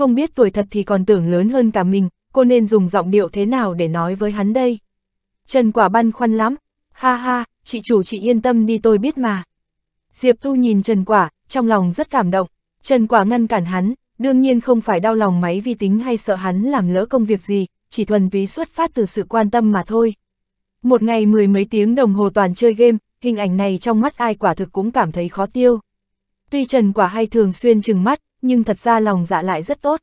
không biết tuổi thật thì còn tưởng lớn hơn cả mình, cô nên dùng giọng điệu thế nào để nói với hắn đây. Trần quả băn khoăn lắm, ha ha, chị chủ chị yên tâm đi tôi biết mà. Diệp Thu nhìn Trần quả, trong lòng rất cảm động, Trần quả ngăn cản hắn, đương nhiên không phải đau lòng máy vi tính hay sợ hắn làm lỡ công việc gì, chỉ thuần túy xuất phát từ sự quan tâm mà thôi. Một ngày mười mấy tiếng đồng hồ toàn chơi game, hình ảnh này trong mắt ai quả thực cũng cảm thấy khó tiêu. Tuy Trần Quả hay thường xuyên chừng mắt, nhưng thật ra lòng dạ lại rất tốt.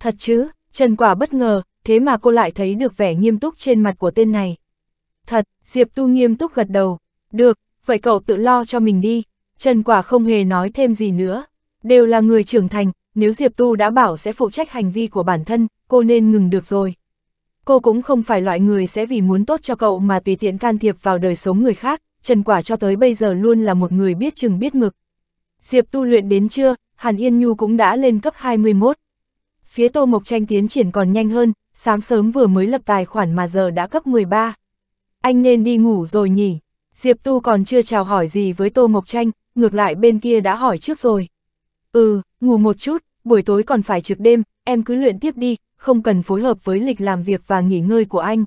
Thật chứ, Trần Quả bất ngờ, thế mà cô lại thấy được vẻ nghiêm túc trên mặt của tên này. Thật, Diệp Tu nghiêm túc gật đầu. Được, vậy cậu tự lo cho mình đi. Trần Quả không hề nói thêm gì nữa. Đều là người trưởng thành, nếu Diệp Tu đã bảo sẽ phụ trách hành vi của bản thân, cô nên ngừng được rồi. Cô cũng không phải loại người sẽ vì muốn tốt cho cậu mà tùy tiện can thiệp vào đời sống người khác, Trần Quả cho tới bây giờ luôn là một người biết chừng biết mực. Diệp Tu luyện đến chưa, Hàn Yên Nhu cũng đã lên cấp 21. Phía Tô Mộc Tranh tiến triển còn nhanh hơn, sáng sớm vừa mới lập tài khoản mà giờ đã cấp 13. Anh nên đi ngủ rồi nhỉ? Diệp Tu còn chưa chào hỏi gì với Tô Mộc Tranh, ngược lại bên kia đã hỏi trước rồi. Ừ, ngủ một chút, buổi tối còn phải trực đêm, em cứ luyện tiếp đi, không cần phối hợp với lịch làm việc và nghỉ ngơi của anh.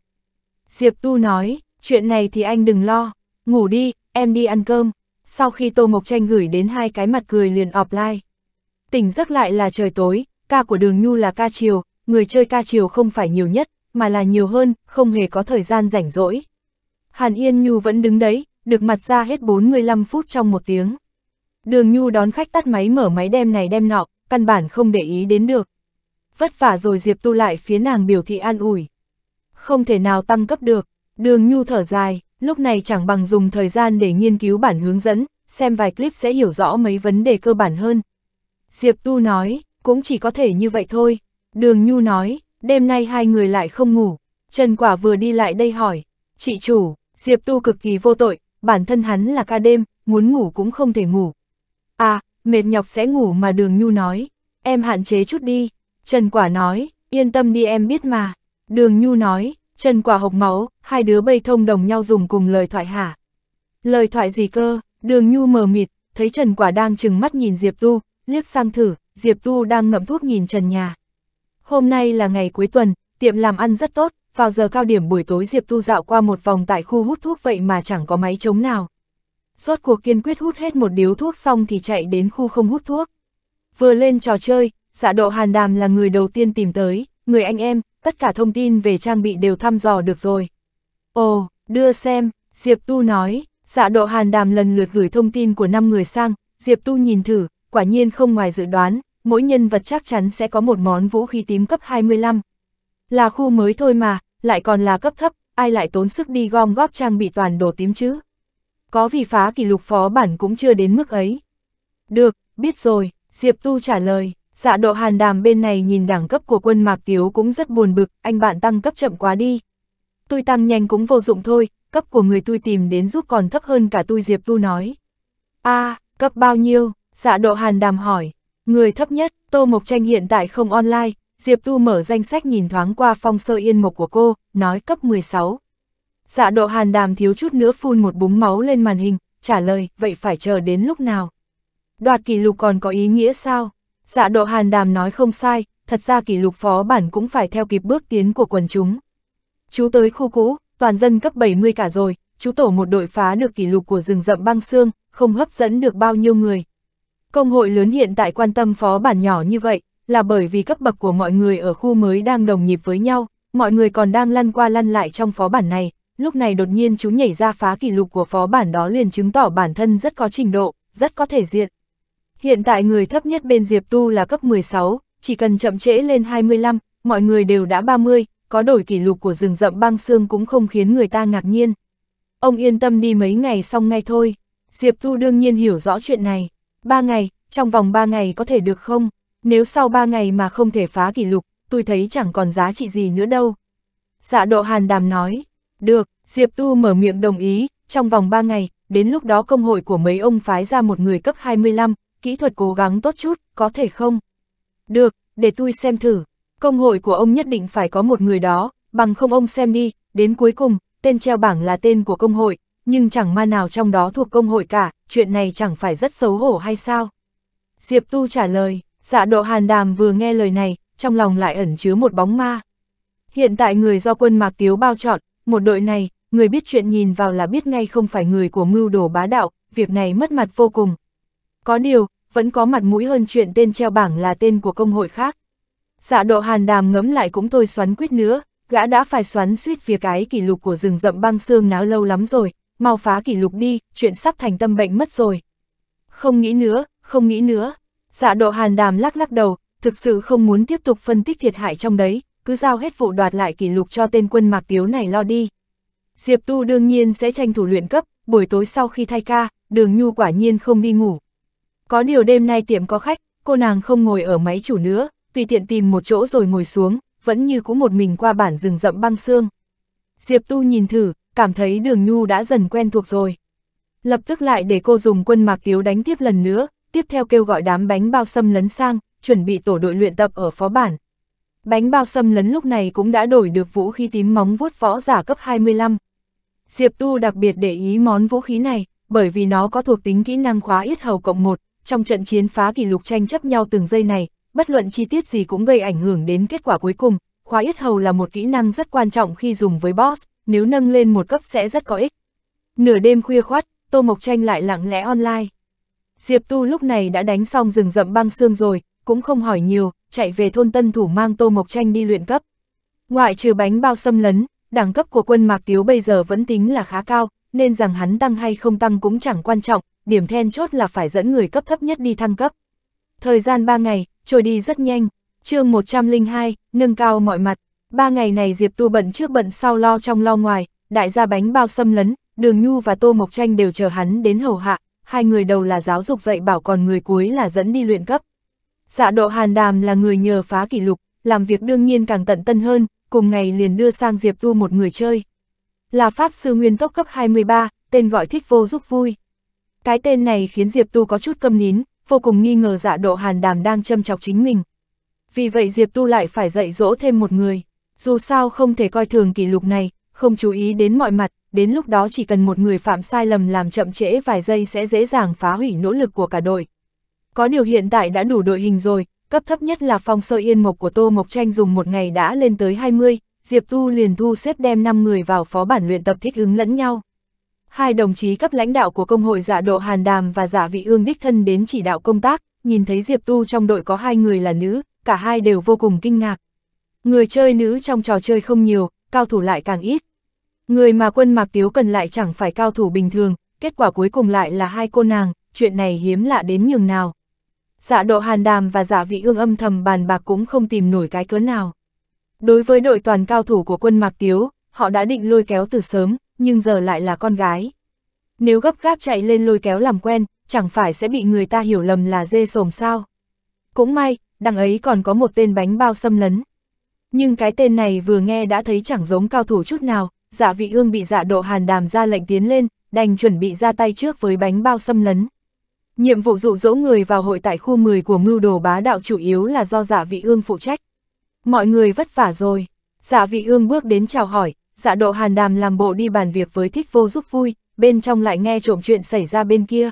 Diệp Tu nói, chuyện này thì anh đừng lo, ngủ đi, em đi ăn cơm. Sau khi Tô Mộc Tranh gửi đến hai cái mặt cười liền offline. Tỉnh giấc lại là trời tối, ca của đường nhu là ca chiều, người chơi ca chiều không phải nhiều nhất, mà là nhiều hơn, không hề có thời gian rảnh rỗi. Hàn Yên Nhu vẫn đứng đấy, được mặt ra hết 45 phút trong một tiếng. Đường Nhu đón khách tắt máy mở máy đem này đem nọ, căn bản không để ý đến được. Vất vả rồi Diệp Tu lại phía nàng biểu thị an ủi. Không thể nào tăng cấp được, đường Nhu thở dài, lúc này chẳng bằng dùng thời gian để nghiên cứu bản hướng dẫn, xem vài clip sẽ hiểu rõ mấy vấn đề cơ bản hơn, Diệp Tu nói, cũng chỉ có thể như vậy thôi. Đường Nhu nói, đêm nay hai người lại không ngủ. Trần Quả vừa đi lại đây hỏi, chị chủ, Diệp Tu cực kỳ vô tội, bản thân hắn là ca đêm, muốn ngủ cũng không thể ngủ. À, mệt nhọc sẽ ngủ mà Đường Nhu nói, em hạn chế chút đi. Trần Quả nói, yên tâm đi em biết mà. Đường Nhu nói, Trần Quả hộc máu, hai đứa bây thông đồng nhau dùng cùng lời thoại hả? Lời thoại gì cơ, Đường Nhu mờ mịt, thấy Trần Quả đang chừng mắt nhìn Diệp Tu, liếc sang thử, Diệp Du đang ngậm thuốc nhìn trần nhà. Hôm nay là ngày cuối tuần, tiệm làm ăn rất tốt, vào giờ cao điểm buổi tối Diệp Du dạo qua một vòng tại khu hút thuốc vậy mà chẳng có máy chống nào. Rốt cuộc kiên quyết hút hết một điếu thuốc xong thì chạy đến khu không hút thuốc. Vừa lên trò chơi, dạ độ hàn đàm là người đầu tiên tìm tới, người anh em, tất cả thông tin về trang bị đều thăm dò được rồi. Ồ, đưa xem, Diệp Tu nói, dạ độ hàn đàm lần lượt gửi thông tin của 5 người sang, Diệp Tu nhìn thử, quả nhiên không ngoài dự đoán, mỗi nhân vật chắc chắn sẽ có một món vũ khí tím cấp 25. Là khu mới thôi mà, lại còn là cấp thấp, ai lại tốn sức đi gom góp trang bị toàn đồ tím chứ? Có vì phá kỷ lục phó bản cũng chưa đến mức ấy. Được, biết rồi, Diệp Tu trả lời, dạ độ hàn đàm bên này nhìn đẳng cấp của quân Mạc Tiếu cũng rất buồn bực, anh bạn tăng cấp chậm quá đi. Tôi tăng nhanh cũng vô dụng thôi, cấp của người tôi tìm đến giúp còn thấp hơn cả tôi Diệp Tu nói. a à, cấp bao nhiêu, Dạ độ hàn đàm hỏi, người thấp nhất, Tô Mộc Tranh hiện tại không online, Diệp Tu mở danh sách nhìn thoáng qua phong sơ yên mộc của cô, nói cấp 16. Dạ độ hàn đàm thiếu chút nữa phun một búng máu lên màn hình, trả lời, vậy phải chờ đến lúc nào? Đoạt kỷ lục còn có ý nghĩa sao? Dạ độ hàn đàm nói không sai, thật ra kỷ lục phó bản cũng phải theo kịp bước tiến của quần chúng. Chú tới khu cũ, toàn dân cấp 70 cả rồi, chú tổ một đội phá được kỷ lục của rừng rậm băng xương, không hấp dẫn được bao nhiêu người, Công hội lớn hiện tại quan tâm phó bản nhỏ như vậy, là bởi vì cấp bậc của mọi người ở khu mới đang đồng nhịp với nhau, mọi người còn đang lăn qua lăn lại trong phó bản này, lúc này đột nhiên chúng nhảy ra phá kỷ lục của phó bản đó liền chứng tỏ bản thân rất có trình độ, rất có thể diện. Hiện tại người thấp nhất bên Diệp Tu là cấp 16, chỉ cần chậm trễ lên 25, mọi người đều đã 30, có đổi kỷ lục của rừng rậm băng xương cũng không khiến người ta ngạc nhiên. Ông yên tâm đi mấy ngày xong ngay thôi, Diệp Tu đương nhiên hiểu rõ chuyện này. 3 ngày, trong vòng 3 ngày có thể được không? Nếu sau 3 ngày mà không thể phá kỷ lục, tôi thấy chẳng còn giá trị gì nữa đâu. Dạ độ hàn đàm nói, được, Diệp Tu mở miệng đồng ý, trong vòng 3 ngày, đến lúc đó công hội của mấy ông phái ra một người cấp 25, kỹ thuật cố gắng tốt chút, có thể không? Được, để tôi xem thử, công hội của ông nhất định phải có một người đó, bằng không ông xem đi, đến cuối cùng, tên treo bảng là tên của công hội, nhưng chẳng ma nào trong đó thuộc công hội cả, chuyện này chẳng phải rất xấu hổ hay sao? Diệp Tu trả lời, dạ độ hàn đàm vừa nghe lời này, trong lòng lại ẩn chứa một bóng ma. Hiện tại người do quân Mạc Tiếu bao chọn, một đội này, người biết chuyện nhìn vào là biết ngay không phải người của mưu đồ bá đạo, việc này mất mặt vô cùng. Có điều, vẫn có mặt mũi hơn chuyện tên treo bảng là tên của công hội khác. Dạ độ hàn đàm ngấm lại cũng thôi xoắn quyết nữa, gã đã phải xoắn suýt việc cái kỷ lục của rừng rậm băng xương náo lâu lắm rồi, mau phá kỷ lục đi, chuyện sắp thành tâm bệnh mất rồi. Không nghĩ nữa, không nghĩ nữa. Dạ độ hàn đàm lắc lắc đầu, thực sự không muốn tiếp tục phân tích thiệt hại trong đấy, cứ giao hết vụ đoạt lại kỷ lục cho tên quân mạc tiếu này lo đi. Diệp Tu đương nhiên sẽ tranh thủ luyện cấp, buổi tối sau khi thay ca, đường nhu quả nhiên không đi ngủ. Có điều đêm nay tiệm có khách, cô nàng không ngồi ở máy chủ nữa, tùy tiện tìm một chỗ rồi ngồi xuống, vẫn như cũ một mình qua bản rừng rậm băng xương. Diệp Tu nhìn thử, cảm thấy đường nhu đã dần quen thuộc rồi. Lập tức lại để cô dùng quân mạc tiếu đánh tiếp lần nữa, tiếp theo kêu gọi đám bánh bao sâm lấn sang, chuẩn bị tổ đội luyện tập ở phó bản. Bánh bao sâm lấn lúc này cũng đã đổi được vũ khí tím móng vuốt võ giả cấp 25. Diệp Tu đặc biệt để ý món vũ khí này, bởi vì nó có thuộc tính kỹ năng khóa yết hầu cộng 1, trong trận chiến phá kỷ lục tranh chấp nhau từng giây này, bất luận chi tiết gì cũng gây ảnh hưởng đến kết quả cuối cùng. Khóa yết hầu là một kỹ năng rất quan trọng khi dùng với boss, nếu nâng lên một cấp sẽ rất có ích. Nửa đêm khuya khoát, Tô Mộc Tranh lại lặng lẽ online. Diệp Tu lúc này đã đánh xong rừng rậm băng xương rồi, cũng không hỏi nhiều, chạy về thôn Tân Thủ mang Tô Mộc Tranh đi luyện cấp. Ngoại trừ bánh bao xâm lấn, đẳng cấp của quân Mạc Tiếu bây giờ vẫn tính là khá cao, nên rằng hắn tăng hay không tăng cũng chẳng quan trọng, điểm then chốt là phải dẫn người cấp thấp nhất đi thăng cấp. Thời gian 3 ngày, trôi đi rất nhanh, chương 102, nâng cao mọi mặt. Ba ngày này Diệp Tu bận trước bận sau lo trong lo ngoài, đại gia bánh bao xâm lấn, Đường Nhu và Tô Mộc Tranh đều chờ hắn đến hầu hạ, hai người đầu là giáo dục dạy bảo còn người cuối là dẫn đi luyện cấp. Dạ độ hàn đàm là người nhờ phá kỷ lục, làm việc đương nhiên càng tận tân hơn, cùng ngày liền đưa sang Diệp Tu một người chơi. Là Pháp Sư Nguyên Tốc cấp 23, tên gọi thích vô giúp vui. Cái tên này khiến Diệp Tu có chút câm nín, vô cùng nghi ngờ dạ độ hàn đàm đang châm chọc chính mình. Vì vậy Diệp Tu lại phải dạy dỗ thêm một người. Dù sao không thể coi thường kỷ lục này, không chú ý đến mọi mặt, đến lúc đó chỉ cần một người phạm sai lầm làm chậm trễ vài giây sẽ dễ dàng phá hủy nỗ lực của cả đội. Có điều hiện tại đã đủ đội hình rồi, cấp thấp nhất là phòng sơ yên mộc của Tô Mộc Tranh dùng một ngày đã lên tới 20, Diệp Tu liền thu xếp đem 5 người vào phó bản luyện tập thích ứng lẫn nhau. Hai đồng chí cấp lãnh đạo của công hội giả dạ độ Hàn Đàm và giả dạ vị ương đích thân đến chỉ đạo công tác, nhìn thấy Diệp Tu trong đội có hai người là nữ, cả hai đều vô cùng kinh ngạc, Người chơi nữ trong trò chơi không nhiều, cao thủ lại càng ít. Người mà quân Mạc Tiếu cần lại chẳng phải cao thủ bình thường, kết quả cuối cùng lại là hai cô nàng, chuyện này hiếm lạ đến nhường nào. Dạ độ hàn đàm và giả dạ vị ương âm thầm bàn bạc cũng không tìm nổi cái cớ nào. Đối với đội toàn cao thủ của quân Mạc Tiếu, họ đã định lôi kéo từ sớm, nhưng giờ lại là con gái. Nếu gấp gáp chạy lên lôi kéo làm quen, chẳng phải sẽ bị người ta hiểu lầm là dê sồm sao. Cũng may, đằng ấy còn có một tên bánh bao xâm lấn. Nhưng cái tên này vừa nghe đã thấy chẳng giống cao thủ chút nào, dạ vị ương bị dạ độ hàn đàm ra lệnh tiến lên, đành chuẩn bị ra tay trước với bánh bao xâm lấn. Nhiệm vụ dụ dỗ người vào hội tại khu 10 của mưu đồ bá đạo chủ yếu là do dạ vị ương phụ trách. Mọi người vất vả rồi. Dạ vị ương bước đến chào hỏi, dạ độ hàn đàm làm bộ đi bàn việc với thích vô giúp vui, bên trong lại nghe trộm chuyện xảy ra bên kia.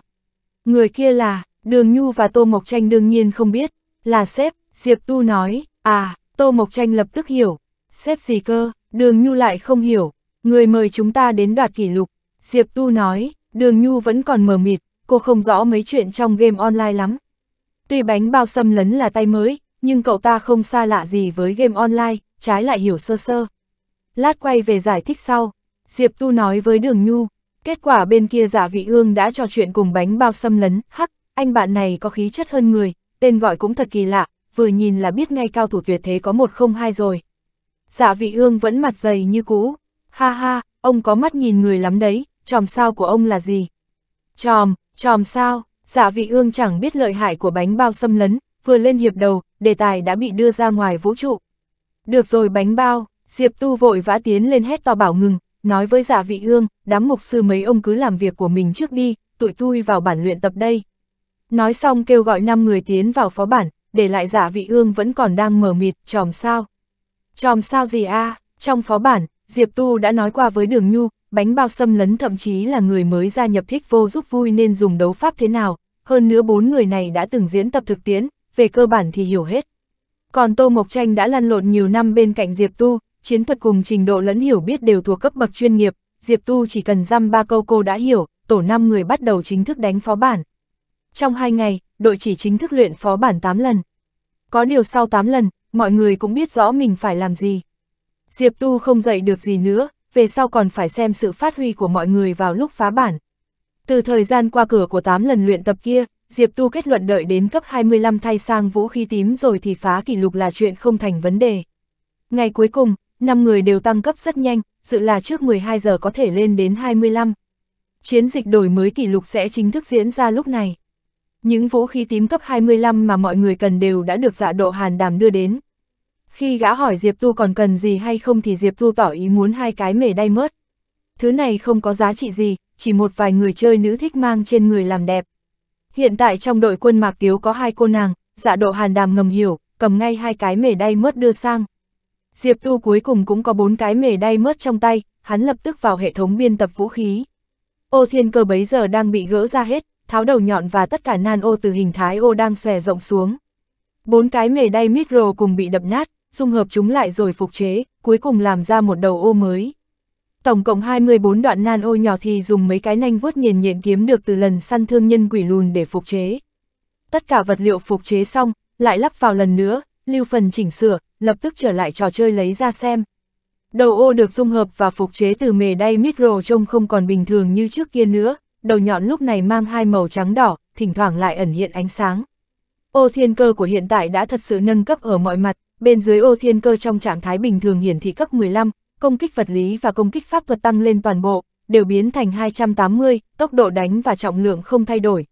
Người kia là, Đường Nhu và Tô Mộc Tranh đương nhiên không biết, là sếp, Diệp Tu nói, à, Tô Mộc Tranh lập tức hiểu, xếp gì cơ, đường Nhu lại không hiểu, người mời chúng ta đến đoạt kỷ lục. Diệp Tu nói, đường Nhu vẫn còn mờ mịt, cô không rõ mấy chuyện trong game online lắm. Tuy bánh bao xâm lấn là tay mới, nhưng cậu ta không xa lạ gì với game online, trái lại hiểu sơ sơ. Lát quay về giải thích sau, Diệp Tu nói với đường Nhu, kết quả bên kia giả dạ vị ương đã trò chuyện cùng bánh bao xâm lấn, hắc, anh bạn này có khí chất hơn người, tên gọi cũng thật kỳ lạ, vừa nhìn là biết ngay cao thủ tuyệt thế có một không hai rồi. Dạ vị ương vẫn mặt dày như cũ, ha ha, ông có mắt nhìn người lắm đấy, tròm sao của ông là gì? Tròm, tròm sao, dạ vị ương chẳng biết lợi hại của bánh bao xâm lấn, vừa lên hiệp đầu, đề tài đã bị đưa ra ngoài vũ trụ. Được rồi bánh bao, Diệp Tu vội vã tiến lên hét to bảo ngừng, nói với dạ vị ương, đám mục sư mấy ông cứ làm việc của mình trước đi, tụi tôi vào bản luyện tập đây. Nói xong kêu gọi 5 người tiến vào phó bản, để lại giả vị ương vẫn còn đang mờ mịt, tròm sao. Tròm sao gì a à? trong phó bản, Diệp Tu đã nói qua với Đường Nhu, bánh bao xâm lấn thậm chí là người mới gia nhập thích vô giúp vui nên dùng đấu pháp thế nào, hơn nữa bốn người này đã từng diễn tập thực tiễn, về cơ bản thì hiểu hết. Còn Tô Mộc Tranh đã lăn lộn nhiều năm bên cạnh Diệp Tu, chiến thuật cùng trình độ lẫn hiểu biết đều thuộc cấp bậc chuyên nghiệp, Diệp Tu chỉ cần dăm ba câu cô đã hiểu, tổ năm người bắt đầu chính thức đánh phó bản, trong hai ngày, đội chỉ chính thức luyện phó bản 8 lần. Có điều sau 8 lần, mọi người cũng biết rõ mình phải làm gì. Diệp Tu không dạy được gì nữa, về sau còn phải xem sự phát huy của mọi người vào lúc phá bản. Từ thời gian qua cửa của 8 lần luyện tập kia, Diệp Tu kết luận đợi đến cấp 25 thay sang vũ khí tím rồi thì phá kỷ lục là chuyện không thành vấn đề. Ngày cuối cùng, 5 người đều tăng cấp rất nhanh, dự là trước 12 giờ có thể lên đến 25. Chiến dịch đổi mới kỷ lục sẽ chính thức diễn ra lúc này. Những vũ khí tím cấp 25 mà mọi người cần đều đã được dạ độ hàn đàm đưa đến. Khi gã hỏi Diệp Tu còn cần gì hay không thì Diệp Tu tỏ ý muốn hai cái mề đay mớt. Thứ này không có giá trị gì, chỉ một vài người chơi nữ thích mang trên người làm đẹp. Hiện tại trong đội quân Mạc Tiếu có hai cô nàng, dạ độ hàn đàm ngầm hiểu, cầm ngay hai cái mề đay mớt đưa sang. Diệp Tu cuối cùng cũng có bốn cái mề đay mớt trong tay, hắn lập tức vào hệ thống biên tập vũ khí. Ô thiên cơ bấy giờ đang bị gỡ ra hết, tháo đầu nhọn và tất cả nano từ hình thái ô đang xòe rộng xuống. Bốn cái mề đay micro cùng bị đập nát, dung hợp chúng lại rồi phục chế, cuối cùng làm ra một đầu ô mới. Tổng cộng 24 đoạn nano nhỏ thì dùng mấy cái nanh vuốt nghiền nhện kiếm được từ lần săn thương nhân quỷ lùn để phục chế. Tất cả vật liệu phục chế xong, lại lắp vào lần nữa, lưu phần chỉnh sửa, lập tức trở lại trò chơi lấy ra xem. Đầu ô được dung hợp và phục chế từ mề đay micro trông không còn bình thường như trước kia nữa, đầu nhọn lúc này mang hai màu trắng đỏ, thỉnh thoảng lại ẩn hiện ánh sáng. Ô thiên cơ của hiện tại đã thật sự nâng cấp ở mọi mặt, bên dưới ô thiên cơ trong trạng thái bình thường hiển thị cấp 15, công kích vật lý và công kích pháp thuật tăng lên toàn bộ, đều biến thành 280, tốc độ đánh và trọng lượng không thay đổi.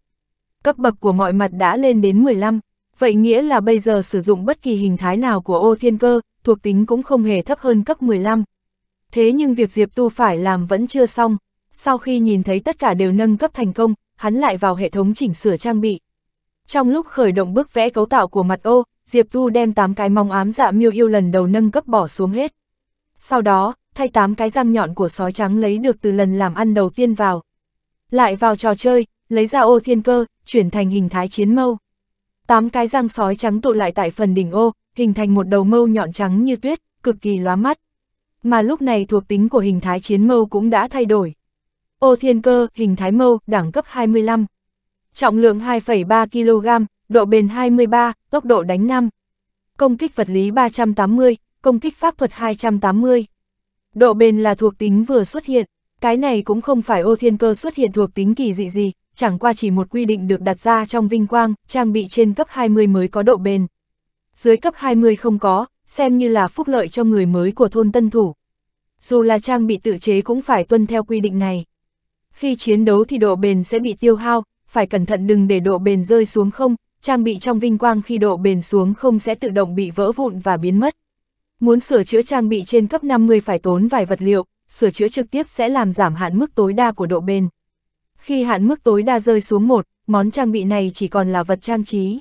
Cấp bậc của mọi mặt đã lên đến 15, vậy nghĩa là bây giờ sử dụng bất kỳ hình thái nào của ô thiên cơ, thuộc tính cũng không hề thấp hơn cấp 15. Thế nhưng việc Diệp Tu phải làm vẫn chưa xong sau khi nhìn thấy tất cả đều nâng cấp thành công, hắn lại vào hệ thống chỉnh sửa trang bị. Trong lúc khởi động bước vẽ cấu tạo của mặt ô, Diệp Tu đem 8 cái mong ám dạ miêu yêu lần đầu nâng cấp bỏ xuống hết. Sau đó, thay 8 cái răng nhọn của sói trắng lấy được từ lần làm ăn đầu tiên vào. Lại vào trò chơi, lấy ra ô thiên cơ, chuyển thành hình thái chiến mâu. 8 cái răng sói trắng tụ lại tại phần đỉnh ô, hình thành một đầu mâu nhọn trắng như tuyết, cực kỳ lóa mắt. Mà lúc này thuộc tính của hình thái chiến mâu cũng đã thay đổi. Ô thiên cơ, hình thái mâu, đẳng cấp 25. Trọng lượng 2,3 kg, độ bền 23, tốc độ đánh 5. Công kích vật lý 380, công kích pháp thuật 280. Độ bền là thuộc tính vừa xuất hiện, cái này cũng không phải ô thiên cơ xuất hiện thuộc tính kỳ dị gì, chẳng qua chỉ một quy định được đặt ra trong vinh quang, trang bị trên cấp 20 mới có độ bền. Dưới cấp 20 không có, xem như là phúc lợi cho người mới của thôn tân thủ. Dù là trang bị tự chế cũng phải tuân theo quy định này khi chiến đấu thì độ bền sẽ bị tiêu hao, phải cẩn thận đừng để độ bền rơi xuống không, trang bị trong vinh quang khi độ bền xuống không sẽ tự động bị vỡ vụn và biến mất. Muốn sửa chữa trang bị trên cấp 50 phải tốn vài vật liệu, sửa chữa trực tiếp sẽ làm giảm hạn mức tối đa của độ bền. Khi hạn mức tối đa rơi xuống một, món trang bị này chỉ còn là vật trang trí.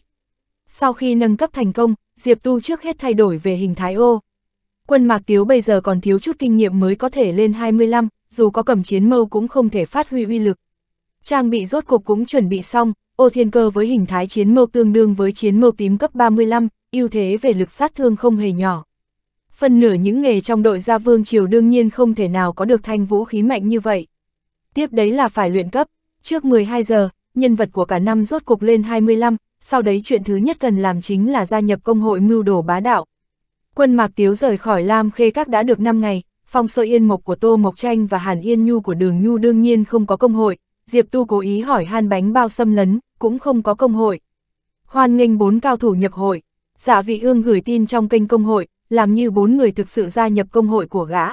Sau khi nâng cấp thành công, Diệp Tu trước hết thay đổi về hình thái ô. Quân Mạc Tiếu bây giờ còn thiếu chút kinh nghiệm mới có thể lên 25, dù có cầm chiến mâu cũng không thể phát huy uy lực. Trang bị rốt cục cũng chuẩn bị xong, ô thiên cơ với hình thái chiến mâu tương đương với chiến mâu tím cấp 35, ưu thế về lực sát thương không hề nhỏ. Phần nửa những nghề trong đội gia vương triều đương nhiên không thể nào có được thanh vũ khí mạnh như vậy. Tiếp đấy là phải luyện cấp, trước 12 giờ, nhân vật của cả năm rốt cục lên 25, sau đấy chuyện thứ nhất cần làm chính là gia nhập công hội mưu đồ bá đạo. Quân Mạc Tiếu rời khỏi Lam Khê Các đã được 5 ngày, Phong sơ yên mộc của Tô Mộc Tranh và Hàn Yên Nhu của Đường Nhu đương nhiên không có công hội, Diệp Tu cố ý hỏi han bánh bao xâm lấn, cũng không có công hội. Hoan nghênh bốn cao thủ nhập hội, dạ vị ương gửi tin trong kênh công hội, làm như bốn người thực sự gia nhập công hội của gã.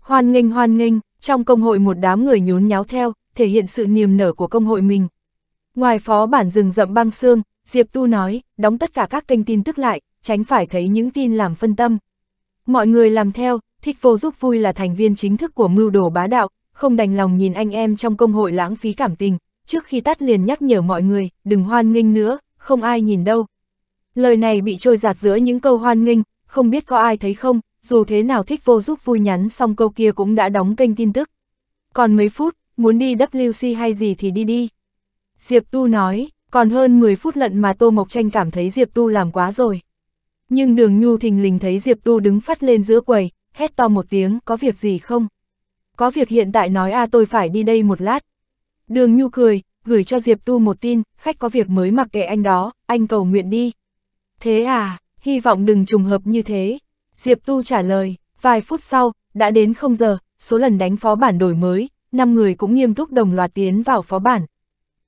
Hoan nghênh hoan nghênh, trong công hội một đám người nhốn nháo theo, thể hiện sự niềm nở của công hội mình. Ngoài phó bản rừng rậm băng xương, Diệp Tu nói, đóng tất cả các kênh tin tức lại, tránh phải thấy những tin làm phân tâm. Mọi người làm theo, thích vô giúp vui là thành viên chính thức của mưu đồ bá đạo, không đành lòng nhìn anh em trong công hội lãng phí cảm tình, trước khi tắt liền nhắc nhở mọi người, đừng hoan nghênh nữa, không ai nhìn đâu. Lời này bị trôi giạt giữa những câu hoan nghênh, không biết có ai thấy không, dù thế nào thích vô giúp vui nhắn xong câu kia cũng đã đóng kênh tin tức. Còn mấy phút, muốn đi WC hay gì thì đi đi. Diệp Tu nói, còn hơn 10 phút lận mà Tô Mộc Tranh cảm thấy Diệp Tu làm quá rồi. Nhưng đường nhu thình lình thấy Diệp Tu đứng phát lên giữa quầy, hét to một tiếng, có việc gì không? Có việc hiện tại nói a tôi phải đi đây một lát. Đường Nhu cười, gửi cho Diệp Tu một tin, khách có việc mới mặc kệ anh đó, anh cầu nguyện đi. Thế à, hy vọng đừng trùng hợp như thế. Diệp Tu trả lời, vài phút sau, đã đến không giờ, số lần đánh phó bản đổi mới, 5 người cũng nghiêm túc đồng loạt tiến vào phó bản.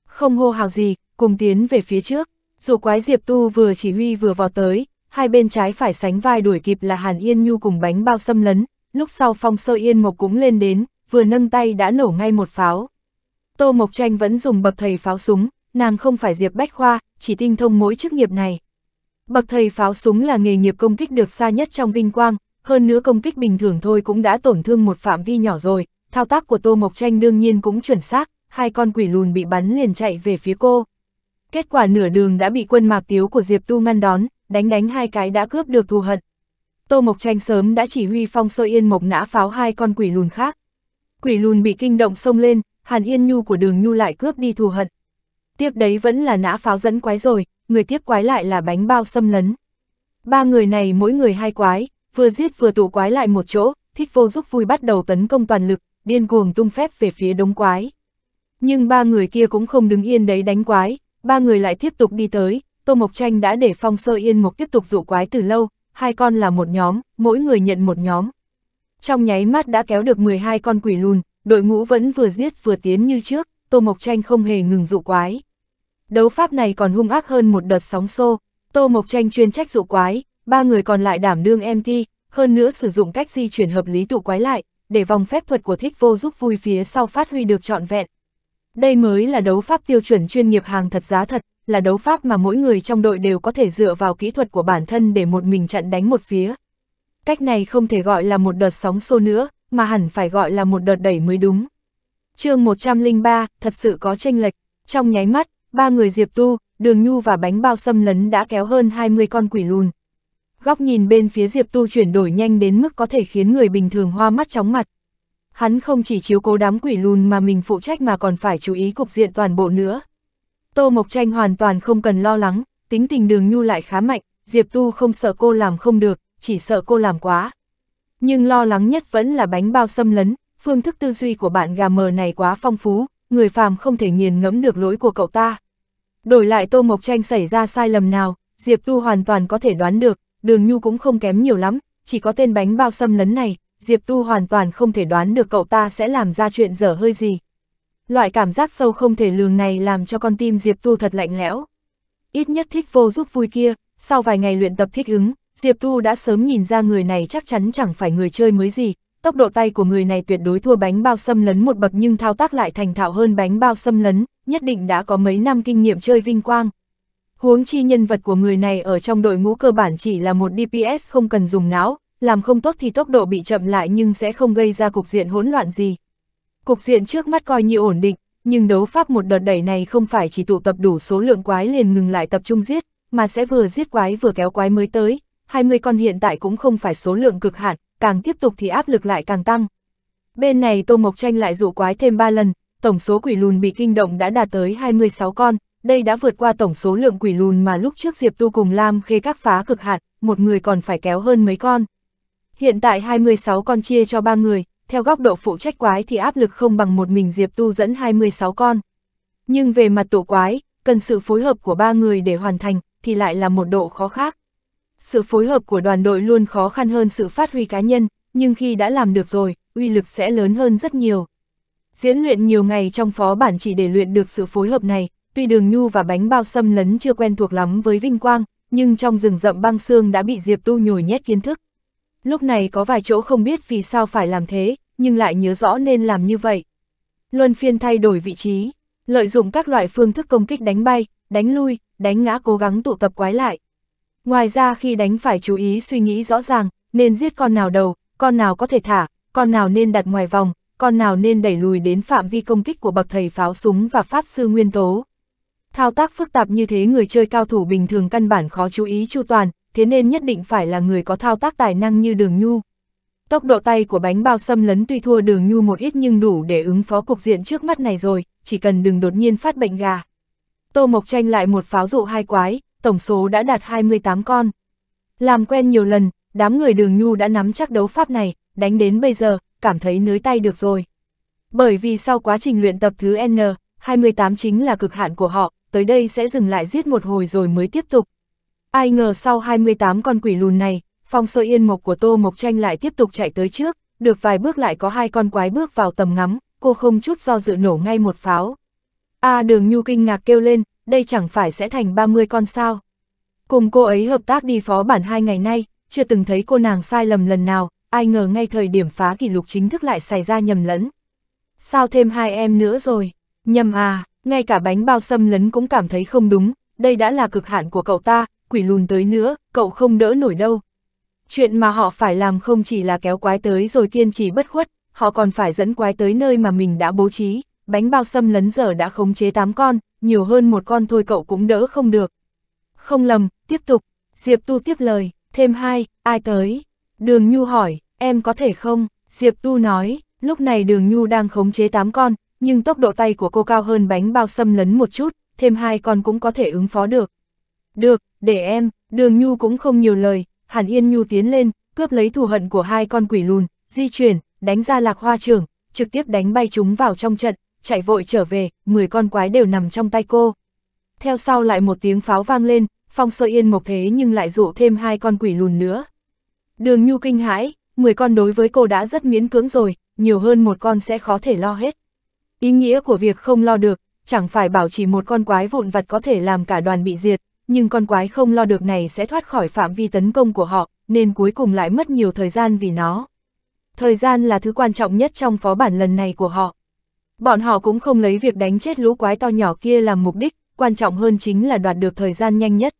Không hô hào gì, cùng tiến về phía trước, dù quái Diệp Tu vừa chỉ huy vừa vào tới, hai bên trái phải sánh vai đuổi kịp là Hàn Yên Nhu cùng bánh bao xâm lấn, lúc sau Phong Sơ Yên Mộc cũng lên đến, vừa nâng tay đã nổ ngay một pháo. Tô Mộc Tranh vẫn dùng bậc thầy pháo súng, nàng không phải Diệp Bách Khoa, chỉ tinh thông mỗi chức nghiệp này. Bậc thầy pháo súng là nghề nghiệp công kích được xa nhất trong vinh quang, hơn nữa công kích bình thường thôi cũng đã tổn thương một phạm vi nhỏ rồi, thao tác của Tô Mộc Tranh đương nhiên cũng chuẩn xác, hai con quỷ lùn bị bắn liền chạy về phía cô. Kết quả nửa đường đã bị quân mạc tiếu của Diệp Tu ngăn đón, đánh đánh hai cái đã cướp được thù hận. Tô Mộc Tranh sớm đã chỉ huy phong sơ yên mộc nã pháo hai con quỷ lùn khác. Quỷ lùn bị kinh động xông lên, Hàn Yên Nhu của đường Nhu lại cướp đi thù hận. Tiếp đấy vẫn là nã pháo dẫn quái rồi, người tiếp quái lại là bánh bao xâm lấn. Ba người này mỗi người hai quái, vừa giết vừa tụ quái lại một chỗ, thích vô giúp vui bắt đầu tấn công toàn lực, điên cuồng tung phép về phía đống quái. Nhưng ba người kia cũng không đứng yên đấy đánh quái, ba người lại tiếp tục đi tới, Tô Mộc Tranh đã để Phong Sơ Yên Mộc tiếp tục dụ quái từ lâu, hai con là một nhóm, mỗi người nhận một nhóm. Trong nháy mắt đã kéo được 12 con quỷ lùn, đội ngũ vẫn vừa giết vừa tiến như trước, Tô Mộc Tranh không hề ngừng dụ quái. Đấu pháp này còn hung ác hơn một đợt sóng xô, Tô Mộc Tranh chuyên trách dụ quái, ba người còn lại đảm đương MT, hơn nữa sử dụng cách di chuyển hợp lý tụ quái lại, để vòng phép thuật của thích vô giúp vui phía sau phát huy được trọn vẹn. Đây mới là đấu pháp tiêu chuẩn chuyên nghiệp hàng thật giá thật, là đấu pháp mà mỗi người trong đội đều có thể dựa vào kỹ thuật của bản thân để một mình chặn đánh một phía. Cách này không thể gọi là một đợt sóng xô nữa, mà hẳn phải gọi là một đợt đẩy mới đúng. chương 103, thật sự có tranh lệch. Trong nháy mắt, ba người Diệp Tu, Đường Nhu và bánh bao xâm lấn đã kéo hơn 20 con quỷ lùn. Góc nhìn bên phía Diệp Tu chuyển đổi nhanh đến mức có thể khiến người bình thường hoa mắt chóng mặt. Hắn không chỉ chiếu cố đám quỷ lùn mà mình phụ trách mà còn phải chú ý cục diện toàn bộ nữa. Tô Mộc Tranh hoàn toàn không cần lo lắng, tính tình đường nhu lại khá mạnh, Diệp Tu không sợ cô làm không được, chỉ sợ cô làm quá. Nhưng lo lắng nhất vẫn là bánh bao xâm lấn, phương thức tư duy của bạn gà mờ này quá phong phú, người phàm không thể nghiền ngẫm được lỗi của cậu ta. Đổi lại Tô Mộc Tranh xảy ra sai lầm nào, Diệp Tu hoàn toàn có thể đoán được, đường nhu cũng không kém nhiều lắm, chỉ có tên bánh bao xâm lấn này, Diệp Tu hoàn toàn không thể đoán được cậu ta sẽ làm ra chuyện dở hơi gì. Loại cảm giác sâu không thể lường này làm cho con tim Diệp Tu thật lạnh lẽo. Ít nhất thích vô giúp vui kia, sau vài ngày luyện tập thích ứng, Diệp Tu đã sớm nhìn ra người này chắc chắn chẳng phải người chơi mới gì, tốc độ tay của người này tuyệt đối thua bánh bao xâm lấn một bậc nhưng thao tác lại thành thạo hơn bánh bao xâm lấn, nhất định đã có mấy năm kinh nghiệm chơi vinh quang. Huống chi nhân vật của người này ở trong đội ngũ cơ bản chỉ là một DPS không cần dùng não, làm không tốt thì tốc độ bị chậm lại nhưng sẽ không gây ra cục diện hỗn loạn gì. Cục diện trước mắt coi như ổn định, nhưng đấu pháp một đợt đẩy này không phải chỉ tụ tập đủ số lượng quái liền ngừng lại tập trung giết, mà sẽ vừa giết quái vừa kéo quái mới tới, 20 con hiện tại cũng không phải số lượng cực hạn, càng tiếp tục thì áp lực lại càng tăng. Bên này Tô Mộc Tranh lại dụ quái thêm 3 lần, tổng số quỷ lùn bị kinh động đã đạt tới 26 con, đây đã vượt qua tổng số lượng quỷ lùn mà lúc trước Diệp Tu cùng Lam Khê các phá cực hạn, một người còn phải kéo hơn mấy con. Hiện tại 26 con chia cho ba người, theo góc độ phụ trách quái thì áp lực không bằng một mình Diệp Tu dẫn 26 con. Nhưng về mặt tổ quái, cần sự phối hợp của ba người để hoàn thành, thì lại là một độ khó khác. Sự phối hợp của đoàn đội luôn khó khăn hơn sự phát huy cá nhân, nhưng khi đã làm được rồi, uy lực sẽ lớn hơn rất nhiều. Diễn luyện nhiều ngày trong phó bản chỉ để luyện được sự phối hợp này, tuy đường nhu và bánh bao xâm lấn chưa quen thuộc lắm với vinh quang, nhưng trong rừng rậm băng xương đã bị Diệp Tu nhồi nhét kiến thức. Lúc này có vài chỗ không biết vì sao phải làm thế, nhưng lại nhớ rõ nên làm như vậy. Luân phiên thay đổi vị trí, lợi dụng các loại phương thức công kích đánh bay, đánh lui, đánh ngã cố gắng tụ tập quái lại. Ngoài ra khi đánh phải chú ý suy nghĩ rõ ràng, nên giết con nào đầu, con nào có thể thả, con nào nên đặt ngoài vòng, con nào nên đẩy lùi đến phạm vi công kích của bậc thầy pháo súng và pháp sư nguyên tố. Thao tác phức tạp như thế người chơi cao thủ bình thường căn bản khó chú ý chu toàn, thế nên nhất định phải là người có thao tác tài năng như đường nhu. Tốc độ tay của bánh bao xâm lấn tuy thua đường nhu một ít nhưng đủ để ứng phó cục diện trước mắt này rồi, chỉ cần đừng đột nhiên phát bệnh gà. Tô Mộc Tranh lại một pháo dụ hai quái, tổng số đã đạt 28 con. Làm quen nhiều lần, đám người đường nhu đã nắm chắc đấu pháp này, đánh đến bây giờ, cảm thấy nới tay được rồi. Bởi vì sau quá trình luyện tập thứ N, 28 chính là cực hạn của họ, tới đây sẽ dừng lại giết một hồi rồi mới tiếp tục. Ai ngờ sau 28 con quỷ lùn này, phong sơ yên mộc của Tô Mộc Tranh lại tiếp tục chạy tới trước, được vài bước lại có hai con quái bước vào tầm ngắm, cô không chút do dự nổ ngay một pháo. A à, đường nhu kinh ngạc kêu lên, đây chẳng phải sẽ thành 30 con sao. Cùng cô ấy hợp tác đi phó bản hai ngày nay, chưa từng thấy cô nàng sai lầm lần nào, ai ngờ ngay thời điểm phá kỷ lục chính thức lại xảy ra nhầm lẫn. Sao thêm hai em nữa rồi? Nhầm à, ngay cả bánh bao xâm lấn cũng cảm thấy không đúng, đây đã là cực hạn của cậu ta, quỷ lùn tới nữa, cậu không đỡ nổi đâu. Chuyện mà họ phải làm không chỉ là kéo quái tới rồi kiên trì bất khuất, họ còn phải dẫn quái tới nơi mà mình đã bố trí, bánh bao xâm lấn giờ đã khống chế 8 con, nhiều hơn một con thôi cậu cũng đỡ không được. Không lầm, tiếp tục, Diệp Tu tiếp lời, thêm hai, ai tới? Đường Nhu hỏi, em có thể không? Diệp Tu nói, lúc này đường Nhu đang khống chế 8 con, nhưng tốc độ tay của cô cao hơn bánh bao xâm lấn một chút, thêm hai con cũng có thể ứng phó được. Được, để em, đường Nhu cũng không nhiều lời, Hàn Yên Nhu tiến lên, cướp lấy thù hận của hai con quỷ lùn, di chuyển, đánh ra lạc hoa trưởng, trực tiếp đánh bay chúng vào trong trận, chạy vội trở về, 10 con quái đều nằm trong tay cô. Theo sau lại một tiếng pháo vang lên, Phong Sơ Yên Mộc thế nhưng lại dụ thêm hai con quỷ lùn nữa. Đường Nhu kinh hãi, 10 con đối với cô đã rất miễn cưỡng rồi, nhiều hơn một con sẽ khó thể lo hết. Ý nghĩa của việc không lo được, chẳng phải bảo chỉ một con quái vụn vặt có thể làm cả đoàn bị diệt, nhưng con quái không lo được này sẽ thoát khỏi phạm vi tấn công của họ, nên cuối cùng lại mất nhiều thời gian vì nó. Thời gian là thứ quan trọng nhất trong phó bản lần này của họ. Bọn họ cũng không lấy việc đánh chết lũ quái to nhỏ kia làm mục đích, quan trọng hơn chính là đoạt được thời gian nhanh nhất.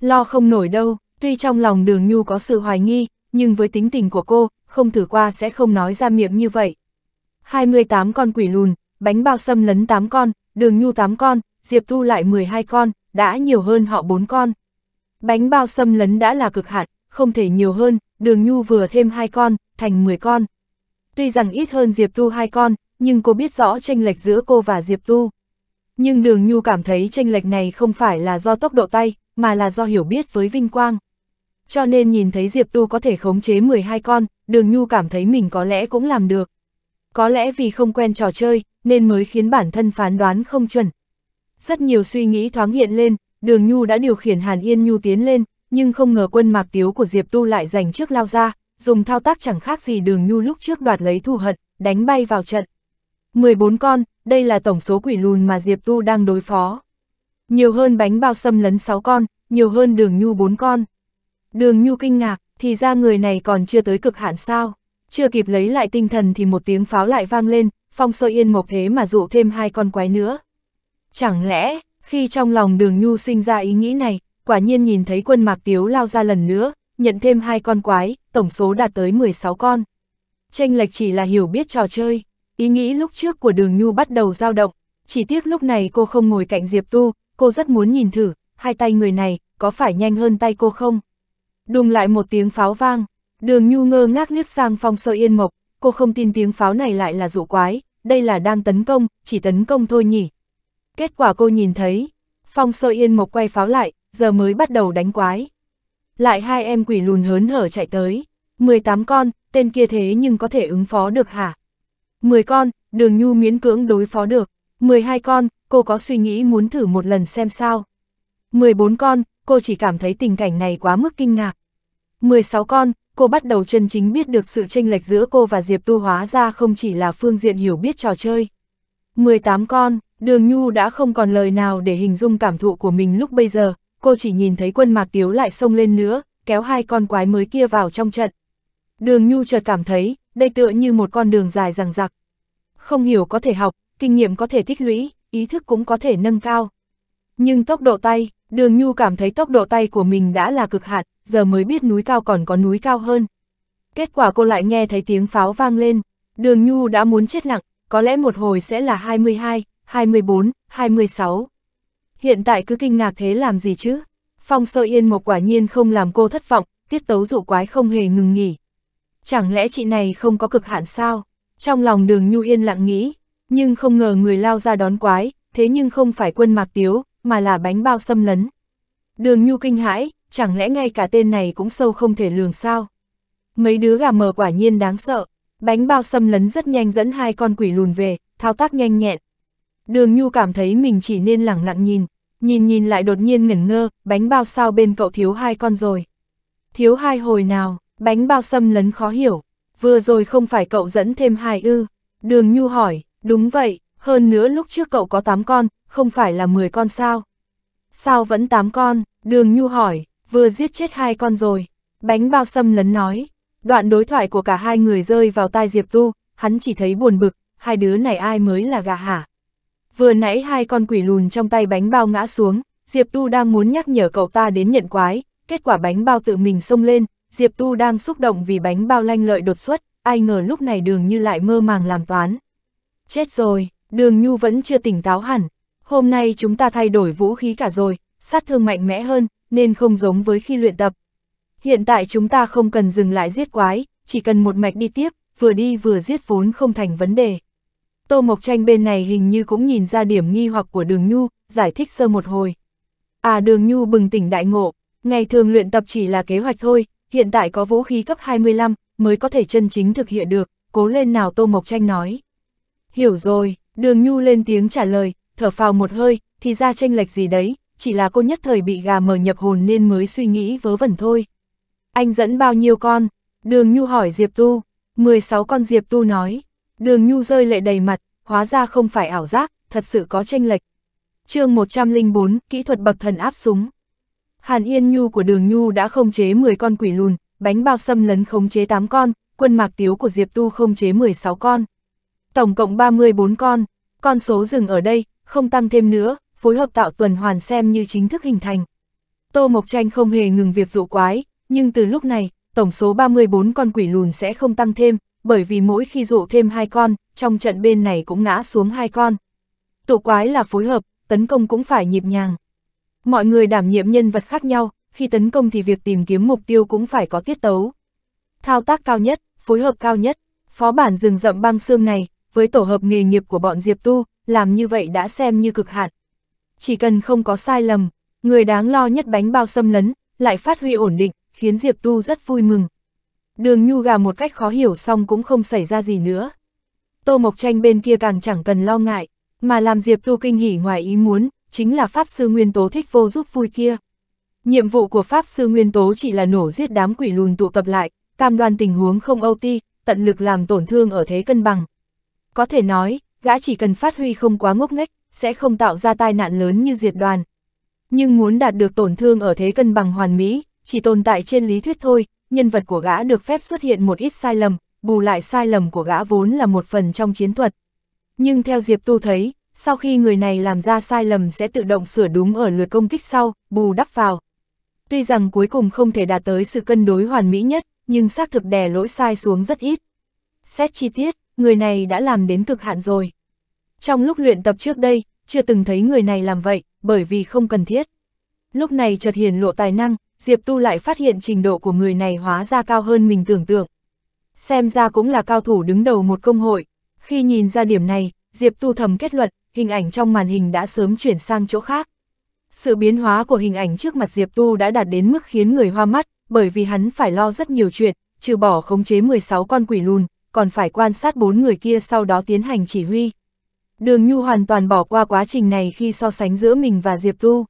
Lo không nổi đâu, tuy trong lòng đường nhu có sự hoài nghi, nhưng với tính tình của cô, không thử qua sẽ không nói ra miệng như vậy. 28 con quỷ lùn, bánh bao xâm lấn 8 con, đường nhu 8 con, Diệp Tu lại 12 con, đã nhiều hơn họ bốn con. Bánh bao xâm lấn đã là cực hạn, không thể nhiều hơn, đường nhu vừa thêm hai con, thành 10 con. Tuy rằng ít hơn Diệp Tu hai con, nhưng cô biết rõ tranh lệch giữa cô và Diệp Tu. Nhưng đường nhu cảm thấy tranh lệch này không phải là do tốc độ tay, mà là do hiểu biết với Vinh Quang. Cho nên nhìn thấy Diệp Tu có thể khống chế 12 con, đường nhu cảm thấy mình có lẽ cũng làm được. Có lẽ vì không quen trò chơi, nên mới khiến bản thân phán đoán không chuẩn, rất nhiều suy nghĩ thoáng hiện lên, đường Nhu đã điều khiển Hàn Yên Nhu tiến lên, nhưng không ngờ quân mạc tiếu của Diệp Tu lại giành trước lao ra, dùng thao tác chẳng khác gì đường Nhu lúc trước đoạt lấy thu hận, đánh bay vào trận. 14 con, đây là tổng số quỷ lùn mà Diệp Tu đang đối phó. Nhiều hơn bánh bao xâm lấn 6 con, nhiều hơn đường Nhu 4 con. Đường Nhu kinh ngạc, thì ra người này còn chưa tới cực hạn sao. Chưa kịp lấy lại tinh thần thì một tiếng pháo lại vang lên, phong sơ yên một thế mà dụ thêm hai con quái nữa. Chẳng lẽ, khi trong lòng đường nhu sinh ra ý nghĩ này, quả nhiên nhìn thấy quân mạc tiếu lao ra lần nữa, nhận thêm hai con quái, tổng số đạt tới 16 con. Tranh lệch chỉ là hiểu biết trò chơi, ý nghĩ lúc trước của đường nhu bắt đầu dao động, chỉ tiếc lúc này cô không ngồi cạnh Diệp Tu, cô rất muốn nhìn thử, hai tay người này, có phải nhanh hơn tay cô không? Đùng lại một tiếng pháo vang, đường nhu ngơ ngác liếc sang phong sơ yên mộc, cô không tin tiếng pháo này lại là dụ quái, đây là đang tấn công, chỉ tấn công thôi nhỉ, Kết quả cô nhìn thấy, Phong Sơ Yên Mộc quay pháo lại, giờ mới bắt đầu đánh quái. Lại hai em quỷ lùn hớn hở chạy tới, 18 con, tên kia thế nhưng có thể ứng phó được hả? 10 con, đường nhu miễn cưỡng đối phó được, 12 con, cô có suy nghĩ muốn thử một lần xem sao. 14 con, cô chỉ cảm thấy tình cảnh này quá mức kinh ngạc. 16 con, cô bắt đầu chân chính biết được sự chênh lệch giữa cô và Diệp Tu hóa ra không chỉ là phương diện hiểu biết trò chơi. 18 con, Đường Nhu đã không còn lời nào để hình dung cảm thụ của mình lúc bây giờ, cô chỉ nhìn thấy quân mạc tiếu lại xông lên nữa, kéo hai con quái mới kia vào trong trận. Đường Nhu chợt cảm thấy, đây tựa như một con đường dài rằng rặc. Không hiểu có thể học, kinh nghiệm có thể tích lũy, ý thức cũng có thể nâng cao. Nhưng tốc độ tay, đường Nhu cảm thấy tốc độ tay của mình đã là cực hạn, giờ mới biết núi cao còn có núi cao hơn. Kết quả cô lại nghe thấy tiếng pháo vang lên, đường Nhu đã muốn chết lặng, có lẽ một hồi sẽ là 22, 24, 26. Hiện tại cứ kinh ngạc thế làm gì chứ? Phong sơ yên một quả nhiên không làm cô thất vọng, tiết tấu dụ quái không hề ngừng nghỉ. Chẳng lẽ chị này không có cực hạn sao? Trong lòng đường nhu yên lặng nghĩ, nhưng không ngờ người lao ra đón quái, thế nhưng không phải quân mạc tiếu, mà là bánh bao xâm lấn. Đường nhu kinh hãi, chẳng lẽ ngay cả tên này cũng sâu không thể lường sao? Mấy đứa gà mờ quả nhiên đáng sợ, bánh bao xâm lấn rất nhanh dẫn hai con quỷ lùn về, thao tác nhanh nhẹn, đường nhu cảm thấy mình chỉ nên lẳng lặng nhìn, nhìn nhìn lại đột nhiên ngẩn ngơ, bánh bao sao bên cậu thiếu hai con rồi. Thiếu hai hồi nào, bánh bao xâm lấn khó hiểu, vừa rồi không phải cậu dẫn thêm hai ư. Đường nhu hỏi, đúng vậy, hơn nữa lúc trước cậu có tám con, không phải là mười con sao? Sao vẫn tám con, đường nhu hỏi, vừa giết chết hai con rồi. Bánh bao xâm lấn nói, đoạn đối thoại của cả hai người rơi vào tai Diệp Tu, hắn chỉ thấy buồn bực, hai đứa này ai mới là gà hả? Vừa nãy hai con quỷ lùn trong tay bánh bao ngã xuống, Diệp Tu đang muốn nhắc nhở cậu ta đến nhận quái, kết quả bánh bao tự mình xông lên, Diệp Tu đang xúc động vì bánh bao lanh lợi đột xuất, ai ngờ lúc này đường như lại mơ màng làm toán. Chết rồi, đường nhu vẫn chưa tỉnh táo hẳn, hôm nay chúng ta thay đổi vũ khí cả rồi, sát thương mạnh mẽ hơn, nên không giống với khi luyện tập. Hiện tại chúng ta không cần dừng lại giết quái, chỉ cần một mạch đi tiếp, vừa đi vừa giết vốn không thành vấn đề. Tô Mộc Tranh bên này hình như cũng nhìn ra điểm nghi hoặc của Đường Nhu, giải thích sơ một hồi. À Đường Nhu bừng tỉnh đại ngộ, ngày thường luyện tập chỉ là kế hoạch thôi, hiện tại có vũ khí cấp 25 mới có thể chân chính thực hiện được, cố lên nào Tô Mộc Tranh nói. Hiểu rồi, Đường Nhu lên tiếng trả lời, thở phào một hơi, thì ra tranh lệch gì đấy, chỉ là cô nhất thời bị gà mở nhập hồn nên mới suy nghĩ vớ vẩn thôi. Anh dẫn bao nhiêu con? Đường Nhu hỏi Diệp Tu, 16 con Diệp Tu nói. Đường Nhu rơi lệ đầy mặt, hóa ra không phải ảo giác, thật sự có tranh lệch. chương 104, kỹ thuật bậc thần áp súng. Hàn Yên Nhu của Đường Nhu đã không chế 10 con quỷ lùn, bánh bao xâm lấn khống chế 8 con, quân mạc tiếu của Diệp Tu không chế 16 con. Tổng cộng 34 con, con số dừng ở đây, không tăng thêm nữa, phối hợp tạo tuần hoàn xem như chính thức hình thành. Tô Mộc Tranh không hề ngừng việc dụ quái, nhưng từ lúc này, tổng số 34 con quỷ lùn sẽ không tăng thêm, bởi vì mỗi khi dụ thêm hai con, trong trận bên này cũng ngã xuống hai con. Tụ quái là phối hợp, tấn công cũng phải nhịp nhàng. Mọi người đảm nhiệm nhân vật khác nhau, khi tấn công thì việc tìm kiếm mục tiêu cũng phải có tiết tấu. Thao tác cao nhất, phối hợp cao nhất, phó bản rừng rậm băng xương này, với tổ hợp nghề nghiệp của bọn Diệp Tu, làm như vậy đã xem như cực hạn. Chỉ cần không có sai lầm, người đáng lo nhất bánh bao xâm lấn, lại phát huy ổn định, khiến Diệp Tu rất vui mừng đường nhu gà một cách khó hiểu xong cũng không xảy ra gì nữa. Tô Mộc Tranh bên kia càng chẳng cần lo ngại, mà làm Diệp Tu kinh hỉ ngoài ý muốn, chính là Pháp Sư Nguyên Tố thích vô giúp vui kia. Nhiệm vụ của Pháp Sư Nguyên Tố chỉ là nổ giết đám quỷ lùn tụ tập lại, cam đoan tình huống không âu ti, tận lực làm tổn thương ở thế cân bằng. Có thể nói, gã chỉ cần phát huy không quá ngốc nghếch, sẽ không tạo ra tai nạn lớn như diệt đoàn. Nhưng muốn đạt được tổn thương ở thế cân bằng hoàn mỹ, chỉ tồn tại trên lý thuyết thôi, nhân vật của gã được phép xuất hiện một ít sai lầm, bù lại sai lầm của gã vốn là một phần trong chiến thuật. Nhưng theo Diệp Tu thấy, sau khi người này làm ra sai lầm sẽ tự động sửa đúng ở lượt công kích sau, bù đắp vào. Tuy rằng cuối cùng không thể đạt tới sự cân đối hoàn mỹ nhất, nhưng xác thực đè lỗi sai xuống rất ít. Xét chi tiết, người này đã làm đến cực hạn rồi. Trong lúc luyện tập trước đây, chưa từng thấy người này làm vậy, bởi vì không cần thiết. Lúc này chợt hiển lộ tài năng, Diệp Tu lại phát hiện trình độ của người này hóa ra cao hơn mình tưởng tượng. Xem ra cũng là cao thủ đứng đầu một công hội. Khi nhìn ra điểm này, Diệp Tu thầm kết luận, hình ảnh trong màn hình đã sớm chuyển sang chỗ khác. Sự biến hóa của hình ảnh trước mặt Diệp Tu đã đạt đến mức khiến người hoa mắt, bởi vì hắn phải lo rất nhiều chuyện, trừ bỏ khống chế 16 con quỷ lùn, còn phải quan sát bốn người kia sau đó tiến hành chỉ huy. Đường Nhu hoàn toàn bỏ qua quá trình này khi so sánh giữa mình và Diệp Tu.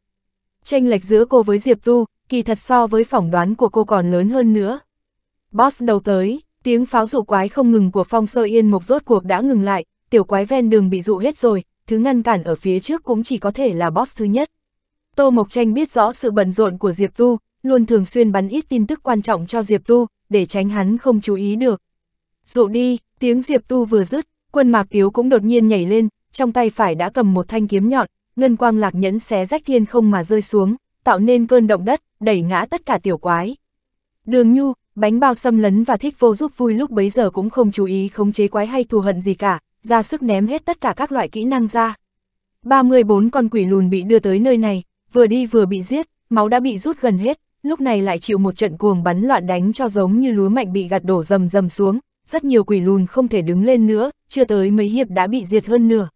Tranh lệch giữa cô với Diệp Tu, kỳ thật so với phỏng đoán của cô còn lớn hơn nữa. Boss đầu tới, tiếng pháo dụ quái không ngừng của phong sơ yên mục rốt cuộc đã ngừng lại, tiểu quái ven đường bị dụ hết rồi, thứ ngăn cản ở phía trước cũng chỉ có thể là boss thứ nhất. Tô Mộc Tranh biết rõ sự bận rộn của Diệp Tu, luôn thường xuyên bắn ít tin tức quan trọng cho Diệp Tu, để tránh hắn không chú ý được. Dụ đi, tiếng Diệp Tu vừa dứt, quân mạc yếu cũng đột nhiên nhảy lên, trong tay phải đã cầm một thanh kiếm nhọn, ngân quang lạc nhẫn xé rách thiên không mà rơi xuống, tạo nên cơn động đất, đẩy ngã tất cả tiểu quái. Đường nhu, bánh bao xâm lấn và thích vô giúp vui lúc bấy giờ cũng không chú ý khống chế quái hay thù hận gì cả, ra sức ném hết tất cả các loại kỹ năng ra. 34 con quỷ lùn bị đưa tới nơi này, vừa đi vừa bị giết, máu đã bị rút gần hết, lúc này lại chịu một trận cuồng bắn loạn đánh cho giống như lúa mạnh bị gạt đổ rầm rầm xuống, rất nhiều quỷ lùn không thể đứng lên nữa, chưa tới mấy hiệp đã bị diệt hơn nửa.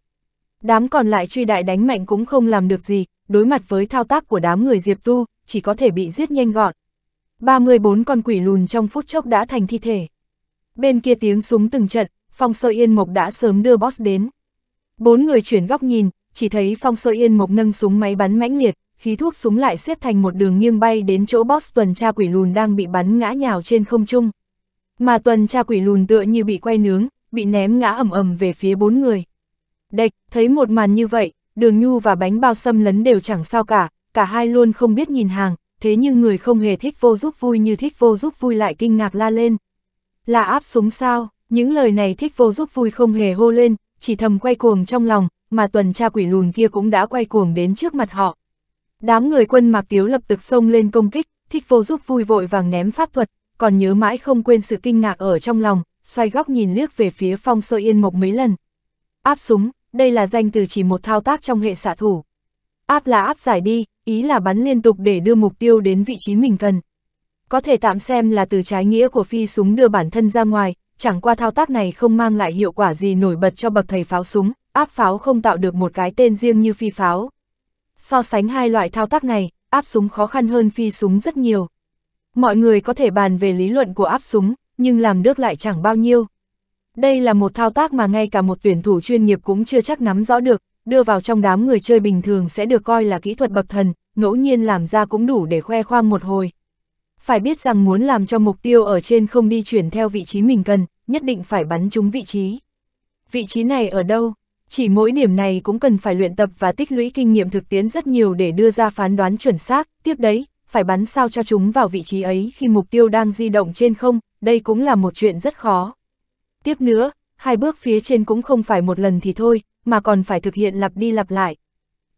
Đám còn lại truy đại đánh mạnh cũng không làm được gì, đối mặt với thao tác của đám người Diệp Tu, chỉ có thể bị giết nhanh gọn. 34 con quỷ lùn trong phút chốc đã thành thi thể. Bên kia tiếng súng từng trận, Phong Sơ Yên Mộc đã sớm đưa boss đến. Bốn người chuyển góc nhìn, chỉ thấy Phong Sơ Yên Mộc nâng súng máy bắn mãnh liệt, khí thuốc súng lại xếp thành một đường nghiêng bay đến chỗ boss tuần tra quỷ lùn đang bị bắn ngã nhào trên không trung. Mà tuần tra quỷ lùn tựa như bị quay nướng, bị ném ngã ầm ầm về phía bốn người. Địch, thấy một màn như vậy, đường nhu và bánh bao xâm lấn đều chẳng sao cả, cả hai luôn không biết nhìn hàng, thế nhưng người không hề thích vô giúp vui như thích vô giúp vui lại kinh ngạc la lên. Là áp súng sao, những lời này thích vô giúp vui không hề hô lên, chỉ thầm quay cuồng trong lòng, mà tuần tra quỷ lùn kia cũng đã quay cuồng đến trước mặt họ. Đám người quân mạc tiếu lập tức xông lên công kích, thích vô giúp vui vội vàng ném pháp thuật, còn nhớ mãi không quên sự kinh ngạc ở trong lòng, xoay góc nhìn liếc về phía phong sơ yên mộc mấy lần. Áp súng, đây là danh từ chỉ một thao tác trong hệ xạ thủ áp là áp giải đi, ý là bắn liên tục để đưa mục tiêu đến vị trí mình cần. Có thể tạm xem là từ trái nghĩa của phi súng đưa bản thân ra ngoài, chẳng qua thao tác này không mang lại hiệu quả gì nổi bật cho bậc thầy pháo súng, áp pháo không tạo được một cái tên riêng như phi pháo. So sánh hai loại thao tác này, áp súng khó khăn hơn phi súng rất nhiều. Mọi người có thể bàn về lý luận của áp súng, nhưng làm được lại chẳng bao nhiêu. Đây là một thao tác mà ngay cả một tuyển thủ chuyên nghiệp cũng chưa chắc nắm rõ được, đưa vào trong đám người chơi bình thường sẽ được coi là kỹ thuật bậc thần, ngẫu nhiên làm ra cũng đủ để khoe khoang một hồi. Phải biết rằng muốn làm cho mục tiêu ở trên không đi chuyển theo vị trí mình cần, nhất định phải bắn trúng vị trí. Vị trí này ở đâu? Chỉ mỗi điểm này cũng cần phải luyện tập và tích lũy kinh nghiệm thực tiễn rất nhiều để đưa ra phán đoán chuẩn xác, tiếp đấy, phải bắn sao cho chúng vào vị trí ấy khi mục tiêu đang di động trên không, đây cũng là một chuyện rất khó. Tiếp nữa, hai bước phía trên cũng không phải một lần thì thôi, mà còn phải thực hiện lặp đi lặp lại.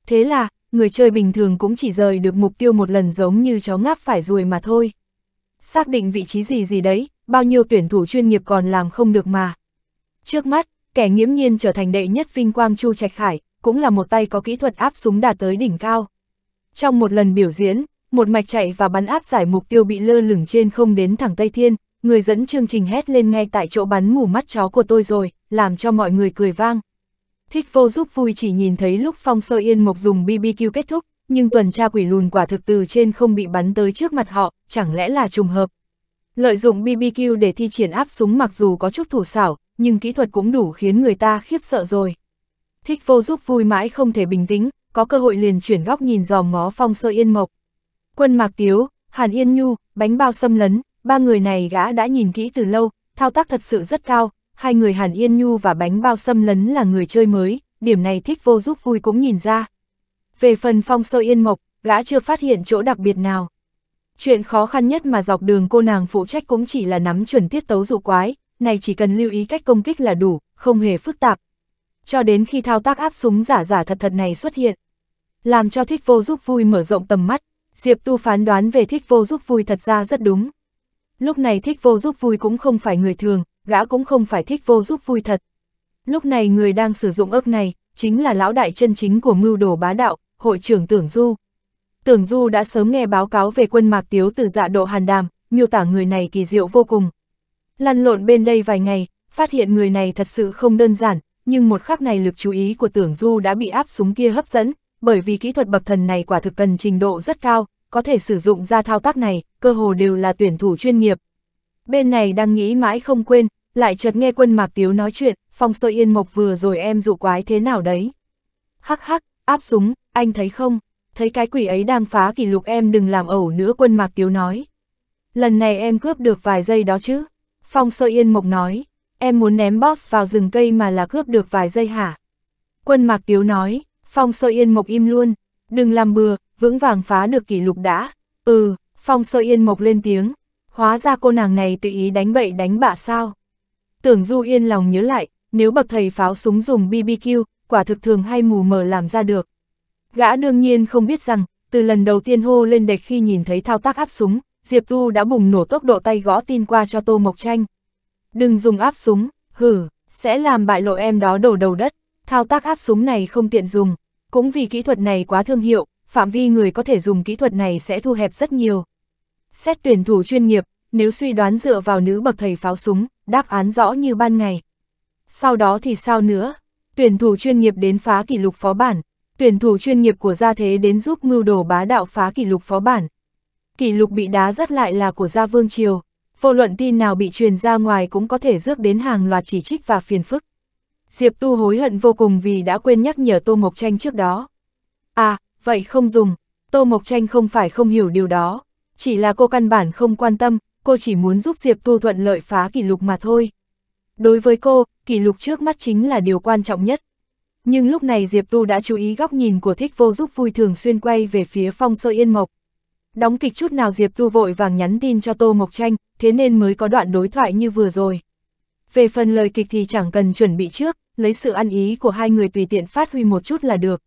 Thế là, người chơi bình thường cũng chỉ rời được mục tiêu một lần giống như chó ngáp phải ruồi mà thôi. Xác định vị trí gì gì đấy, bao nhiêu tuyển thủ chuyên nghiệp còn làm không được mà. Trước mắt, kẻ nghiễm nhiên trở thành đệ nhất vinh quang Chu Trạch Khải, cũng là một tay có kỹ thuật áp súng đạt tới đỉnh cao. Trong một lần biểu diễn, một mạch chạy và bắn áp giải mục tiêu bị lơ lửng trên không đến thẳng Tây Thiên, người dẫn chương trình hét lên ngay tại chỗ bắn mù mắt chó của tôi rồi, làm cho mọi người cười vang. Thích vô giúp vui chỉ nhìn thấy lúc Phong Sơ Yên Mộc dùng BBQ kết thúc, nhưng tuần tra quỷ lùn quả thực từ trên không bị bắn tới trước mặt họ, chẳng lẽ là trùng hợp. Lợi dụng BBQ để thi triển áp súng mặc dù có chút thủ xảo, nhưng kỹ thuật cũng đủ khiến người ta khiếp sợ rồi. Thích vô giúp vui mãi không thể bình tĩnh, có cơ hội liền chuyển góc nhìn dòm ngó Phong Sơ Yên Mộc. Quân Mạc Tiếu, Hàn Yên Nhu, Bánh Bao Xâm Lấn, ba người này gã đã nhìn kỹ từ lâu, thao tác thật sự rất cao, hai người Hàn Yên Nhu và bánh bao xâm lấn là người chơi mới, điểm này thích vô giúp vui cũng nhìn ra. Về phần phong sơ yên mộc, gã chưa phát hiện chỗ đặc biệt nào. Chuyện khó khăn nhất mà dọc đường cô nàng phụ trách cũng chỉ là nắm chuẩn tiết tấu dụ quái, này chỉ cần lưu ý cách công kích là đủ, không hề phức tạp. Cho đến khi thao tác áp súng giả giả thật thật này xuất hiện. Làm cho thích vô giúp vui mở rộng tầm mắt, Diệp Tu phán đoán về thích vô giúp vui thật ra rất đúng. Lúc này thích vô giúp vui cũng không phải người thường, gã cũng không phải thích vô giúp vui thật. Lúc này người đang sử dụng ước này, chính là lão đại chân chính của mưu đồ bá đạo, hội trưởng Tưởng Du. Tưởng Du đã sớm nghe báo cáo về quân mạc tiếu từ dạ độ hàn đàm, miêu tả người này kỳ diệu vô cùng. Lăn lộn bên đây vài ngày, phát hiện người này thật sự không đơn giản, nhưng một khắc này lực chú ý của Tưởng Du đã bị áp súng kia hấp dẫn, bởi vì kỹ thuật bậc thần này quả thực cần trình độ rất cao, có thể sử dụng ra thao tác này, cơ hồ đều là tuyển thủ chuyên nghiệp, Bên này đang nghĩ mãi không quên, lại chợt nghe quân mạc tiếu nói chuyện, phong sơ yên mộc vừa rồi em dụ quái thế nào đấy. Hắc hắc, áp súng, anh thấy không, thấy cái quỷ ấy đang phá kỷ lục em đừng làm ẩu nữa quân mạc tiếu nói. Lần này em cướp được vài giây đó chứ, phong sơ yên mộc nói, em muốn ném boss vào rừng cây mà là cướp được vài giây hả. Quân mạc tiếu nói, phong sơ yên mộc im luôn, đừng làm bừa, vững vàng phá được kỷ lục đã, ừ, phong sơ yên mộc lên tiếng, Hóa ra cô nàng này tự ý đánh bậy đánh bạ sao. Tưởng Du yên lòng nhớ lại, nếu bậc thầy pháo súng dùng BBQ, quả thực thường hay mù mờ làm ra được. Gã đương nhiên không biết rằng, từ lần đầu tiên hô lên địch khi nhìn thấy thao tác áp súng, Diệp Tu đã bùng nổ tốc độ tay gõ tin qua cho Tô Mộc Tranh. Đừng dùng áp súng, hử, sẽ làm bại lộ em đó đổ đầu đất, thao tác áp súng này không tiện dùng, cũng vì kỹ thuật này quá thương hiệu, phạm vi người có thể dùng kỹ thuật này sẽ thu hẹp rất nhiều. Xét tuyển thủ chuyên nghiệp, nếu suy đoán dựa vào nữ bậc thầy pháo súng, đáp án rõ như ban ngày. Sau đó thì sao nữa? Tuyển thủ chuyên nghiệp đến phá kỷ lục phó bản, tuyển thủ chuyên nghiệp của gia thế đến giúp mưu đồ bá đạo phá kỷ lục phó bản. Kỷ lục bị đá rất lại là của gia vương triều, vô luận tin nào bị truyền ra ngoài cũng có thể rước đến hàng loạt chỉ trích và phiền phức. Diệp Tu hối hận vô cùng vì đã quên nhắc nhở Tô Mộc Tranh trước đó. À, vậy không dùng, Tô Mộc Tranh không phải không hiểu điều đó chỉ là cô căn bản không quan tâm, cô chỉ muốn giúp Diệp Tu thuận lợi phá kỷ lục mà thôi. Đối với cô, kỷ lục trước mắt chính là điều quan trọng nhất. Nhưng lúc này Diệp Tu đã chú ý góc nhìn của thích vô giúp vui thường xuyên quay về phía phong sơ yên mộc. Đóng kịch chút nào Diệp Tu vội vàng nhắn tin cho Tô Mộc Tranh, thế nên mới có đoạn đối thoại như vừa rồi. Về phần lời kịch thì chẳng cần chuẩn bị trước, lấy sự ăn ý của hai người tùy tiện phát huy một chút là được.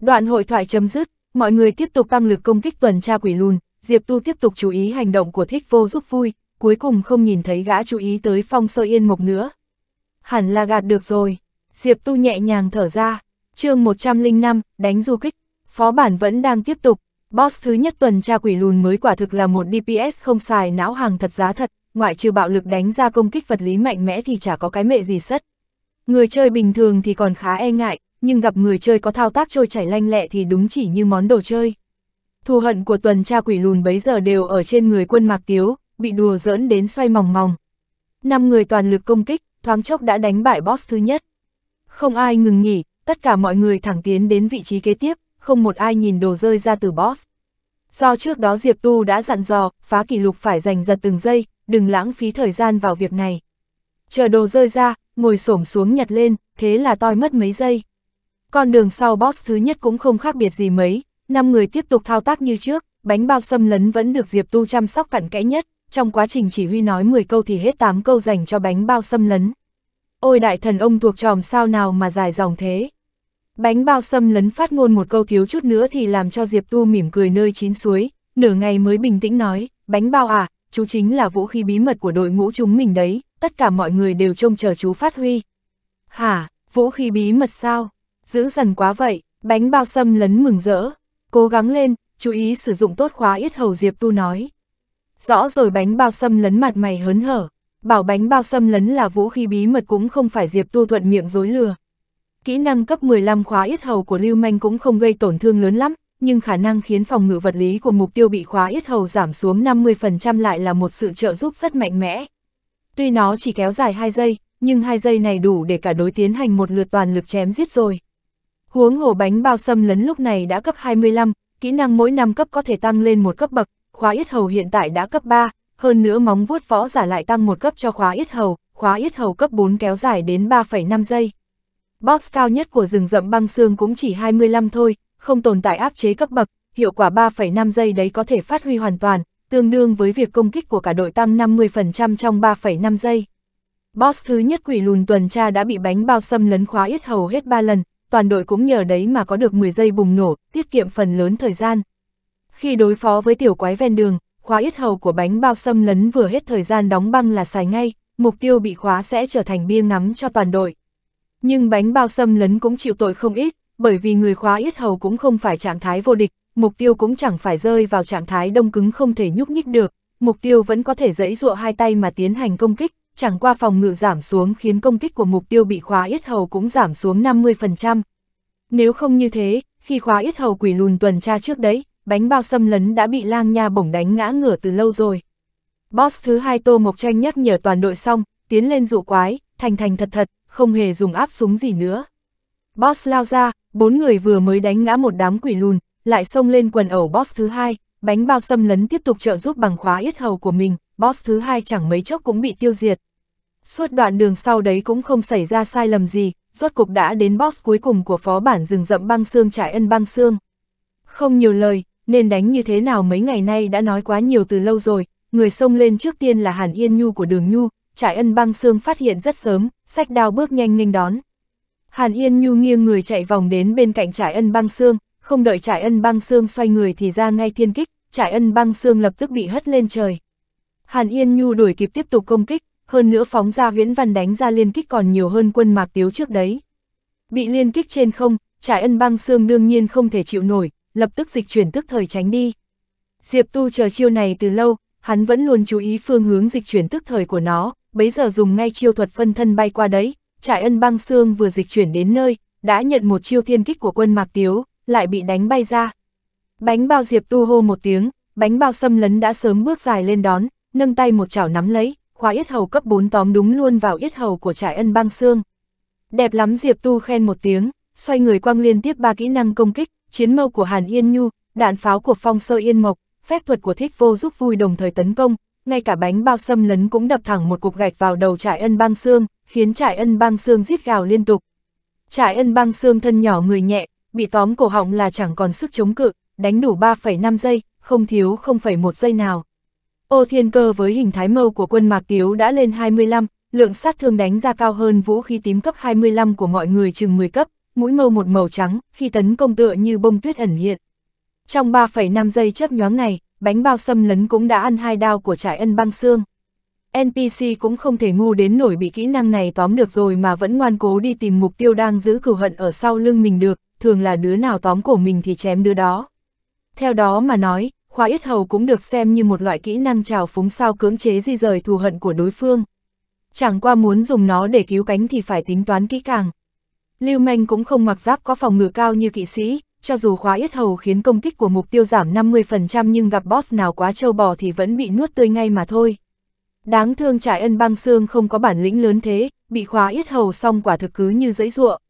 Đoạn hội thoại chấm dứt, mọi người tiếp tục tăng lực công kích tuần tra quỷ lùn, Diệp Tu tiếp tục chú ý hành động của thích vô giúp vui, cuối cùng không nhìn thấy gã chú ý tới phong sơ yên Ngục nữa. Hẳn là gạt được rồi, Diệp Tu nhẹ nhàng thở ra, chương 105, đánh du kích, phó bản vẫn đang tiếp tục, boss thứ nhất tuần tra quỷ lùn mới quả thực là một DPS không xài não hàng thật giá thật, ngoại trừ bạo lực đánh ra công kích vật lý mạnh mẽ thì chả có cái mệ gì sất. Người chơi bình thường thì còn khá e ngại, nhưng gặp người chơi có thao tác trôi chảy lanh lẹ thì đúng chỉ như món đồ chơi. Thù hận của tuần tra quỷ lùn bấy giờ đều ở trên người quân mạc tiếu, bị đùa dỡn đến xoay mòng mòng. Năm người toàn lực công kích, thoáng chốc đã đánh bại boss thứ nhất. Không ai ngừng nghỉ, tất cả mọi người thẳng tiến đến vị trí kế tiếp, không một ai nhìn đồ rơi ra từ boss. Do trước đó Diệp Tu đã dặn dò, phá kỷ lục phải giành giật từng giây, đừng lãng phí thời gian vào việc này. Chờ đồ rơi ra, ngồi xổm xuống nhặt lên, thế là toi mất mấy giây. Con đường sau boss thứ nhất cũng không khác biệt gì mấy, Năm người tiếp tục thao tác như trước, bánh bao xâm lấn vẫn được Diệp Tu chăm sóc cặn kẽ nhất, trong quá trình chỉ huy nói 10 câu thì hết 8 câu dành cho bánh bao xâm lấn. Ôi đại thần ông thuộc tròm sao nào mà dài dòng thế. Bánh bao xâm lấn phát ngôn một câu thiếu chút nữa thì làm cho Diệp Tu mỉm cười nơi chín suối, nửa ngày mới bình tĩnh nói, bánh bao à, chú chính là vũ khí bí mật của đội ngũ chúng mình đấy, tất cả mọi người đều trông chờ chú phát huy. Hả, vũ khí bí mật sao? Giữ dần quá vậy, bánh bao xâm lấn mừng rỡ, cố gắng lên, chú ý sử dụng tốt khóa yết hầu Diệp Tu nói. Rõ rồi bánh bao sâm lấn mặt mày hớn hở, bảo bánh bao sâm lấn là vũ khí bí mật cũng không phải Diệp Tu thuận miệng dối lừa. Kỹ năng cấp 15 khóa yết hầu của Lưu Manh cũng không gây tổn thương lớn lắm, nhưng khả năng khiến phòng ngự vật lý của mục tiêu bị khóa yết hầu giảm xuống 50% lại là một sự trợ giúp rất mạnh mẽ. Tuy nó chỉ kéo dài 2 giây, nhưng 2 giây này đủ để cả đối tiến hành một lượt toàn lực chém giết rồi. Huống hồ bánh bao xâm lấn lúc này đã cấp 25, kỹ năng mỗi năm cấp có thể tăng lên một cấp bậc, khóa yết hầu hiện tại đã cấp 3, hơn nữa móng vuốt võ giả lại tăng một cấp cho khóa yết hầu, khóa yết hầu cấp 4 kéo dài đến 3,5 giây. Boss cao nhất của rừng rậm băng xương cũng chỉ 25 thôi, không tồn tại áp chế cấp bậc, hiệu quả 3,5 giây đấy có thể phát huy hoàn toàn, tương đương với việc công kích của cả đội tăng 50% trong 3,5 giây. Boss thứ nhất quỷ lùn tuần tra đã bị bánh bao xâm lấn khóa yết hầu hết 3 lần, toàn đội cũng nhờ đấy mà có được 10 giây bùng nổ, tiết kiệm phần lớn thời gian. Khi đối phó với tiểu quái ven đường, khóa yết hầu của bánh bao xâm lấn vừa hết thời gian đóng băng là xài ngay, mục tiêu bị khóa sẽ trở thành bia ngắm cho toàn đội. Nhưng bánh bao xâm lấn cũng chịu tội không ít, bởi vì người khóa yết hầu cũng không phải trạng thái vô địch, mục tiêu cũng chẳng phải rơi vào trạng thái đông cứng không thể nhúc nhích được, mục tiêu vẫn có thể dẫy dụa hai tay mà tiến hành công kích, chẳng qua phòng ngự giảm xuống khiến công kích của mục tiêu bị khóa yết hầu cũng giảm xuống 50%. Nếu không như thế, khi khóa yết hầu quỷ lùn tuần tra trước đấy, bánh bao xâm lấn đã bị lang nha bổng đánh ngã ngửa từ lâu rồi. Boss thứ hai Tô Mộc Tranh nhắc nhở toàn đội xong, tiến lên dụ quái, thành thành thật thật, không hề dùng áp súng gì nữa. Boss lao ra, bốn người vừa mới đánh ngã một đám quỷ lùn, lại xông lên quần ẩu boss thứ hai, bánh bao xâm lấn tiếp tục trợ giúp bằng khóa yết hầu của mình, boss thứ hai chẳng mấy chốc cũng bị tiêu diệt. Suốt đoạn đường sau đấy cũng không xảy ra sai lầm gì, rốt cục đã đến box cuối cùng của phó bản rừng rậm băng xương trải ân băng xương. Không nhiều lời, nên đánh như thế nào mấy ngày nay đã nói quá nhiều từ lâu rồi, người xông lên trước tiên là Hàn Yên Nhu của đường Nhu, trải ân băng xương phát hiện rất sớm, sách đao bước nhanh nghênh đón. Hàn Yên Nhu nghiêng người chạy vòng đến bên cạnh trải ân băng xương, không đợi trải ân băng xương xoay người thì ra ngay thiên kích, trải ân băng xương lập tức bị hất lên trời. Hàn Yên Nhu đuổi kịp tiếp tục công kích, hơn nữa phóng ra huyễn văn đánh ra liên kích còn nhiều hơn quân mạc tiếu trước đấy. Bị liên kích trên không, trải ân băng xương đương nhiên không thể chịu nổi, lập tức dịch chuyển tức thời tránh đi. Diệp tu chờ chiêu này từ lâu, hắn vẫn luôn chú ý phương hướng dịch chuyển tức thời của nó, bấy giờ dùng ngay chiêu thuật phân thân bay qua đấy, trải ân băng xương vừa dịch chuyển đến nơi, đã nhận một chiêu thiên kích của quân mạc tiếu, lại bị đánh bay ra. Bánh bao diệp tu hô một tiếng, bánh bao xâm lấn đã sớm bước dài lên đón, nâng tay một chảo nắm lấy, khóa yết hầu cấp 4 tóm đúng luôn vào yết hầu của trại ân băng xương. Đẹp lắm Diệp Tu khen một tiếng, xoay người quăng liên tiếp ba kỹ năng công kích, chiến mâu của Hàn Yên Nhu, đạn pháo của Phong Sơ Yên Mộc, phép thuật của Thích Vô giúp vui đồng thời tấn công, ngay cả bánh bao xâm lấn cũng đập thẳng một cục gạch vào đầu trại ân băng xương, khiến trại ân băng xương rít gào liên tục. Trại ân băng xương thân nhỏ người nhẹ, bị tóm cổ họng là chẳng còn sức chống cự, đánh đủ 3,5 giây, không thiếu 0,1 giây nào. Ô thiên cơ với hình thái mâu của quân mạc tiếu đã lên 25, lượng sát thương đánh ra cao hơn vũ khí tím cấp 25 của mọi người chừng 10 cấp, mũi mâu một màu trắng, khi tấn công tựa như bông tuyết ẩn hiện. Trong 3,5 giây chớp nhoáng này, bánh bao xâm lấn cũng đã ăn hai đao của trại ân băng xương. NPC cũng không thể ngu đến nổi bị kỹ năng này tóm được rồi mà vẫn ngoan cố đi tìm mục tiêu đang giữ cừu hận ở sau lưng mình được, thường là đứa nào tóm cổ mình thì chém đứa đó. Theo đó mà nói, khóa yết hầu cũng được xem như một loại kỹ năng trào phúng sao cưỡng chế di rời thù hận của đối phương. Chẳng qua muốn dùng nó để cứu cánh thì phải tính toán kỹ càng. Lưu Manh cũng không mặc giáp có phòng ngự cao như kỵ sĩ, cho dù khóa yết hầu khiến công kích của mục tiêu giảm 50% nhưng gặp boss nào quá trâu bò thì vẫn bị nuốt tươi ngay mà thôi. Đáng thương trải ân băng xương không có bản lĩnh lớn thế, bị khóa yết hầu xong quả thực cứ như dẫy ruộng.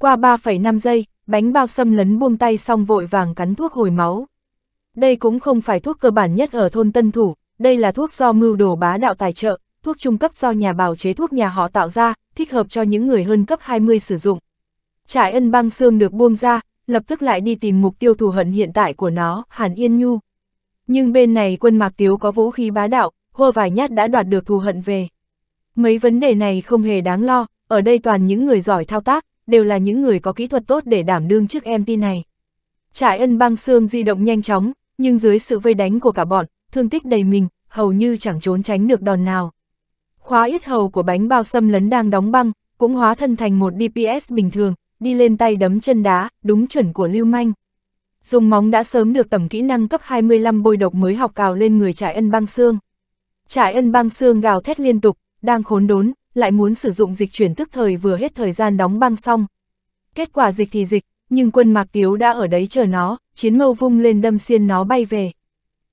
Qua 3,5 giây, bánh bao xâm lấn buông tay xong vội vàng cắn thuốc hồi máu. Đây cũng không phải thuốc cơ bản nhất ở thôn Tân Thủ, đây là thuốc do mưu đồ bá đạo tài trợ, thuốc trung cấp do nhà bào chế thuốc nhà họ tạo ra, thích hợp cho những người hơn cấp 20 sử dụng. Trải ân băng xương được buông ra, lập tức lại đi tìm mục tiêu thù hận hiện tại của nó, Hàn Yên Nhu. Nhưng bên này quân Mạc Tiếu có vũ khí bá đạo, hô vài nhát đã đoạt được thù hận về. Mấy vấn đề này không hề đáng lo, ở đây toàn những người giỏi thao tác, đều là những người có kỹ thuật tốt để đảm đương trước MT này. Trải ân băng xương di động nhanh chóng, nhưng dưới sự vây đánh của cả bọn, thương tích đầy mình, hầu như chẳng trốn tránh được đòn nào. Khóa yết hầu của bánh bao xâm lấn đang đóng băng, cũng hóa thân thành một DPS bình thường, đi lên tay đấm chân đá, đúng chuẩn của Lưu Manh. Dùng móng đã sớm được tầm kỹ năng cấp 25 bôi độc mới học cào lên người trại ân băng xương. trại ân băng xương gào thét liên tục, đang khốn đốn, lại muốn sử dụng dịch chuyển tức thời vừa hết thời gian đóng băng xong. Kết quả dịch thì dịch, nhưng quân mạc tiếu đã ở đấy chờ nó, chiến mâu vung lên đâm xiên nó bay về.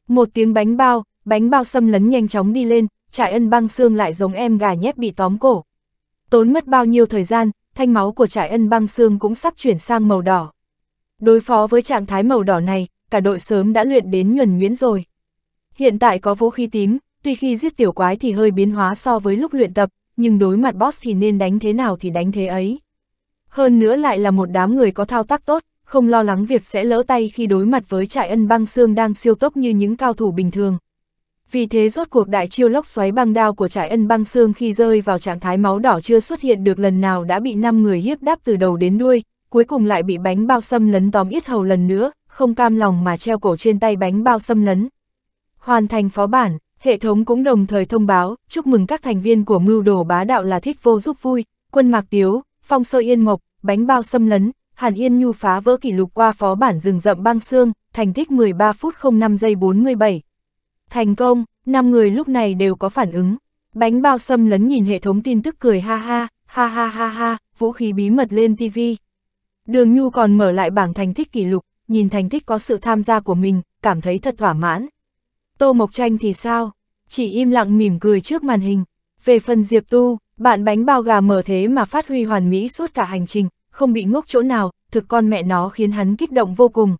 Một tiếng bánh bao, bánh bao xâm lấn nhanh chóng đi lên, trại ân băng xương lại giống em gà nhép bị tóm cổ. Tốn mất bao nhiêu thời gian, thanh máu của trại ân băng xương cũng sắp chuyển sang màu đỏ. Đối phó với trạng thái màu đỏ này, cả đội sớm đã luyện đến nhuần nhuyễn rồi. Hiện tại có vũ khí tím, tuy khi giết tiểu quái thì hơi biến hóa so với lúc luyện tập, nhưng đối mặt boss thì nên đánh thế nào thì đánh thế ấy. Hơn nữa lại là một đám người có thao tác tốt, không lo lắng việc sẽ lỡ tay khi đối mặt với trại ân băng xương đang siêu tốc như những cao thủ bình thường. Vì thế rốt cuộc đại chiêu lốc xoáy băng đao của trại ân băng xương khi rơi vào trạng thái máu đỏ chưa xuất hiện được lần nào đã bị 5 người hiếp đáp từ đầu đến đuôi, cuối cùng lại bị bánh bao xâm lấn tóm yết hầu lần nữa, không cam lòng mà treo cổ trên tay bánh bao xâm lấn. Hoàn thành phó bản, hệ thống cũng đồng thời thông báo, chúc mừng các thành viên của mưu đồ bá đạo là thích vô giúp vui, quân mạc tiếu, Phong sơ yên mộc, bánh bao xâm lấn, Hàn Yên Nhu phá vỡ kỷ lục qua phó bản rừng rậm băng xương, thành tích 13 phút 05 giây 47. Thành công, 5 người lúc này đều có phản ứng. Bánh bao xâm lấn nhìn hệ thống tin tức cười ha ha, ha ha ha ha, vũ khí bí mật lên TV. Đường Nhu còn mở lại bảng thành tích kỷ lục, nhìn thành tích có sự tham gia của mình, cảm thấy thật thỏa mãn. Tô Mộc Tranh thì sao? Chỉ im lặng mỉm cười trước màn hình. Về phần Diệp Tu, bạn bánh bao gà mở thế mà phát huy hoàn mỹ suốt cả hành trình, không bị ngốc chỗ nào, thực con mẹ nó khiến hắn kích động vô cùng.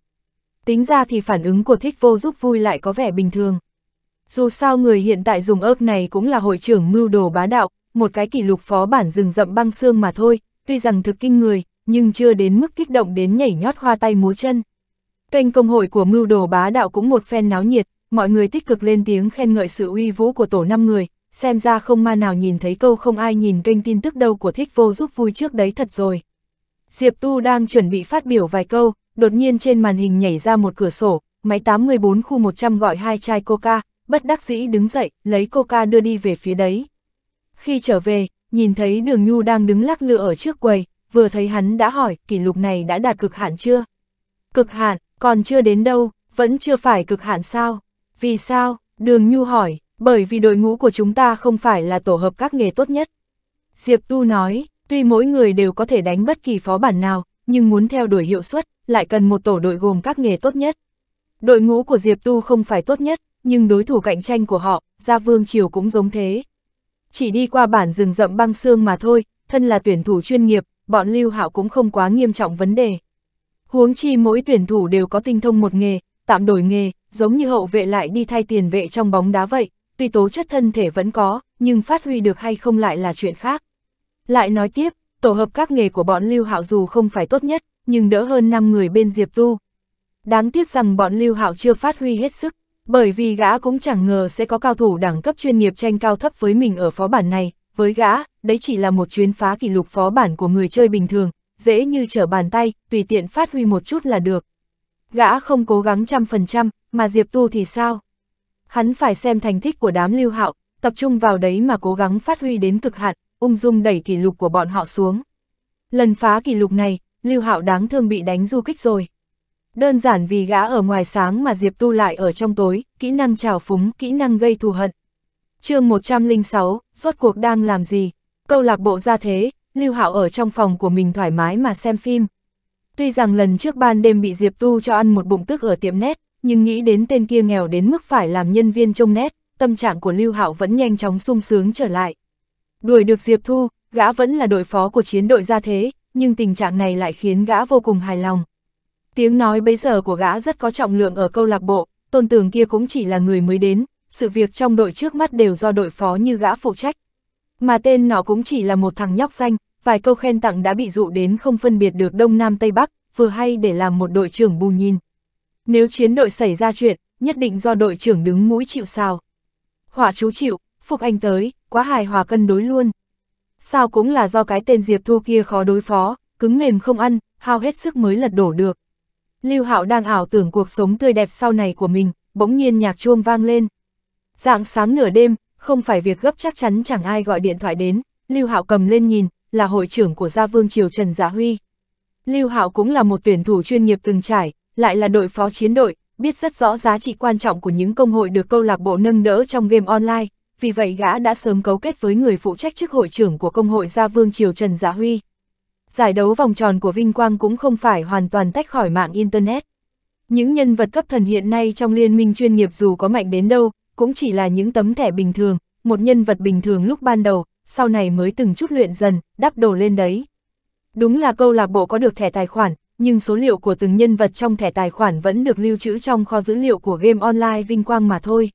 Tính ra thì phản ứng của thích vô giúp vui lại có vẻ bình thường. Dù sao người hiện tại dùng ớt này cũng là hội trưởng mưu đồ bá đạo, một cái kỷ lục phó bản rừng rậm băng xương mà thôi, tuy rằng thực kinh người, nhưng chưa đến mức kích động đến nhảy nhót hoa tay múa chân. Kênh công hội của mưu đồ bá đạo cũng một phen náo nhiệt, mọi người tích cực lên tiếng khen ngợi sự uy vũ của tổ năm người, xem ra không ma nào nhìn thấy câu không ai nhìn kênh tin tức đâu của thích vô giúp vui trước đấy thật rồi. Diệp Tu đang chuẩn bị phát biểu vài câu, đột nhiên trên màn hình nhảy ra một cửa sổ, máy 814 khu 100 gọi hai chai coca, bất đắc dĩ đứng dậy, lấy coca đưa đi về phía đấy. Khi trở về, nhìn thấy đường nhu đang đứng lắc lựa ở trước quầy, vừa thấy hắn đã hỏi kỷ lục này đã đạt cực hạn chưa? Cực hạn, còn chưa đến đâu, vẫn chưa phải cực hạn sao? Vì sao? Đường nhu hỏi, bởi vì đội ngũ của chúng ta không phải là tổ hợp các nghề tốt nhất. Diệp Tu nói, tuy mỗi người đều có thể đánh bất kỳ phó bản nào, nhưng muốn theo đuổi hiệu suất, lại cần một tổ đội gồm các nghề tốt nhất. Đội ngũ của Diệp Tu không phải tốt nhất, nhưng đối thủ cạnh tranh của họ, Gia Vương Triều cũng giống thế. Chỉ đi qua bản rừng rậm băng xương mà thôi, thân là tuyển thủ chuyên nghiệp, bọn Lưu Hạo cũng không quá nghiêm trọng vấn đề. Huống chi mỗi tuyển thủ đều có tinh thông một nghề, tạm đổi nghề, giống như hậu vệ lại đi thay tiền vệ trong bóng đá vậy, tuy tố chất thân thể vẫn có, nhưng phát huy được hay không lại là chuyện khác. Lại nói tiếp, tổ hợp các nghề của bọn Lưu Hạo dù không phải tốt nhất, nhưng đỡ hơn 5 người bên Diệp Tu. Đáng tiếc rằng bọn Lưu Hạo chưa phát huy hết sức, bởi vì gã cũng chẳng ngờ sẽ có cao thủ đẳng cấp chuyên nghiệp tranh cao thấp với mình ở phó bản này, với gã, đấy chỉ là một chuyến phá kỷ lục phó bản của người chơi bình thường, dễ như trở bàn tay, tùy tiện phát huy một chút là được. Gã không cố gắng trăm phần trăm, mà Diệp Tu thì sao? hắn phải xem thành tích của đám lưu hạo, tập trung vào đấy mà cố gắng phát huy đến cực hạn, ung dung đẩy kỷ lục của bọn họ xuống. Lần phá kỷ lục này, lưu hạo đáng thương bị đánh du kích rồi. Đơn giản vì gã ở ngoài sáng mà Diệp Tu lại ở trong tối, kỹ năng trào phúng, kỹ năng gây thù hận. chương 106, rốt cuộc đang làm gì? Câu lạc bộ ra thế, Lưu Hạo ở trong phòng của mình thoải mái mà xem phim. Tuy rằng lần trước ban đêm bị Diệp Tu cho ăn một bụng tức ở tiệm nét, nhưng nghĩ đến tên kia nghèo đến mức phải làm nhân viên trông nét, tâm trạng của Lưu Hạo vẫn nhanh chóng sung sướng trở lại. Đuổi được Diệp Thu, gã vẫn là đội phó của chiến đội gia thế, nhưng tình trạng này lại khiến gã vô cùng hài lòng. Tiếng nói bây giờ của gã rất có trọng lượng ở câu lạc bộ, tôn tường kia cũng chỉ là người mới đến, sự việc trong đội trước mắt đều do đội phó như gã phụ trách. Mà tên nó cũng chỉ là một thằng nhóc xanh vài câu khen tặng đã bị dụ đến không phân biệt được Đông Nam Tây Bắc, vừa hay để làm một đội trưởng bù nhìn. Nếu chiến đội xảy ra chuyện, nhất định do đội trưởng đứng mũi chịu sao. Hỏa chú chịu, Phục Anh tới, quá hài hòa cân đối luôn. Sao cũng là do cái tên Diệp Thu kia khó đối phó, cứng mềm không ăn, hao hết sức mới lật đổ được. Lưu Hạo đang ảo tưởng cuộc sống tươi đẹp sau này của mình, bỗng nhiên nhạc chuông vang lên. Dạng sáng nửa đêm, không phải việc gấp chắc chắn chẳng ai gọi điện thoại đến, Lưu Hạo cầm lên nhìn, là hội trưởng của gia vương triều Trần Giả dạ Huy. Lưu Hạo cũng là một tuyển thủ chuyên nghiệp từng trải, lại là đội phó chiến đội, biết rất rõ giá trị quan trọng của những công hội được câu lạc bộ nâng đỡ trong game online, vì vậy gã đã sớm cấu kết với người phụ trách chức hội trưởng của công hội Gia Vương Triều Trần Giả dạ Huy. Giải đấu vòng tròn của Vinh Quang cũng không phải hoàn toàn tách khỏi mạng Internet. Những nhân vật cấp thần hiện nay trong liên minh chuyên nghiệp dù có mạnh đến đâu, cũng chỉ là những tấm thẻ bình thường, một nhân vật bình thường lúc ban đầu, sau này mới từng chút luyện dần, đắp đổ lên đấy. Đúng là câu lạc bộ có được thẻ tài khoản, nhưng số liệu của từng nhân vật trong thẻ tài khoản vẫn được lưu trữ trong kho dữ liệu của game online Vinh Quang mà thôi.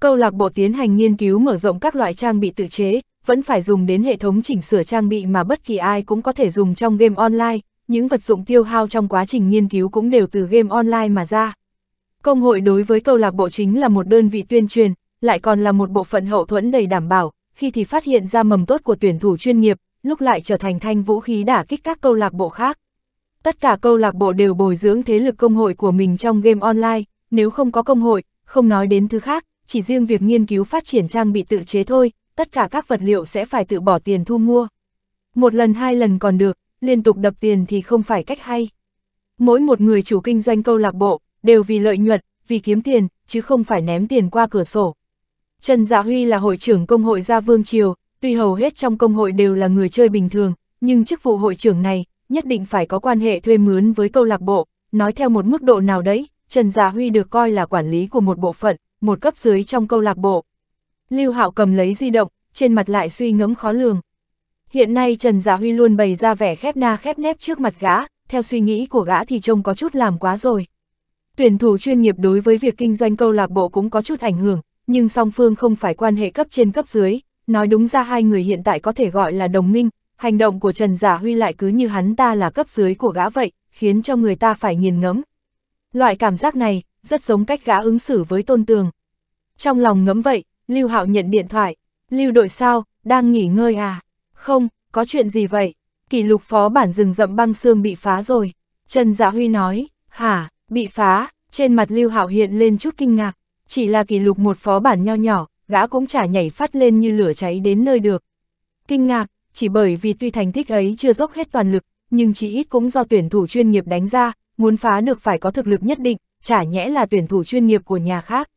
Câu lạc bộ tiến hành nghiên cứu mở rộng các loại trang bị tự chế, vẫn phải dùng đến hệ thống chỉnh sửa trang bị mà bất kỳ ai cũng có thể dùng trong game online, những vật dụng tiêu hao trong quá trình nghiên cứu cũng đều từ game online mà ra. Công hội đối với câu lạc bộ chính là một đơn vị tuyên truyền, lại còn là một bộ phận hậu thuẫn đầy đảm bảo, khi thì phát hiện ra mầm tốt của tuyển thủ chuyên nghiệp, lúc lại trở thành thanh vũ khí đả kích các câu lạc bộ khác. Tất cả câu lạc bộ đều bồi dưỡng thế lực công hội của mình trong game online, nếu không có công hội, không nói đến thứ khác, chỉ riêng việc nghiên cứu phát triển trang bị tự chế thôi, tất cả các vật liệu sẽ phải tự bỏ tiền thu mua. Một lần hai lần còn được, liên tục đập tiền thì không phải cách hay. Mỗi một người chủ kinh doanh câu lạc bộ, đều vì lợi nhuận, vì kiếm tiền, chứ không phải ném tiền qua cửa sổ. Trần Dạ Huy là hội trưởng công hội Gia Vương Triều, tuy hầu hết trong công hội đều là người chơi bình thường, nhưng chức vụ hội trưởng này, nhất định phải có quan hệ thuê mướn với câu lạc bộ, nói theo một mức độ nào đấy, Trần già Huy được coi là quản lý của một bộ phận, một cấp dưới trong câu lạc bộ. Lưu Hạo cầm lấy di động, trên mặt lại suy ngẫm khó lường. Hiện nay Trần già Huy luôn bày ra vẻ khép na khép nép trước mặt gã, theo suy nghĩ của gã thì trông có chút làm quá rồi. Tuyển thủ chuyên nghiệp đối với việc kinh doanh câu lạc bộ cũng có chút ảnh hưởng, nhưng song phương không phải quan hệ cấp trên cấp dưới, nói đúng ra hai người hiện tại có thể gọi là đồng minh, hành động của Trần Giả Huy lại cứ như hắn ta là cấp dưới của gã vậy, khiến cho người ta phải nghiền ngẫm. Loại cảm giác này, rất giống cách gã ứng xử với tôn tường. Trong lòng ngẫm vậy, Lưu Hạo nhận điện thoại, Lưu đội sao, đang nghỉ ngơi à? Không, có chuyện gì vậy? Kỷ lục phó bản rừng rậm băng xương bị phá rồi. Trần Dạ Huy nói, hả, bị phá, trên mặt Lưu Hạo hiện lên chút kinh ngạc, chỉ là kỷ lục một phó bản nho nhỏ, gã cũng chả nhảy phát lên như lửa cháy đến nơi được. Kinh ngạc, chỉ bởi vì tuy thành tích ấy chưa dốc hết toàn lực, nhưng chỉ ít cũng do tuyển thủ chuyên nghiệp đánh ra, muốn phá được phải có thực lực nhất định, chả nhẽ là tuyển thủ chuyên nghiệp của nhà khác.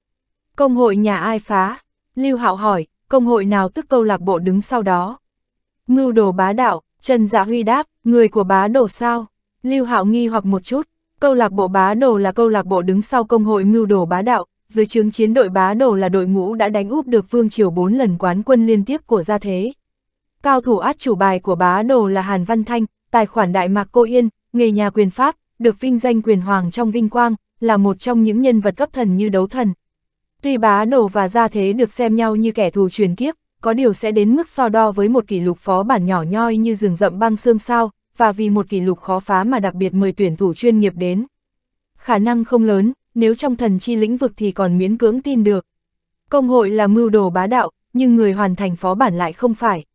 Công hội nhà ai phá? Lưu Hạo hỏi, công hội nào tức câu lạc bộ đứng sau đó? Ngưu đồ bá đạo, Trần Dạ Huy đáp, người của bá đồ sao? Lưu Hạo nghi hoặc một chút, câu lạc bộ bá đồ là câu lạc bộ đứng sau công hội mưu đồ bá đạo, dưới chứng chiến đội bá đồ là đội ngũ đã đánh úp được vương triều 4 lần quán quân liên tiếp của gia thế, Cao thủ át chủ bài của bá đồ là Hàn Văn Thanh, tài khoản Đại Mạc Cô Yên, nghề nhà quyền Pháp, được vinh danh quyền hoàng trong vinh quang, là một trong những nhân vật cấp thần như đấu thần. Tuy bá đồ và gia thế được xem nhau như kẻ thù truyền kiếp, có điều sẽ đến mức so đo với một kỷ lục phó bản nhỏ nhoi như rừng rậm băng xương sao, và vì một kỷ lục khó phá mà đặc biệt mời tuyển thủ chuyên nghiệp đến. Khả năng không lớn, nếu trong thần chi lĩnh vực thì còn miễn cưỡng tin được. Công hội là mưu đồ bá đạo, nhưng người hoàn thành phó bản lại không phải.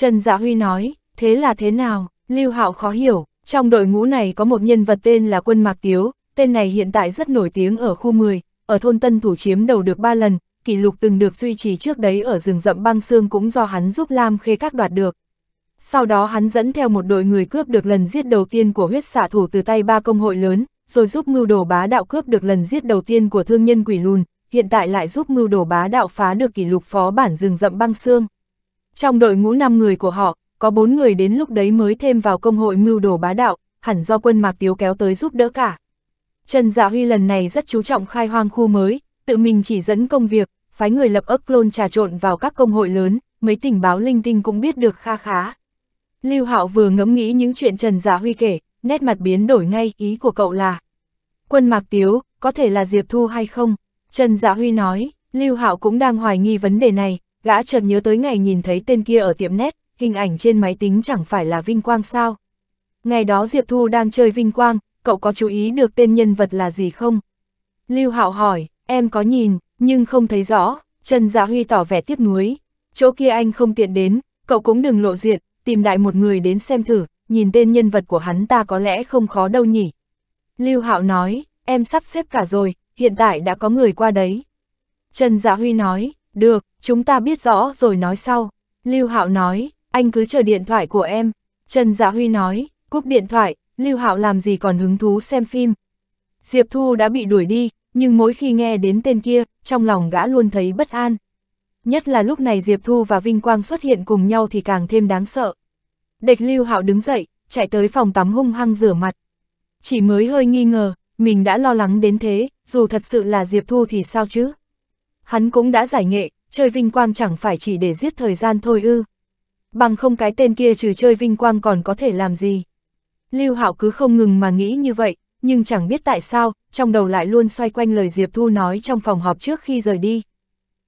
Trần Dạ Huy nói, thế là thế nào, Lưu Hạo khó hiểu, trong đội ngũ này có một nhân vật tên là Quân Mạc Tiếu, tên này hiện tại rất nổi tiếng ở khu 10, ở thôn Tân Thủ chiếm đầu được 3 lần, kỷ lục từng được duy trì trước đấy ở rừng rậm băng xương cũng do hắn giúp Lam Khê các đoạt được. Sau đó hắn dẫn theo một đội người cướp được lần giết đầu tiên của huyết xạ thủ từ tay ba công hội lớn, rồi giúp mưu đồ bá đạo cướp được lần giết đầu tiên của thương nhân quỷ lùn, hiện tại lại giúp mưu đồ bá đạo phá được kỷ lục phó bản rừng rậm băng xương. Trong đội ngũ 5 người của họ, có 4 người đến lúc đấy mới thêm vào công hội mưu đồ bá đạo, hẳn do quân Mạc Tiếu kéo tới giúp đỡ cả. Trần Dạ Huy lần này rất chú trọng khai hoang khu mới, tự mình chỉ dẫn công việc, phái người lập ức clone trà trộn vào các công hội lớn, mấy tình báo linh tinh cũng biết được kha khá. Lưu Hạo vừa ngẫm nghĩ những chuyện Trần Dạ Huy kể, nét mặt biến đổi ngay, ý của cậu là Quân Mạc Tiếu, có thể là Diệp Thu hay không? Trần Dạ Huy nói, Lưu Hạo cũng đang hoài nghi vấn đề này, gã chợt nhớ tới ngày nhìn thấy tên kia ở tiệm nét, hình ảnh trên máy tính chẳng phải là Vinh Quang sao. Ngày đó Diệp Thu đang chơi Vinh Quang, cậu có chú ý được tên nhân vật là gì không? Lưu Hạo hỏi, em có nhìn, nhưng không thấy rõ, Trần Dạ Huy tỏ vẻ tiếc nuối. Chỗ kia anh không tiện đến, cậu cũng đừng lộ diện, tìm đại một người đến xem thử, nhìn tên nhân vật của hắn ta có lẽ không khó đâu nhỉ. Lưu Hạo nói, em sắp xếp cả rồi, hiện tại đã có người qua đấy. Trần Dạ Huy nói, được, chúng ta biết rõ rồi nói sau. Lưu Hạo nói, anh cứ chờ điện thoại của em. Trần Dạ Huy nói, cúp điện thoại, Lưu Hạo làm gì còn hứng thú xem phim. Diệp Thu đã bị đuổi đi, nhưng mỗi khi nghe đến tên kia, trong lòng gã luôn thấy bất an. Nhất là lúc này Diệp Thu và Vinh Quang xuất hiện cùng nhau thì càng thêm đáng sợ. Địch Lưu Hạo đứng dậy, chạy tới phòng tắm hung hăng rửa mặt. Chỉ mới hơi nghi ngờ, mình đã lo lắng đến thế, dù thật sự là Diệp Thu thì sao chứ? hắn cũng đã giải nghệ, chơi vinh quang chẳng phải chỉ để giết thời gian thôi ư. Bằng không cái tên kia trừ chơi vinh quang còn có thể làm gì. Lưu Hạo cứ không ngừng mà nghĩ như vậy, nhưng chẳng biết tại sao, trong đầu lại luôn xoay quanh lời Diệp Thu nói trong phòng họp trước khi rời đi.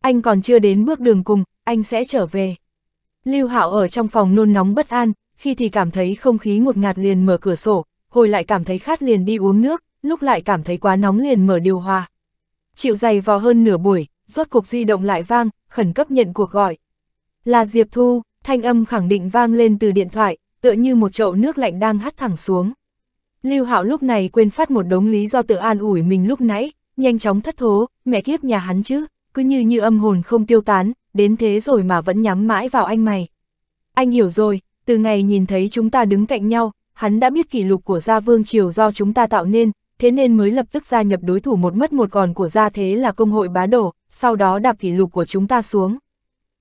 Anh còn chưa đến bước đường cùng, anh sẽ trở về. Lưu Hạo ở trong phòng nôn nóng bất an, khi thì cảm thấy không khí ngột ngạt liền mở cửa sổ, hồi lại cảm thấy khát liền đi uống nước, lúc lại cảm thấy quá nóng liền mở điều hòa. Chịu dày vò hơn nửa buổi, rốt cuộc di động lại vang, khẩn cấp nhận cuộc gọi. Là Diệp Thu, thanh âm khẳng định vang lên từ điện thoại, tựa như một chậu nước lạnh đang hắt thẳng xuống. Lưu Hạo lúc này quên phát một đống lý do tự an ủi mình lúc nãy, nhanh chóng thất thố, mẹ kiếp nhà hắn chứ, cứ như như âm hồn không tiêu tán, đến thế rồi mà vẫn nhắm mãi vào anh mày. Anh hiểu rồi, từ ngày nhìn thấy chúng ta đứng cạnh nhau, hắn đã biết kỷ lục của Gia Vương Triều do chúng ta tạo nên, thế nên mới lập tức gia nhập đối thủ một mất một còn của Gia Thế là công hội bá đổ, sau đó đạp kỷ lục của chúng ta xuống.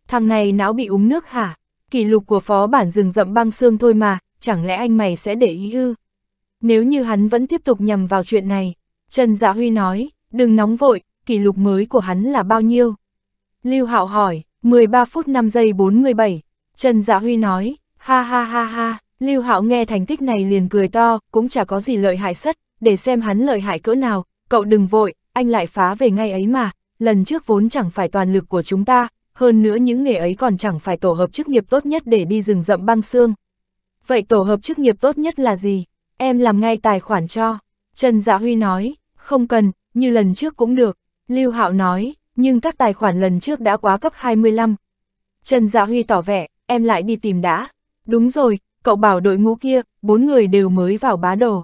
Thằng này não bị uống nước hả? Kỷ lục của phó bản rừng rậm băng xương thôi mà, chẳng lẽ anh mày sẽ để ý ư? Nếu như hắn vẫn tiếp tục nhầm vào chuyện này, Trần Dạ Huy nói, đừng nóng vội, kỷ lục mới của hắn là bao nhiêu? Lưu Hạo hỏi, 13 phút 5 giây 47. Trần Dạ Huy nói, ha ha ha ha, Lưu Hạo nghe thành tích này liền cười to, cũng chả có gì lợi hại sất, để xem hắn lợi hại cỡ nào, cậu đừng vội, anh lại phá về ngay ấy mà, lần trước vốn chẳng phải toàn lực của chúng ta, hơn nữa những nghề ấy còn chẳng phải tổ hợp chức nghiệp tốt nhất để đi rừng rậm băng xương. Vậy tổ hợp chức nghiệp tốt nhất là gì? Em làm ngay tài khoản cho. Trần Dạ Huy nói, không cần, như lần trước cũng được. Lưu Hạo nói, nhưng các tài khoản lần trước đã quá cấp 25. Trần Dạ Huy tỏ vẻ, em lại đi tìm đã. Đúng rồi, cậu bảo đội ngũ kia, bốn người đều mới vào bá đồ.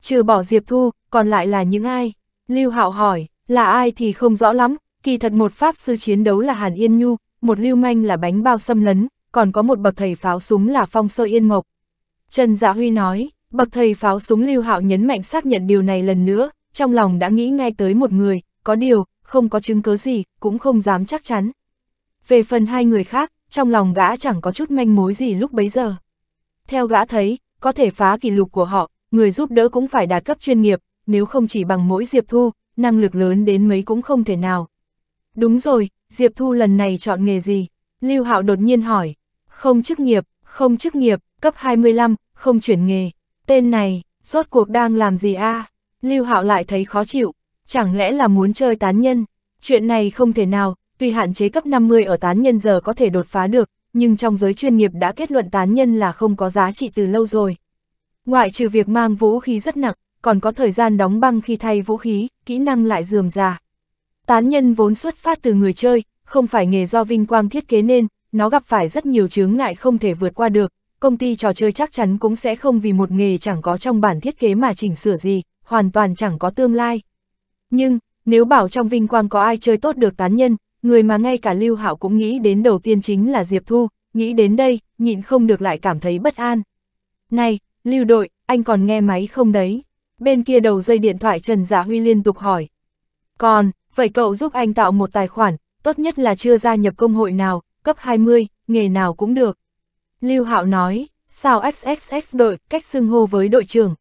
Trừ bỏ Diệp Thu, còn lại là những ai? Lưu Hạo hỏi, là ai thì không rõ lắm, kỳ thật một pháp sư chiến đấu là Hàn Yên Nhu, một lưu manh là bánh bao xâm lấn, còn có một bậc thầy pháo súng là Phong Sơ Yên Mộc. Trần Dạ Huy nói, bậc thầy pháo súng Lưu Hạo nhấn mạnh xác nhận điều này lần nữa, trong lòng đã nghĩ ngay tới một người, có điều, không có chứng cứ gì, cũng không dám chắc chắn. Về phần hai người khác, trong lòng gã chẳng có chút manh mối gì lúc bấy giờ. Theo gã thấy, có thể phá kỷ lục của họ, người giúp đỡ cũng phải đạt cấp chuyên nghiệp, nếu không chỉ bằng mỗi Diệp Thu, năng lực lớn đến mấy cũng không thể nào. Đúng rồi, Diệp Thu lần này chọn nghề gì? Lưu Hạo đột nhiên hỏi. Không chức nghiệp, không chức nghiệp, cấp 25, không chuyển nghề. Tên này, rốt cuộc đang làm gì a? À? Lưu Hạo lại thấy khó chịu, chẳng lẽ là muốn chơi tán nhân? Chuyện này không thể nào, tuy hạn chế cấp 50 ở tán nhân giờ có thể đột phá được, nhưng trong giới chuyên nghiệp đã kết luận tán nhân là không có giá trị từ lâu rồi. Ngoại trừ việc mang vũ khí rất nặng, còn có thời gian đóng băng khi thay vũ khí, kỹ năng lại dườm già. Tán nhân vốn xuất phát từ người chơi, không phải nghề do vinh quang thiết kế nên, nó gặp phải rất nhiều chướng ngại không thể vượt qua được, công ty trò chơi chắc chắn cũng sẽ không vì một nghề chẳng có trong bản thiết kế mà chỉnh sửa gì, hoàn toàn chẳng có tương lai. Nhưng, nếu bảo trong vinh quang có ai chơi tốt được tán nhân, người mà ngay cả Lưu Hạo cũng nghĩ đến đầu tiên chính là Diệp Thu, nghĩ đến đây, nhịn không được lại cảm thấy bất an. Này, Lưu đội, anh còn nghe máy không đấy? bên kia đầu dây điện thoại Trần Giả dạ Huy liên tục hỏi. Còn, vậy cậu giúp anh tạo một tài khoản, tốt nhất là chưa gia nhập công hội nào, cấp 20, nghề nào cũng được. Lưu Hạo nói, sao XXX đội, cách xưng hô với đội trưởng.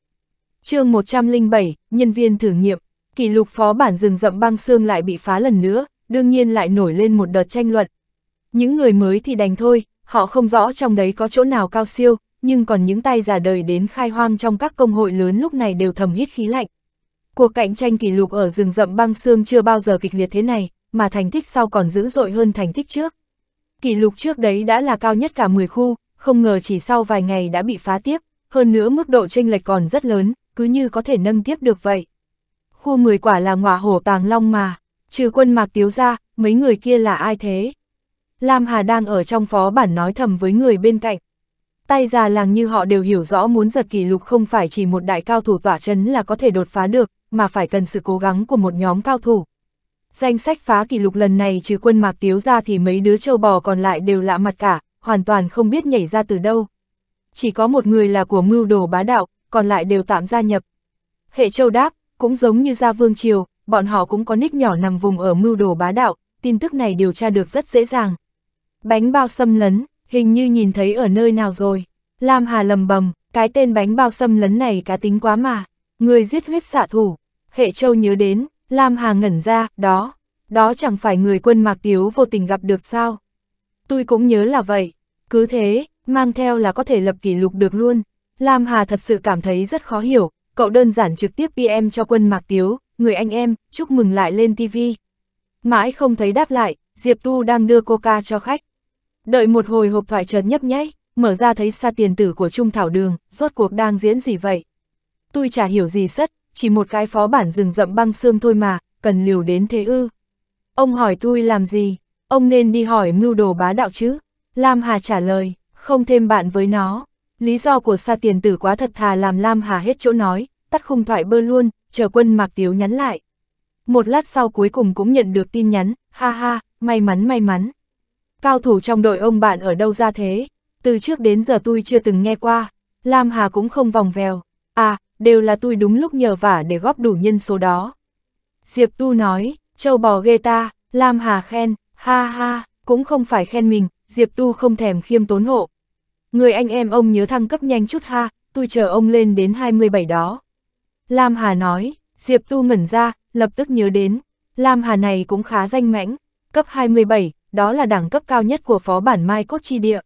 chương 107, nhân viên thử nghiệm, kỷ lục phó bản rừng rậm băng xương lại bị phá lần nữa, đương nhiên lại nổi lên một đợt tranh luận. Những người mới thì đành thôi, họ không rõ trong đấy có chỗ nào cao siêu, nhưng còn những tay già đời đến khai hoang trong các công hội lớn lúc này đều thầm hít khí lạnh. Cuộc cạnh tranh kỷ lục ở rừng rậm băng xương chưa bao giờ kịch liệt thế này, mà thành tích sau còn dữ dội hơn thành tích trước. Kỷ lục trước đấy đã là cao nhất cả 10 khu, không ngờ chỉ sau vài ngày đã bị phá tiếp, hơn nữa mức độ tranh lệch còn rất lớn, cứ như có thể nâng tiếp được vậy. Khu 10 quả là ngọa hổ tàng long mà, trừ quân mạc tiếu ra, mấy người kia là ai thế? Lam Hà đang ở trong phó bản nói thầm với người bên cạnh tay già làng như họ đều hiểu rõ muốn giật kỷ lục không phải chỉ một đại cao thủ tỏa chấn là có thể đột phá được, mà phải cần sự cố gắng của một nhóm cao thủ. Danh sách phá kỷ lục lần này trừ quân mạc tiếu ra thì mấy đứa châu bò còn lại đều lạ mặt cả, hoàn toàn không biết nhảy ra từ đâu. Chỉ có một người là của mưu đồ bá đạo, còn lại đều tạm gia nhập. Hệ châu đáp, cũng giống như gia vương triều, bọn họ cũng có nick nhỏ nằm vùng ở mưu đồ bá đạo, tin tức này điều tra được rất dễ dàng. Bánh bao xâm lấn, hình như nhìn thấy ở nơi nào rồi. Lam Hà lầm bầm, cái tên bánh bao xâm lấn này cá tính quá mà, người giết huyết xạ thủ. Hệ Châu nhớ đến, Lam Hà ngẩn ra, đó, đó chẳng phải người quân Mạc Tiếu vô tình gặp được sao. Tôi cũng nhớ là vậy, cứ thế, mang theo là có thể lập kỷ lục được luôn. Lam Hà thật sự cảm thấy rất khó hiểu, cậu đơn giản trực tiếp PM cho quân Mạc Tiếu, người anh em, chúc mừng lại lên TV. Mãi không thấy đáp lại, Diệp Tu đang đưa coca cho khách. Đợi một hồi hộp thoại trấn nhấp nháy, mở ra thấy xa tiền tử của Trung Thảo Đường, rốt cuộc đang diễn gì vậy? Tôi chả hiểu gì sất, chỉ một cái phó bản rừng rậm băng xương thôi mà, cần liều đến thế ư. Ông hỏi tôi làm gì, ông nên đi hỏi mưu đồ bá đạo chứ? Lam Hà trả lời, không thêm bạn với nó. Lý do của xa tiền tử quá thật thà làm Lam Hà hết chỗ nói, tắt khung thoại bơ luôn, chờ quân Mạc Tiếu nhắn lại. Một lát sau cuối cùng cũng nhận được tin nhắn, ha ha, may mắn may mắn. Cao thủ trong đội ông bạn ở đâu ra thế? Từ trước đến giờ tôi chưa từng nghe qua. Lam Hà cũng không vòng vèo. À, đều là tôi đúng lúc nhờ vả để góp đủ nhân số đó. Diệp Tu nói, châu bò ghê ta, Lam Hà khen, ha ha, cũng không phải khen mình, Diệp Tu không thèm khiêm tốn hộ. Người anh em ông nhớ thăng cấp nhanh chút ha, tôi chờ ông lên đến 27 đó. Lam Hà nói, Diệp Tu ngẩn ra, lập tức nhớ đến, Lam Hà này cũng khá danh mãnh, cấp 27, đó là đẳng cấp cao nhất của phó bản Mai Cốt Chi Địa.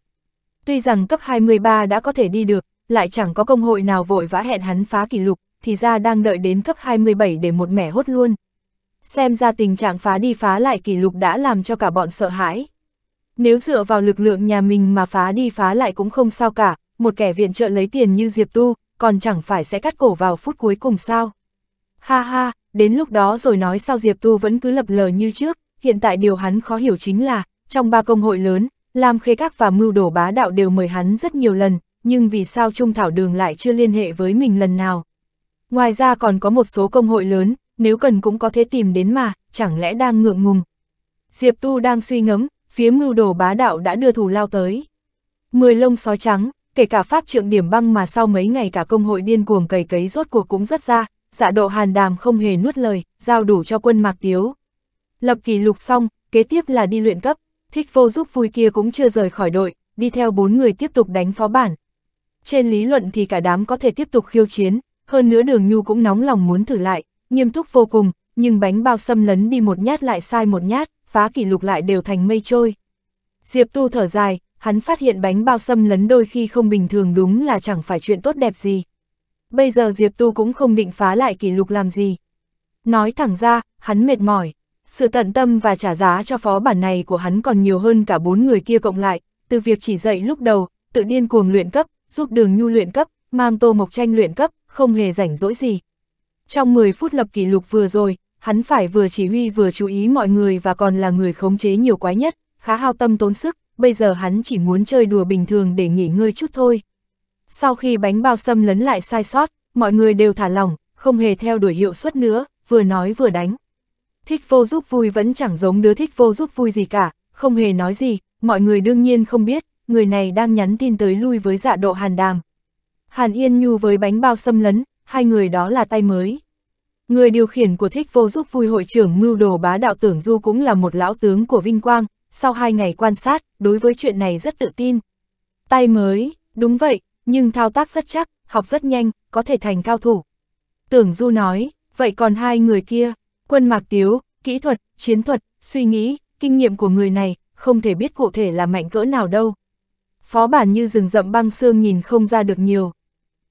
Tuy rằng cấp 23 đã có thể đi được, lại chẳng có công hội nào vội vã hẹn hắn phá kỷ lục, thì ra đang đợi đến cấp 27 để một mẻ hốt luôn. Xem ra tình trạng phá đi phá lại kỷ lục đã làm cho cả bọn sợ hãi. Nếu dựa vào lực lượng nhà mình mà phá đi phá lại cũng không sao cả, một kẻ viện trợ lấy tiền như Diệp Tu, còn chẳng phải sẽ cắt cổ vào phút cuối cùng sao. Ha ha, đến lúc đó rồi nói sao Diệp Tu vẫn cứ lập lờ như trước hiện tại điều hắn khó hiểu chính là, trong ba công hội lớn, Lam Khê Các và Mưu Đổ Bá Đạo đều mời hắn rất nhiều lần, nhưng vì sao Trung Thảo Đường lại chưa liên hệ với mình lần nào. Ngoài ra còn có một số công hội lớn, nếu cần cũng có thể tìm đến mà, chẳng lẽ đang ngượng ngùng. Diệp Tu đang suy ngẫm, phía Mưu Đồ Bá Đạo đã đưa thủ lao tới. Mười lông sói trắng, kể cả pháp trượng điểm băng mà sau mấy ngày cả công hội điên cuồng cầy cấy rốt cuộc cũng rất ra, dạ độ hàn đàm không hề nuốt lời, giao đủ cho quân Mạc Tiếu. Lập kỷ lục xong, kế tiếp là đi luyện cấp, thích vô giúp vui kia cũng chưa rời khỏi đội, đi theo bốn người tiếp tục đánh phó bản. Trên lý luận thì cả đám có thể tiếp tục khiêu chiến, hơn nữa đường nhu cũng nóng lòng muốn thử lại, nghiêm túc vô cùng, nhưng bánh bao xâm lấn đi một nhát lại sai một nhát, phá kỷ lục lại đều thành mây trôi. Diệp Tu thở dài, hắn phát hiện bánh bao xâm lấn đôi khi không bình thường đúng là chẳng phải chuyện tốt đẹp gì. Bây giờ Diệp Tu cũng không định phá lại kỷ lục làm gì. Nói thẳng ra, hắn mệt mỏi, sự tận tâm và trả giá cho phó bản này của hắn còn nhiều hơn cả bốn người kia cộng lại, từ việc chỉ dạy lúc đầu, tự điên cuồng luyện cấp, giúp đường nhu luyện cấp, mang tô mộc tranh luyện cấp, không hề rảnh rỗi gì. Trong 10 phút lập kỷ lục vừa rồi, hắn phải vừa chỉ huy vừa chú ý mọi người và còn là người khống chế nhiều quái nhất, khá hao tâm tốn sức, bây giờ hắn chỉ muốn chơi đùa bình thường để nghỉ ngơi chút thôi. Sau khi bánh bao xâm lấn lại sai sót, mọi người đều thả lỏng, không hề theo đuổi hiệu suất nữa, vừa nói vừa đánh thích vô giúp vui vẫn chẳng giống đứa thích vô giúp vui gì cả, không hề nói gì, mọi người đương nhiên không biết, người này đang nhắn tin tới lui với dạ độ hàn đàm. Hàn Yên Nhu với bánh bao xâm lấn, hai người đó là tay mới. Người điều khiển của thích vô giúp vui hội trưởng mưu đồ bá đạo tưởng du cũng là một lão tướng của Vinh Quang, sau hai ngày quan sát, đối với chuyện này rất tự tin. Tay mới, đúng vậy, nhưng thao tác rất chắc, học rất nhanh, có thể thành cao thủ. Tưởng du nói, vậy còn hai người kia, Quân Mạc Tiếu, kỹ thuật, chiến thuật, suy nghĩ, kinh nghiệm của người này, không thể biết cụ thể là mạnh cỡ nào đâu. Phó bản như rừng rậm băng xương nhìn không ra được nhiều.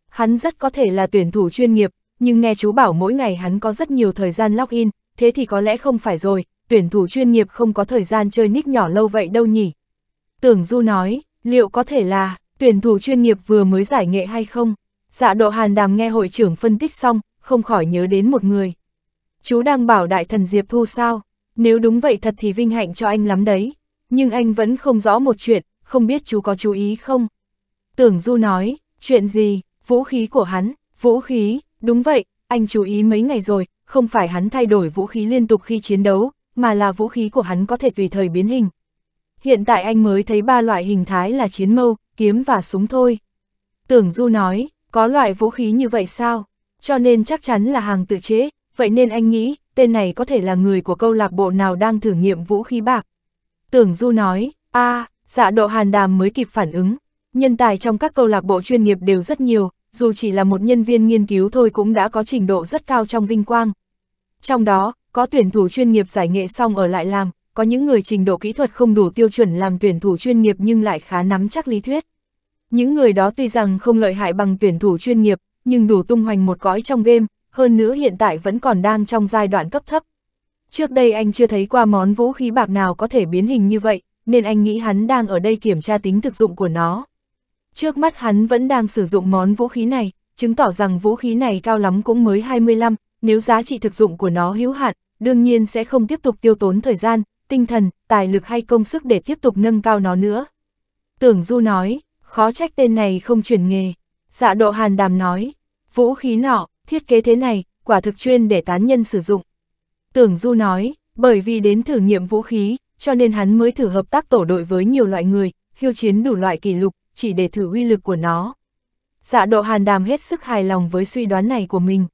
Hắn rất có thể là tuyển thủ chuyên nghiệp, nhưng nghe chú bảo mỗi ngày hắn có rất nhiều thời gian log in, thế thì có lẽ không phải rồi, tuyển thủ chuyên nghiệp không có thời gian chơi nick nhỏ lâu vậy đâu nhỉ. Tưởng Du nói, liệu có thể là, tuyển thủ chuyên nghiệp vừa mới giải nghệ hay không? Dạ độ hàn đàm nghe hội trưởng phân tích xong, không khỏi nhớ đến một người chú đang bảo đại thần Diệp Thu sao? Nếu đúng vậy thật thì vinh hạnh cho anh lắm đấy. Nhưng anh vẫn không rõ một chuyện, không biết chú có chú ý không? Tưởng Du nói, chuyện gì, vũ khí của hắn, vũ khí, đúng vậy, anh chú ý mấy ngày rồi, không phải hắn thay đổi vũ khí liên tục khi chiến đấu, mà là vũ khí của hắn có thể tùy thời biến hình. Hiện tại anh mới thấy ba loại hình thái là chiến mâu, kiếm và súng thôi. Tưởng Du nói, có loại vũ khí như vậy sao? Cho nên chắc chắn là hàng tự chế, vậy nên anh nghĩ, tên này có thể là người của câu lạc bộ nào đang thử nghiệm vũ khí bạc. Tưởng Du nói, a à, dạ độ hàn đàm mới kịp phản ứng. Nhân tài trong các câu lạc bộ chuyên nghiệp đều rất nhiều, dù chỉ là một nhân viên nghiên cứu thôi cũng đã có trình độ rất cao trong vinh quang. Trong đó, có tuyển thủ chuyên nghiệp giải nghệ xong ở lại làm, có những người trình độ kỹ thuật không đủ tiêu chuẩn làm tuyển thủ chuyên nghiệp nhưng lại khá nắm chắc lý thuyết. Những người đó tuy rằng không lợi hại bằng tuyển thủ chuyên nghiệp, nhưng đủ tung hoành một cõi trong game, hơn nữa hiện tại vẫn còn đang trong giai đoạn cấp thấp. Trước đây anh chưa thấy qua món vũ khí bạc nào có thể biến hình như vậy, nên anh nghĩ hắn đang ở đây kiểm tra tính thực dụng của nó. Trước mắt hắn vẫn đang sử dụng món vũ khí này, chứng tỏ rằng vũ khí này cao lắm cũng mới 25, nếu giá trị thực dụng của nó hữu hạn, đương nhiên sẽ không tiếp tục tiêu tốn thời gian, tinh thần, tài lực hay công sức để tiếp tục nâng cao nó nữa. Tưởng Du nói, khó trách tên này không chuyển nghề. Dạ độ hàn đàm nói, vũ khí nọ, thiết kế thế này, quả thực chuyên để tán nhân sử dụng. Tưởng Du nói, bởi vì đến thử nghiệm vũ khí, cho nên hắn mới thử hợp tác tổ đội với nhiều loại người, khiêu chiến đủ loại kỷ lục, chỉ để thử uy lực của nó. Dạ độ hàn đàm hết sức hài lòng với suy đoán này của mình.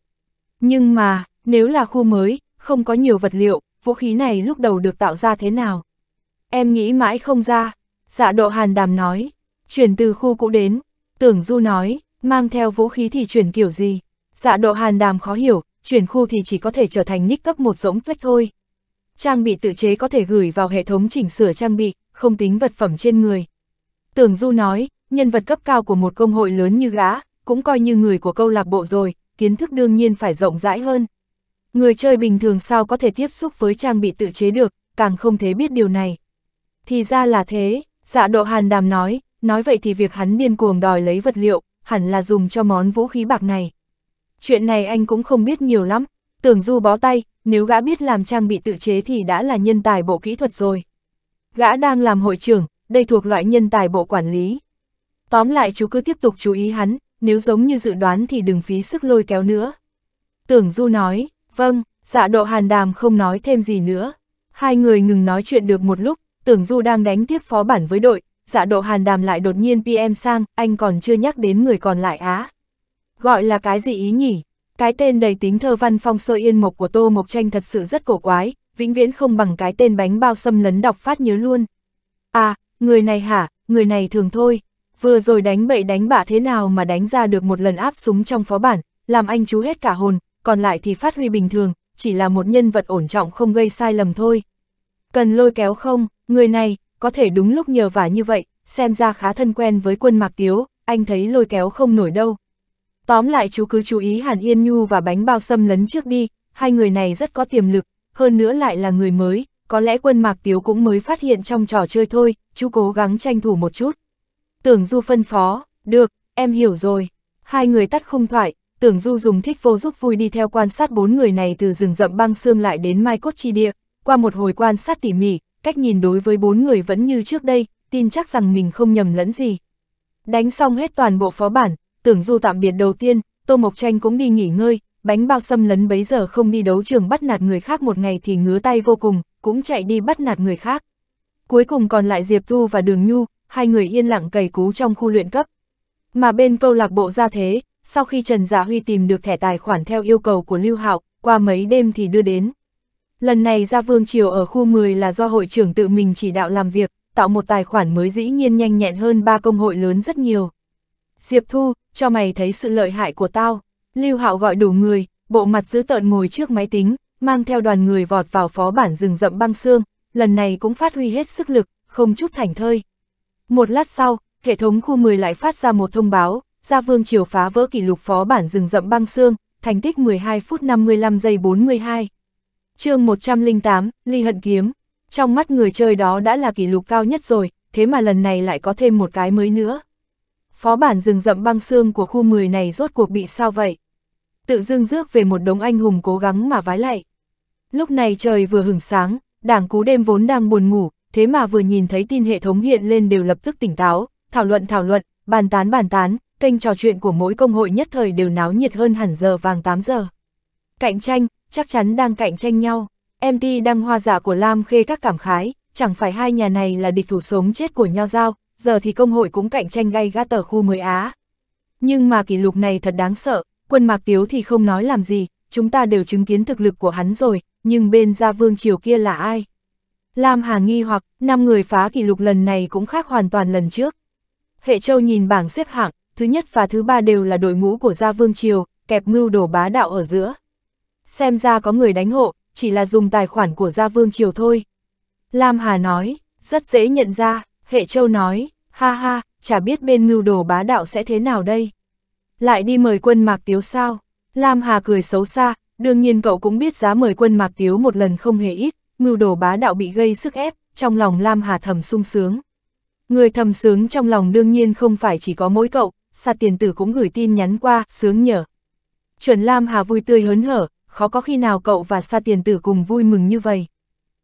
Nhưng mà, nếu là khu mới, không có nhiều vật liệu, vũ khí này lúc đầu được tạo ra thế nào? Em nghĩ mãi không ra, dạ độ hàn đàm nói, chuyển từ khu cũ đến, tưởng du nói, mang theo vũ khí thì chuyển kiểu gì? Dạ độ hàn đàm khó hiểu, chuyển khu thì chỉ có thể trở thành nick cấp một giống tuyết thôi. Trang bị tự chế có thể gửi vào hệ thống chỉnh sửa trang bị, không tính vật phẩm trên người. Tưởng Du nói, nhân vật cấp cao của một công hội lớn như gã, cũng coi như người của câu lạc bộ rồi, kiến thức đương nhiên phải rộng rãi hơn. Người chơi bình thường sao có thể tiếp xúc với trang bị tự chế được, càng không thể biết điều này. Thì ra là thế, dạ độ hàn đàm nói, nói vậy thì việc hắn điên cuồng đòi lấy vật liệu, hẳn là dùng cho món vũ khí bạc này chuyện này anh cũng không biết nhiều lắm. Tưởng Du bó tay, nếu gã biết làm trang bị tự chế thì đã là nhân tài bộ kỹ thuật rồi. Gã đang làm hội trưởng, đây thuộc loại nhân tài bộ quản lý. Tóm lại chú cứ tiếp tục chú ý hắn, nếu giống như dự đoán thì đừng phí sức lôi kéo nữa. Tưởng Du nói, vâng, dạ độ hàn đàm không nói thêm gì nữa. Hai người ngừng nói chuyện được một lúc, tưởng Du đang đánh tiếp phó bản với đội, dạ độ hàn đàm lại đột nhiên PM sang, anh còn chưa nhắc đến người còn lại á. Gọi là cái gì ý nhỉ? Cái tên đầy tính thơ văn phong sơ yên mộc của Tô Mộc Tranh thật sự rất cổ quái, vĩnh viễn không bằng cái tên bánh bao xâm lấn đọc phát nhớ luôn. À, người này hả, người này thường thôi, vừa rồi đánh bậy đánh bạ thế nào mà đánh ra được một lần áp súng trong phó bản, làm anh chú hết cả hồn, còn lại thì phát huy bình thường, chỉ là một nhân vật ổn trọng không gây sai lầm thôi. Cần lôi kéo không, người này, có thể đúng lúc nhờ vả như vậy, xem ra khá thân quen với quân Mạc Tiếu, anh thấy lôi kéo không nổi đâu, Tóm lại chú cứ chú ý Hàn Yên Nhu và bánh bao xâm lấn trước đi, hai người này rất có tiềm lực, hơn nữa lại là người mới, có lẽ quân Mạc Tiếu cũng mới phát hiện trong trò chơi thôi, chú cố gắng tranh thủ một chút. Tưởng Du phân phó, được, em hiểu rồi. Hai người tắt không thoại, Tưởng Du dùng thích vô giúp vui đi theo quan sát bốn người này từ rừng rậm băng xương lại đến Mai Cốt Chi Địa, qua một hồi quan sát tỉ mỉ, cách nhìn đối với bốn người vẫn như trước đây, tin chắc rằng mình không nhầm lẫn gì. Đánh xong hết toàn bộ phó bản, tưởng du tạm biệt đầu tiên, Tô Mộc Tranh cũng đi nghỉ ngơi, bánh bao xâm lấn bấy giờ không đi đấu trường bắt nạt người khác một ngày thì ngứa tay vô cùng, cũng chạy đi bắt nạt người khác. Cuối cùng còn lại Diệp Thu và Đường Nhu, hai người yên lặng cày cú trong khu luyện cấp. Mà bên câu lạc bộ ra thế, sau khi Trần Dạ Huy tìm được thẻ tài khoản theo yêu cầu của Lưu Hạo, qua mấy đêm thì đưa đến. Lần này ra Vương Triều ở khu 10 là do hội trưởng tự mình chỉ đạo làm việc, tạo một tài khoản mới dĩ nhiên nhanh nhẹn hơn ba công hội lớn rất nhiều. Diệp Thu, cho mày thấy sự lợi hại của tao. Lưu Hạo gọi đủ người, bộ mặt dữ tợn ngồi trước máy tính, mang theo đoàn người vọt vào phó bản rừng rậm băng xương, lần này cũng phát huy hết sức lực, không chút thành thơi. Một lát sau, hệ thống khu 10 lại phát ra một thông báo, Gia Vương Triều phá vỡ kỷ lục phó bản rừng rậm băng xương, thành tích 12 phút 55 giây 42. chương 108, Ly Hận Kiếm. Trong mắt người chơi đó đã là kỷ lục cao nhất rồi, thế mà lần này lại có thêm một cái mới nữa phó bản rừng rậm băng xương của khu 10 này rốt cuộc bị sao vậy? Tự dưng rước về một đống anh hùng cố gắng mà vái lại. Lúc này trời vừa hửng sáng, đảng cú đêm vốn đang buồn ngủ, thế mà vừa nhìn thấy tin hệ thống hiện lên đều lập tức tỉnh táo, thảo luận thảo luận, bàn tán bàn tán, kênh trò chuyện của mỗi công hội nhất thời đều náo nhiệt hơn hẳn giờ vàng 8 giờ. Cạnh tranh, chắc chắn đang cạnh tranh nhau. MT đăng hoa giả dạ của Lam Khê các cảm khái, chẳng phải hai nhà này là địch thủ sống chết của nhau giao, giờ thì công hội cũng cạnh tranh gay gắt ở khu mới Á. Nhưng mà kỷ lục này thật đáng sợ, quân Mạc Tiếu thì không nói làm gì, chúng ta đều chứng kiến thực lực của hắn rồi, nhưng bên gia vương triều kia là ai? Lam Hà nghi hoặc, năm người phá kỷ lục lần này cũng khác hoàn toàn lần trước. Hệ Châu nhìn bảng xếp hạng, thứ nhất và thứ ba đều là đội ngũ của gia vương triều, kẹp mưu đồ bá đạo ở giữa. Xem ra có người đánh hộ, chỉ là dùng tài khoản của gia vương triều thôi. Lam Hà nói, rất dễ nhận ra, Hệ Châu nói, ha ha, chả biết bên mưu đồ bá đạo sẽ thế nào đây. Lại đi mời quân Mạc Tiếu sao? Lam Hà cười xấu xa, đương nhiên cậu cũng biết giá mời quân Mạc Tiếu một lần không hề ít, mưu đồ bá đạo bị gây sức ép, trong lòng Lam Hà thầm sung sướng. Người thầm sướng trong lòng đương nhiên không phải chỉ có mỗi cậu, sạt tiền tử cũng gửi tin nhắn qua, sướng nhở. Chuẩn Lam Hà vui tươi hớn hở, khó có khi nào cậu và sa tiền tử cùng vui mừng như vậy.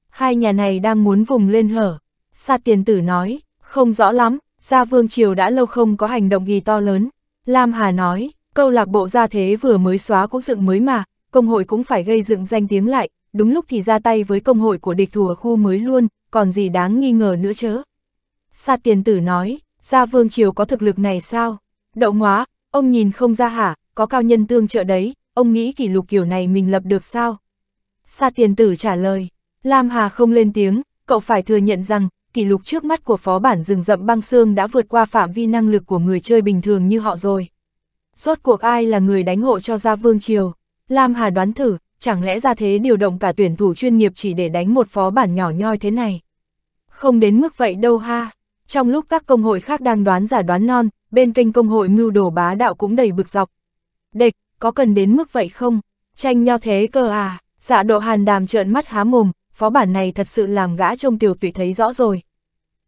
Hai nhà này đang muốn vùng lên hở. Sa tiền tử nói, không rõ lắm, Gia Vương Triều đã lâu không có hành động gì to lớn. Lam Hà nói, câu lạc bộ gia thế vừa mới xóa cũng dựng mới mà, công hội cũng phải gây dựng danh tiếng lại, đúng lúc thì ra tay với công hội của địch thủ ở khu mới luôn, còn gì đáng nghi ngờ nữa chớ. Sa tiền tử nói, Gia Vương Triều có thực lực này sao? Đậu ngóa, ông nhìn không ra hả, có cao nhân tương trợ đấy, ông nghĩ kỷ lục kiểu này mình lập được sao? Sa tiền tử trả lời, Lam Hà không lên tiếng, cậu phải thừa nhận rằng, kỷ lục trước mắt của phó bản rừng rậm băng xương đã vượt qua phạm vi năng lực của người chơi bình thường như họ rồi. Rốt cuộc ai là người đánh hộ cho Gia Vương Triều? Lam Hà đoán thử, chẳng lẽ ra thế điều động cả tuyển thủ chuyên nghiệp chỉ để đánh một phó bản nhỏ nhoi thế này? Không đến mức vậy đâu ha. Trong lúc các công hội khác đang đoán giả đoán non, bên kênh công hội mưu đồ bá đạo cũng đầy bực dọc. Địch, có cần đến mức vậy không? Tranh nhau thế cơ à? Dạ độ hàn đàm trợn mắt há mồm, phó bản này thật sự làm gã trông tiểu tụy thấy rõ rồi.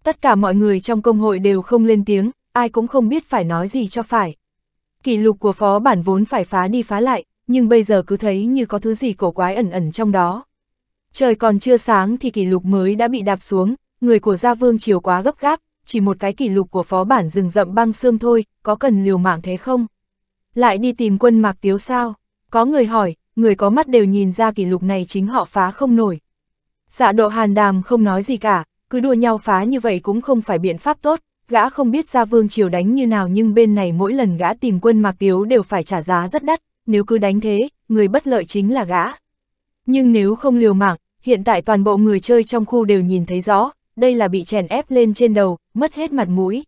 Tất cả mọi người trong công hội đều không lên tiếng, ai cũng không biết phải nói gì cho phải. Kỷ lục của phó bản vốn phải phá đi phá lại, nhưng bây giờ cứ thấy như có thứ gì cổ quái ẩn ẩn trong đó. Trời còn chưa sáng thì kỷ lục mới đã bị đạp xuống, người của Gia Vương chiều quá gấp gáp, chỉ một cái kỷ lục của phó bản rừng rậm băng xương thôi, có cần liều mạng thế không? Lại đi tìm quân mạc tiếu sao? Có người hỏi, người có mắt đều nhìn ra kỷ lục này chính họ phá không nổi. Dạ độ hàn đàm không nói gì cả, cứ đua nhau phá như vậy cũng không phải biện pháp tốt, gã không biết ra vương triều đánh như nào nhưng bên này mỗi lần gã tìm quân mạc tiếu đều phải trả giá rất đắt, nếu cứ đánh thế, người bất lợi chính là gã. Nhưng nếu không liều mạng, hiện tại toàn bộ người chơi trong khu đều nhìn thấy rõ, đây là bị chèn ép lên trên đầu, mất hết mặt mũi.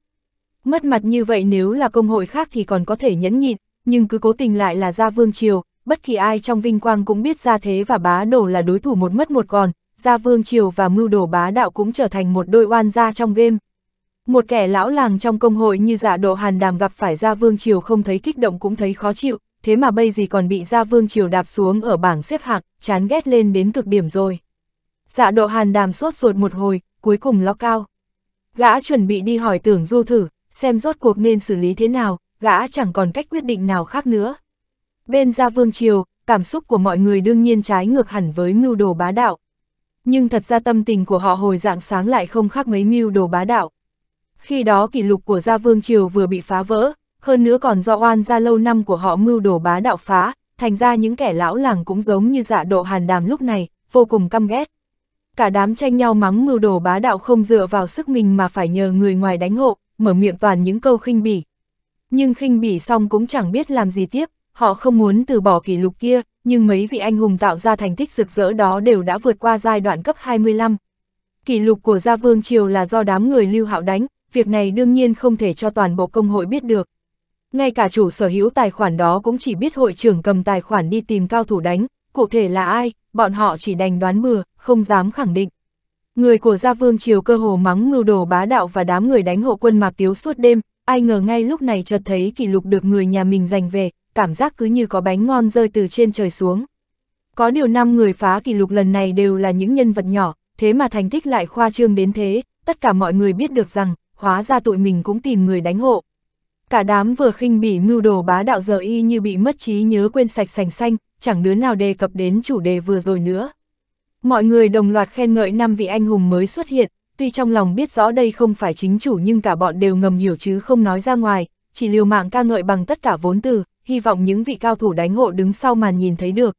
Mất mặt như vậy nếu là công hội khác thì còn có thể nhẫn nhịn, nhưng cứ cố tình lại là gia vương triều, bất kỳ ai trong vinh quang cũng biết ra thế và bá đổ là đối thủ một mất một còn, gia vương triều và mưu đồ bá đạo cũng trở thành một đôi oan gia trong game. Một kẻ lão làng trong công hội như giả dạ độ hàn đàm gặp phải gia vương triều không thấy kích động cũng thấy khó chịu, thế mà bây gì còn bị gia vương triều đạp xuống ở bảng xếp hạng, chán ghét lên đến cực điểm rồi. Dạ độ hàn đàm sốt ruột một hồi, cuối cùng lo cao. Gã chuẩn bị đi hỏi tưởng du thử, xem rốt cuộc nên xử lý thế nào, gã chẳng còn cách quyết định nào khác nữa. Bên gia vương triều, cảm xúc của mọi người đương nhiên trái ngược hẳn với ngưu đồ bá đạo, nhưng thật ra tâm tình của họ hồi dạng sáng lại không khác mấy mưu đồ bá đạo. Khi đó kỷ lục của Gia Vương Triều vừa bị phá vỡ, hơn nữa còn do oan gia lâu năm của họ mưu đồ bá đạo phá, thành ra những kẻ lão làng cũng giống như dạ độ hàn đàm lúc này, vô cùng căm ghét. Cả đám tranh nhau mắng mưu đồ bá đạo không dựa vào sức mình mà phải nhờ người ngoài đánh hộ, mở miệng toàn những câu khinh bỉ. Nhưng khinh bỉ xong cũng chẳng biết làm gì tiếp, Họ không muốn từ bỏ kỷ lục kia, nhưng mấy vị anh hùng tạo ra thành tích rực rỡ đó đều đã vượt qua giai đoạn cấp 25. Kỷ lục của Gia Vương Triều là do đám người lưu hạo đánh, việc này đương nhiên không thể cho toàn bộ công hội biết được. Ngay cả chủ sở hữu tài khoản đó cũng chỉ biết hội trưởng cầm tài khoản đi tìm cao thủ đánh, cụ thể là ai, bọn họ chỉ đành đoán bừa, không dám khẳng định. Người của Gia Vương Triều cơ hồ mắng mưu đồ bá đạo và đám người đánh hộ quân Mạc Tiếu suốt đêm, ai ngờ ngay lúc này chợt thấy kỷ lục được người nhà mình giành về, cảm giác cứ như có bánh ngon rơi từ trên trời xuống. Có điều năm người phá kỷ lục lần này đều là những nhân vật nhỏ, thế mà thành tích lại khoa trương đến thế, tất cả mọi người biết được rằng, hóa ra tụi mình cũng tìm người đánh hộ. Cả đám vừa khinh bỉ mưu đồ bá đạo giờ y như bị mất trí nhớ quên sạch sành xanh, chẳng đứa nào đề cập đến chủ đề vừa rồi nữa. Mọi người đồng loạt khen ngợi năm vị anh hùng mới xuất hiện, tuy trong lòng biết rõ đây không phải chính chủ nhưng cả bọn đều ngầm hiểu chứ không nói ra ngoài, chỉ liều mạng ca ngợi bằng tất cả vốn từ, hy vọng những vị cao thủ đánh ngộ đứng sau màn nhìn thấy được.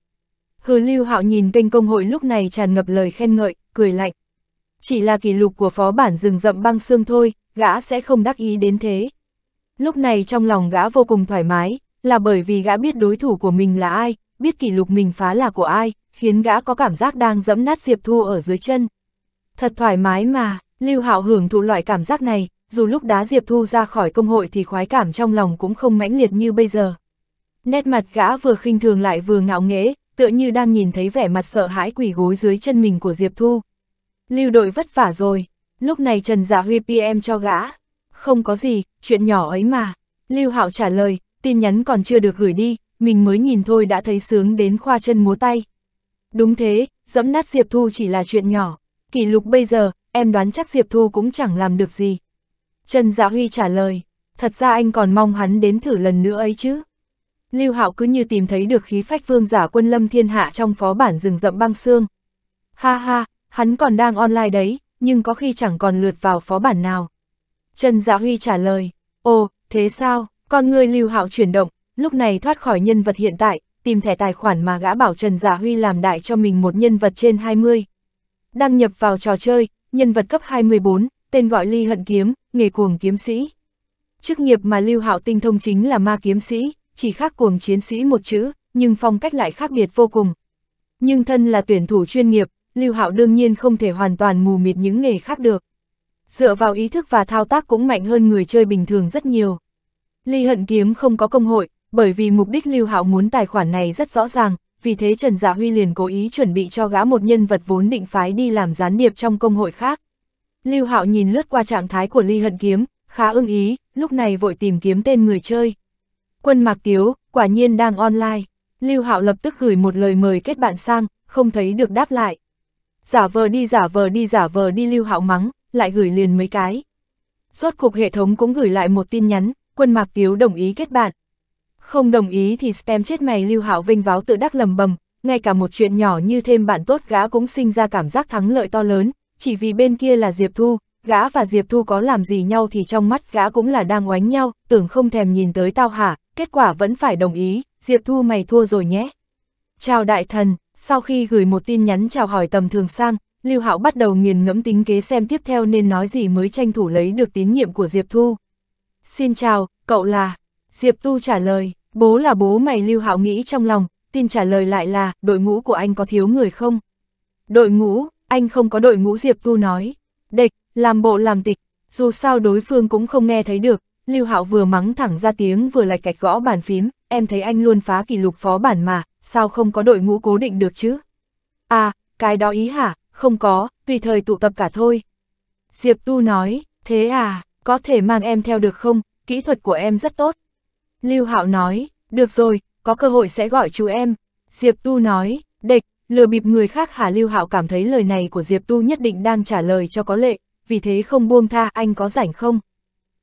Hứa Lưu Hạo nhìn kênh công hội lúc này tràn ngập lời khen ngợi, cười lạnh. Chỉ là kỷ lục của phó bản rừng rậm băng xương thôi, gã sẽ không đắc ý đến thế. Lúc này trong lòng gã vô cùng thoải mái, là bởi vì gã biết đối thủ của mình là ai, biết kỷ lục mình phá là của ai, khiến gã có cảm giác đang dẫm nát Diệp Thu ở dưới chân. Thật thoải mái mà, Lưu Hạo hưởng thụ loại cảm giác này, dù lúc đá Diệp Thu ra khỏi công hội thì khoái cảm trong lòng cũng không mãnh liệt như bây giờ. Nét mặt gã vừa khinh thường lại vừa ngạo nghễ, tựa như đang nhìn thấy vẻ mặt sợ hãi quỷ gối dưới chân mình của Diệp Thu. Lưu đội vất vả rồi, lúc này Trần Dạ Huy PM cho gã. Không có gì, chuyện nhỏ ấy mà. Lưu Hạo trả lời, tin nhắn còn chưa được gửi đi, mình mới nhìn thôi đã thấy sướng đến khoa chân múa tay. Đúng thế, dẫm nát Diệp Thu chỉ là chuyện nhỏ. Kỷ lục bây giờ, em đoán chắc Diệp Thu cũng chẳng làm được gì. Trần Dạ Huy trả lời, thật ra anh còn mong hắn đến thử lần nữa ấy chứ. Lưu Hạo cứ như tìm thấy được khí phách vương giả quân lâm thiên hạ trong phó bản rừng rậm băng xương. Ha ha, hắn còn đang online đấy, nhưng có khi chẳng còn lượt vào phó bản nào. Trần Dạ Huy trả lời, ồ, thế sao, con người Lưu Hạo chuyển động, lúc này thoát khỏi nhân vật hiện tại, tìm thẻ tài khoản mà gã bảo Trần Dạ Huy làm đại cho mình một nhân vật trên 20. Đăng nhập vào trò chơi, nhân vật cấp 24, tên gọi Ly Hận Kiếm, nghề cuồng kiếm sĩ. Chức nghiệp mà Lưu Hạo tinh thông chính là ma kiếm sĩ chỉ khác cuồng chiến sĩ một chữ, nhưng phong cách lại khác biệt vô cùng. Nhưng thân là tuyển thủ chuyên nghiệp, Lưu Hạo đương nhiên không thể hoàn toàn mù mịt những nghề khác được. Dựa vào ý thức và thao tác cũng mạnh hơn người chơi bình thường rất nhiều. Ly Hận Kiếm không có công hội, bởi vì mục đích Lưu Hạo muốn tài khoản này rất rõ ràng, vì thế Trần Dạ Huy liền cố ý chuẩn bị cho gã một nhân vật vốn định phái đi làm gián điệp trong công hội khác. Lưu Hạo nhìn lướt qua trạng thái của Ly Hận Kiếm, khá ưng ý, lúc này vội tìm kiếm tên người chơi. Quân Mạc Tiếu, quả nhiên đang online. Lưu Hạo lập tức gửi một lời mời kết bạn sang, không thấy được đáp lại. Giả vờ đi giả vờ đi giả vờ đi Lưu Hạo mắng, lại gửi liền mấy cái. Rốt cuộc hệ thống cũng gửi lại một tin nhắn, quân Mạc Tiếu đồng ý kết bạn. Không đồng ý thì spam chết mày Lưu Hạo vinh váo tự đắc lầm bầm, ngay cả một chuyện nhỏ như thêm bạn tốt gã cũng sinh ra cảm giác thắng lợi to lớn, chỉ vì bên kia là Diệp Thu, gã và Diệp Thu có làm gì nhau thì trong mắt gã cũng là đang oánh nhau, tưởng không thèm nhìn tới tao hả, kết quả vẫn phải đồng ý, Diệp Thu mày thua rồi nhé. Chào đại thần, sau khi gửi một tin nhắn chào hỏi tầm thường sang, Lưu Hạo bắt đầu nghiền ngẫm tính kế xem tiếp theo nên nói gì mới tranh thủ lấy được tín nhiệm của Diệp Thu. Xin chào, cậu là... Diệp Thu trả lời, bố là bố mày Lưu Hạo nghĩ trong lòng, tin trả lời lại là, đội ngũ của anh có thiếu người không? Đội ngũ, anh không có đội ngũ Diệp Thu nói. Địch, làm bộ làm tịch, dù sao đối phương cũng không nghe thấy được, Lưu Hạo vừa mắng thẳng ra tiếng vừa lạch cạch gõ bàn phím, em thấy anh luôn phá kỷ lục phó bản mà, sao không có đội ngũ cố định được chứ? À, cái đó ý hả, không có, tùy thời tụ tập cả thôi. Diệp Tu nói, thế à, có thể mang em theo được không, kỹ thuật của em rất tốt. Lưu Hạo nói, được rồi, có cơ hội sẽ gọi chú em. Diệp Tu nói, địch, lừa bịp người khác hả Lưu Hạo cảm thấy lời này của Diệp Tu nhất định đang trả lời cho có lệ, vì thế không buông tha anh có rảnh không?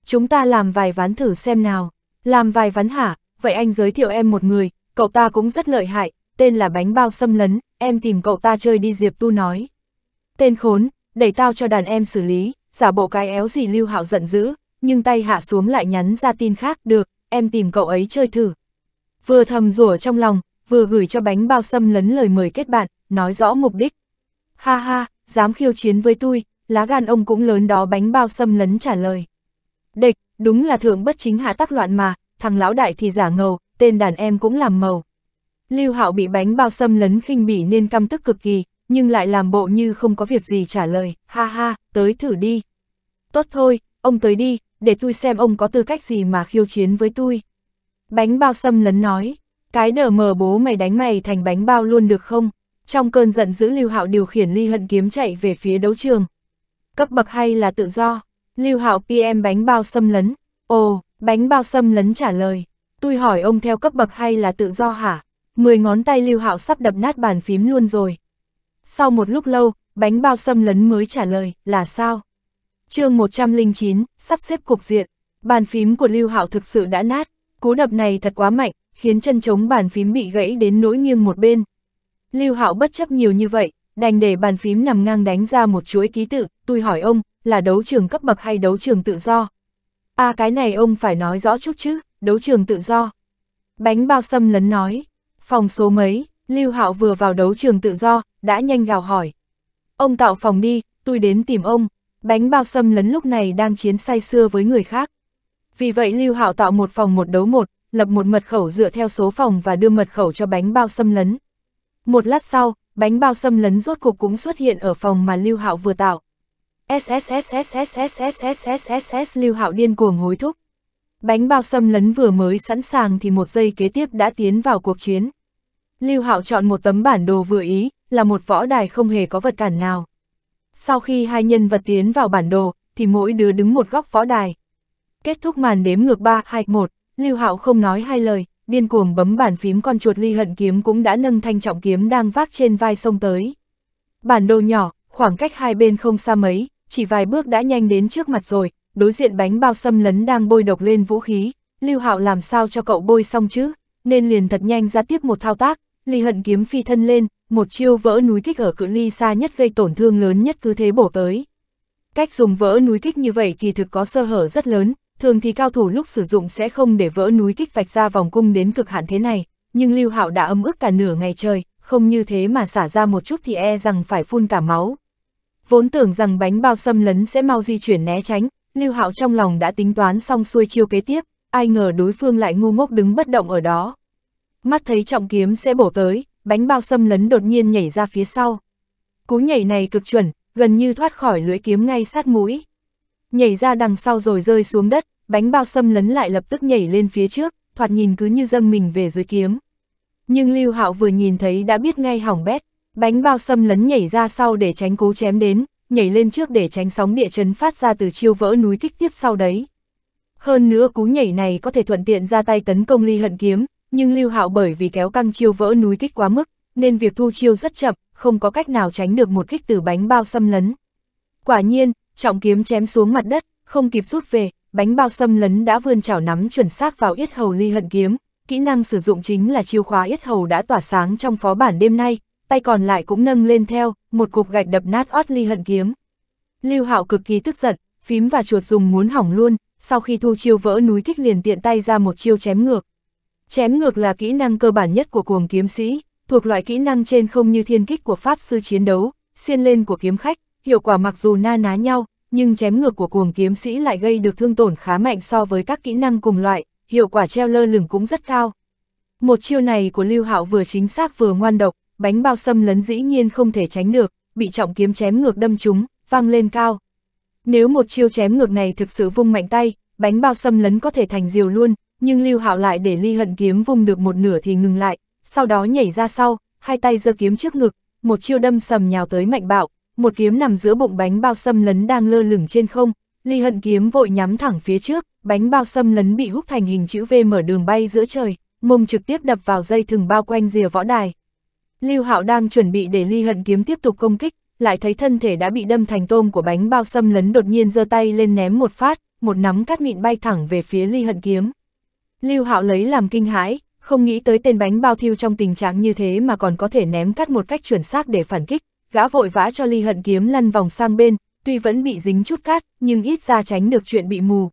chúng ta làm vài ván thử xem nào. Làm vài ván hả, vậy anh giới thiệu em một người, cậu ta cũng rất lợi hại, tên là bánh bao xâm lấn, em tìm cậu ta chơi đi Diệp Tu nói. Tên khốn, đẩy tao cho đàn em xử lý, giả bộ cái éo gì Lưu Hạo giận dữ, nhưng tay hạ xuống lại nhắn ra tin khác, được, em tìm cậu ấy chơi thử. Vừa thầm rủa trong lòng, vừa gửi cho bánh bao xâm lấn lời mời kết bạn, nói rõ mục đích. Ha ha, dám khiêu chiến với tôi, lá gan ông cũng lớn đó bánh bao xâm lấn trả lời địch, đúng là thượng bất chính hạ tắc loạn mà, thằng lão đại thì giả ngầu, tên đàn em cũng làm màu. Lưu Hạo bị bánh bao xâm lấn khinh bỉ nên căm tức cực kỳ, nhưng lại làm bộ như không có việc gì trả lời, ha ha, tới thử đi. Tốt thôi, ông tới đi, để tôi xem ông có tư cách gì mà khiêu chiến với tôi. Bánh bao xâm lấn nói, cái đờ mờ bố mày đánh mày thành bánh bao luôn được không? Trong cơn giận dữ Lưu Hạo điều khiển ly hận kiếm chạy về phía đấu trường. Cấp bậc hay là tự do? Lưu Hạo PM bánh bao xâm lấn, ồ, bánh bao xâm lấn trả lời, tôi hỏi ông theo cấp bậc hay là tự do hả? Mười ngón tay Lưu Hạo sắp đập nát bàn phím luôn rồi. Sau một lúc lâu, bánh bao xâm lấn mới trả lời, là sao? chương 109, sắp xếp cục diện, bàn phím của Lưu Hạo thực sự đã nát, cú đập này thật quá mạnh, khiến chân chống bàn phím bị gãy đến nỗi nghiêng một bên. Lưu Hạo bất chấp nhiều như vậy, đành để bàn phím nằm ngang đánh ra một chuỗi ký tự, tôi hỏi ông, là đấu trường cấp bậc hay đấu trường tự do. À cái này ông phải nói rõ chút chứ, đấu trường tự do. Bánh bao sâm lấn nói, phòng số mấy, Lưu Hạo vừa vào đấu trường tự do, đã nhanh gào hỏi. Ông tạo phòng đi, tôi đến tìm ông. Bánh bao sâm lấn lúc này đang chiến say xưa với người khác. Vì vậy Lưu Hạo tạo một phòng một đấu một, lập một mật khẩu dựa theo số phòng và đưa mật khẩu cho bánh bao sâm lấn. Một lát sau, bánh bao sâm lấn rốt cuộc cũng xuất hiện ở phòng mà Lưu Hạo vừa tạo. SSSSSSSSSSSS Lưu Hạo điên cuồng hối thúc. Bánh bao xâm lấn vừa mới sẵn sàng thì một giây kế tiếp đã tiến vào cuộc chiến. Lưu Hạo chọn một tấm bản đồ vừa ý, là một võ đài không hề có vật cản nào. Sau khi hai nhân vật tiến vào bản đồ, thì mỗi đứa đứng một góc võ đài. Kết thúc màn đếm ngược 3, 2, 1, Lưu Hạo không nói hai lời, điên cuồng bấm bàn phím con chuột ly hận kiếm cũng đã nâng thanh trọng kiếm đang vác trên vai sông tới. Bản đồ nhỏ, khoảng cách hai bên không xa mấy, chỉ vài bước đã nhanh đến trước mặt rồi, đối diện bánh bao xâm lấn đang bôi độc lên vũ khí, Lưu Hạo làm sao cho cậu bôi xong chứ, nên liền thật nhanh ra tiếp một thao tác, Ly Hận kiếm phi thân lên, một chiêu vỡ núi kích ở cự ly xa nhất gây tổn thương lớn nhất cứ thế bổ tới. Cách dùng vỡ núi kích như vậy kỳ thực có sơ hở rất lớn, thường thì cao thủ lúc sử dụng sẽ không để vỡ núi kích vạch ra vòng cung đến cực hạn thế này, nhưng Lưu Hạo đã âm ức cả nửa ngày trời, không như thế mà xả ra một chút thì e rằng phải phun cả máu vốn tưởng rằng bánh bao xâm lấn sẽ mau di chuyển né tránh, Lưu Hạo trong lòng đã tính toán xong xuôi chiêu kế tiếp, ai ngờ đối phương lại ngu ngốc đứng bất động ở đó. Mắt thấy trọng kiếm sẽ bổ tới, bánh bao xâm lấn đột nhiên nhảy ra phía sau. Cú nhảy này cực chuẩn, gần như thoát khỏi lưỡi kiếm ngay sát mũi. Nhảy ra đằng sau rồi rơi xuống đất, bánh bao xâm lấn lại lập tức nhảy lên phía trước, thoạt nhìn cứ như dâng mình về dưới kiếm. Nhưng Lưu Hạo vừa nhìn thấy đã biết ngay hỏng bét, Bánh bao xâm lấn nhảy ra sau để tránh cú chém đến, nhảy lên trước để tránh sóng địa chấn phát ra từ chiêu vỡ núi kích tiếp sau đấy. Hơn nữa cú nhảy này có thể thuận tiện ra tay tấn công ly hận kiếm, nhưng lưu hạo bởi vì kéo căng chiêu vỡ núi kích quá mức, nên việc thu chiêu rất chậm, không có cách nào tránh được một kích từ bánh bao xâm lấn. Quả nhiên, trọng kiếm chém xuống mặt đất, không kịp rút về, bánh bao xâm lấn đã vươn chảo nắm chuẩn xác vào yết hầu ly hận kiếm. Kỹ năng sử dụng chính là chiêu khóa yết hầu đã tỏa sáng trong phó bản đêm nay, tay còn lại cũng nâng lên theo, một cục gạch đập nát ót ly hận kiếm. Lưu Hạo cực kỳ tức giận, phím và chuột dùng muốn hỏng luôn, sau khi thu chiêu vỡ núi kích liền tiện tay ra một chiêu chém ngược. Chém ngược là kỹ năng cơ bản nhất của cuồng kiếm sĩ, thuộc loại kỹ năng trên không như thiên kích của pháp sư chiến đấu, xiên lên của kiếm khách, hiệu quả mặc dù na ná nhau, nhưng chém ngược của cuồng kiếm sĩ lại gây được thương tổn khá mạnh so với các kỹ năng cùng loại, hiệu quả treo lơ lửng cũng rất cao. Một chiêu này của Lưu Hạo vừa chính xác vừa ngoan độc, bánh bao xâm lấn dĩ nhiên không thể tránh được, bị trọng kiếm chém ngược đâm trúng, vang lên cao. Nếu một chiêu chém ngược này thực sự vung mạnh tay, bánh bao xâm lấn có thể thành diều luôn, nhưng lưu hạo lại để ly hận kiếm vung được một nửa thì ngừng lại, sau đó nhảy ra sau, hai tay giơ kiếm trước ngực, một chiêu đâm sầm nhào tới mạnh bạo, một kiếm nằm giữa bụng bánh bao xâm lấn đang lơ lửng trên không, ly hận kiếm vội nhắm thẳng phía trước, bánh bao xâm lấn bị hút thành hình chữ V mở đường bay giữa trời, mông trực tiếp đập vào dây thừng bao quanh rìa võ đài. Lưu Hạo đang chuẩn bị để ly hận kiếm tiếp tục công kích, lại thấy thân thể đã bị đâm thành tôm của bánh bao xâm lấn đột nhiên giơ tay lên ném một phát, một nắm cát mịn bay thẳng về phía ly hận kiếm. Lưu Hạo lấy làm kinh hãi, không nghĩ tới tên bánh bao thiêu trong tình trạng như thế mà còn có thể ném cắt một cách chuẩn xác để phản kích, gã vội vã cho ly hận kiếm lăn vòng sang bên, tuy vẫn bị dính chút cát, nhưng ít ra tránh được chuyện bị mù.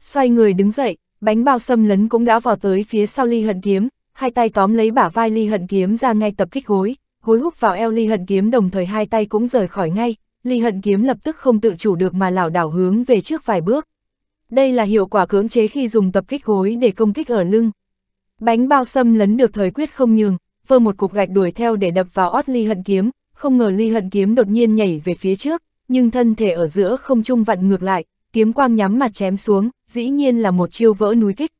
Xoay người đứng dậy, bánh bao xâm lấn cũng đã vào tới phía sau ly hận kiếm, hai tay tóm lấy bả vai ly hận kiếm ra ngay tập kích gối, gối hút vào eo ly hận kiếm đồng thời hai tay cũng rời khỏi ngay, ly hận kiếm lập tức không tự chủ được mà lảo đảo hướng về trước vài bước. Đây là hiệu quả cưỡng chế khi dùng tập kích gối để công kích ở lưng. Bánh bao sâm lấn được thời quyết không nhường, vơ một cục gạch đuổi theo để đập vào ót ly hận kiếm, không ngờ ly hận kiếm đột nhiên nhảy về phía trước, nhưng thân thể ở giữa không trung vặn ngược lại, kiếm quang nhắm mặt chém xuống, dĩ nhiên là một chiêu vỡ núi kích.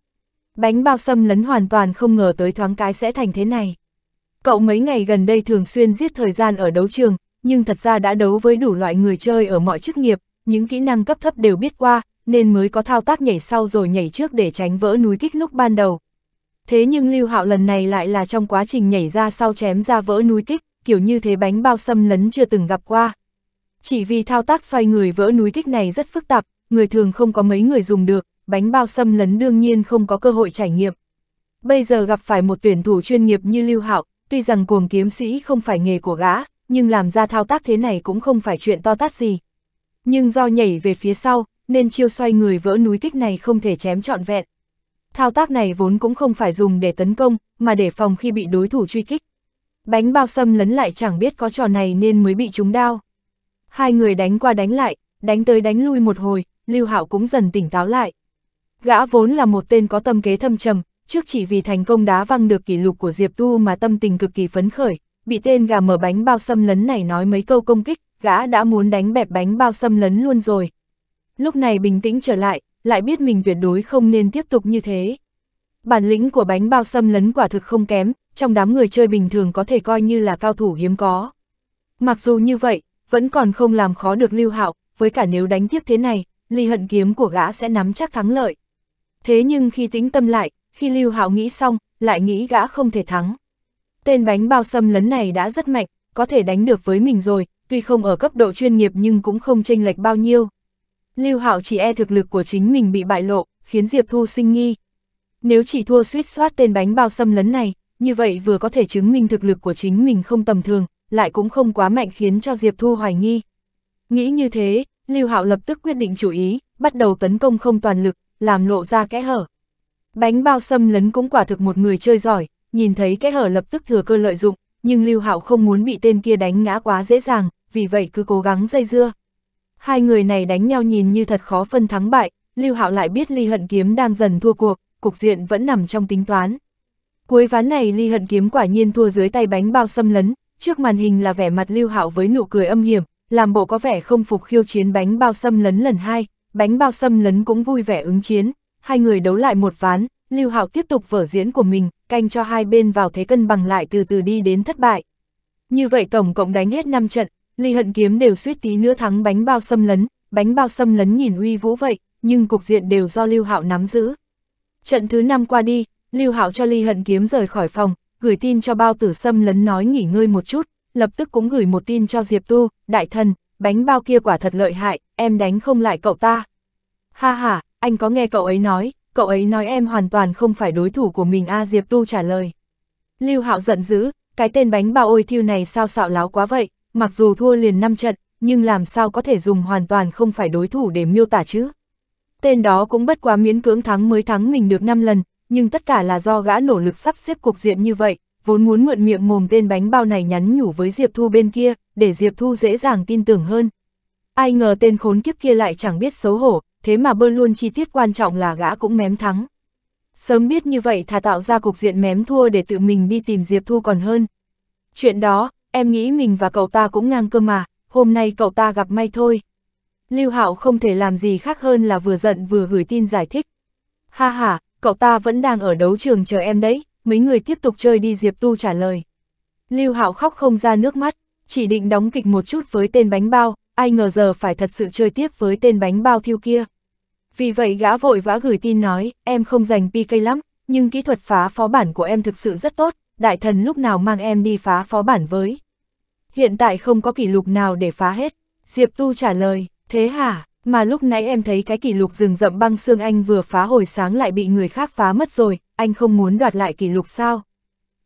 Bánh bao xâm lấn hoàn toàn không ngờ tới thoáng cái sẽ thành thế này. Cậu mấy ngày gần đây thường xuyên giết thời gian ở đấu trường, nhưng thật ra đã đấu với đủ loại người chơi ở mọi chức nghiệp, những kỹ năng cấp thấp đều biết qua, nên mới có thao tác nhảy sau rồi nhảy trước để tránh vỡ núi kích lúc ban đầu. Thế nhưng Lưu Hạo lần này lại là trong quá trình nhảy ra sau chém ra vỡ núi kích, kiểu như thế bánh bao xâm lấn chưa từng gặp qua. Chỉ vì thao tác xoay người vỡ núi kích này rất phức tạp, người thường không có mấy người dùng được, bánh bao xâm lấn đương nhiên không có cơ hội trải nghiệm. Bây giờ gặp phải một tuyển thủ chuyên nghiệp như Lưu Hạo, tuy rằng cuồng kiếm sĩ không phải nghề của gã, nhưng làm ra thao tác thế này cũng không phải chuyện to tát gì. Nhưng do nhảy về phía sau, nên chiêu xoay người vỡ núi kích này không thể chém trọn vẹn. Thao tác này vốn cũng không phải dùng để tấn công, mà để phòng khi bị đối thủ truy kích. Bánh bao xâm lấn lại chẳng biết có trò này nên mới bị trúng đao. Hai người đánh qua đánh lại, đánh tới đánh lui một hồi, Lưu Hạo cũng dần tỉnh táo lại. Gã vốn là một tên có tâm kế thâm trầm, trước chỉ vì thành công đá văng được kỷ lục của Diệp Tu mà tâm tình cực kỳ phấn khởi, bị tên gà mở bánh bao xâm lấn này nói mấy câu công kích, gã đã muốn đánh bẹp bánh bao xâm lấn luôn rồi. Lúc này bình tĩnh trở lại, lại biết mình tuyệt đối không nên tiếp tục như thế. Bản lĩnh của bánh bao xâm lấn quả thực không kém, trong đám người chơi bình thường có thể coi như là cao thủ hiếm có. Mặc dù như vậy, vẫn còn không làm khó được lưu hạo, với cả nếu đánh tiếp thế này, ly hận kiếm của gã sẽ nắm chắc thắng lợi. Thế nhưng khi tính tâm lại, khi Lưu Hạo nghĩ xong, lại nghĩ gã không thể thắng. Tên bánh bao xâm lấn này đã rất mạnh, có thể đánh được với mình rồi, tuy không ở cấp độ chuyên nghiệp nhưng cũng không chênh lệch bao nhiêu. Lưu Hạo chỉ e thực lực của chính mình bị bại lộ, khiến Diệp Thu sinh nghi. Nếu chỉ thua suýt soát tên bánh bao xâm lấn này, như vậy vừa có thể chứng minh thực lực của chính mình không tầm thường, lại cũng không quá mạnh khiến cho Diệp Thu hoài nghi. Nghĩ như thế, Lưu Hạo lập tức quyết định chủ ý, bắt đầu tấn công không toàn lực, làm lộ ra kẽ hở. Bánh bao xâm lấn cũng quả thực một người chơi giỏi, nhìn thấy kẽ hở lập tức thừa cơ lợi dụng, nhưng Lưu Hạo không muốn bị tên kia đánh ngã quá dễ dàng, vì vậy cứ cố gắng dây dưa. Hai người này đánh nhau nhìn như thật khó phân thắng bại, Lưu Hạo lại biết Ly Hận Kiếm đang dần thua cuộc, cục diện vẫn nằm trong tính toán. Cuối ván này Ly Hận Kiếm quả nhiên thua dưới tay bánh bao xâm lấn, trước màn hình là vẻ mặt Lưu Hạo với nụ cười âm hiểm, làm bộ có vẻ không phục khiêu chiến bánh bao xâm lấn lần hai, bánh bao xâm lấn cũng vui vẻ ứng chiến, hai người đấu lại một ván, Lưu Hạo tiếp tục vở diễn của mình, canh cho hai bên vào thế cân bằng lại từ từ đi đến thất bại. Như vậy tổng cộng đánh hết 5 trận, Ly Hận Kiếm đều suýt tí nữa thắng bánh bao xâm lấn, bánh bao xâm lấn nhìn uy vũ vậy, nhưng cục diện đều do Lưu Hạo nắm giữ. Trận thứ 5 qua đi, Lưu Hạo cho Ly Hận Kiếm rời khỏi phòng, gửi tin cho bao tử xâm lấn nói nghỉ ngơi một chút, lập tức cũng gửi một tin cho Diệp Tu, đại thần, bánh bao kia quả thật lợi hại, em đánh không lại cậu ta. Ha ha, anh có nghe cậu ấy nói, cậu ấy nói em hoàn toàn không phải đối thủ của mình A Diệp Tu trả lời. Lưu Hạo giận dữ, cái tên bánh bao ôi thiêu này sao xạo láo quá vậy, mặc dù thua liền 5 trận, nhưng làm sao có thể dùng hoàn toàn không phải đối thủ để miêu tả chứ. Tên đó cũng bất quá miễn cưỡng thắng mới thắng mình được 5 lần, nhưng tất cả là do gã nỗ lực sắp xếp cuộc diện như vậy, vốn muốn mượn miệng mồm tên bánh bao này nhắn nhủ với Diệp Thu bên kia, để Diệp Thu dễ dàng tin tưởng hơn. Ai ngờ tên khốn kiếp kia lại chẳng biết xấu hổ, thế mà bơ luôn chi tiết quan trọng là gã cũng mém thắng. Sớm biết như vậy thà tạo ra cục diện mém thua để tự mình đi tìm Diệp Thu còn hơn. Chuyện đó, em nghĩ mình và cậu ta cũng ngang cơ mà, hôm nay cậu ta gặp may thôi. Lưu Hạo không thể làm gì khác hơn là vừa giận vừa gửi tin giải thích. Ha ha, cậu ta vẫn đang ở đấu trường chờ em đấy mấy người tiếp tục chơi đi Diệp Tu trả lời. Lưu Hạo khóc không ra nước mắt, chỉ định đóng kịch một chút với tên bánh bao, ai ngờ giờ phải thật sự chơi tiếp với tên bánh bao thiêu kia. Vì vậy gã vội vã gửi tin nói, em không dành PK lắm, nhưng kỹ thuật phá phó bản của em thực sự rất tốt, đại thần lúc nào mang em đi phá phó bản với. Hiện tại không có kỷ lục nào để phá hết, Diệp Tu trả lời, thế hả? Mà lúc nãy em thấy cái kỷ lục rừng rậm băng xương anh vừa phá hồi sáng lại bị người khác phá mất rồi, anh không muốn đoạt lại kỷ lục sao?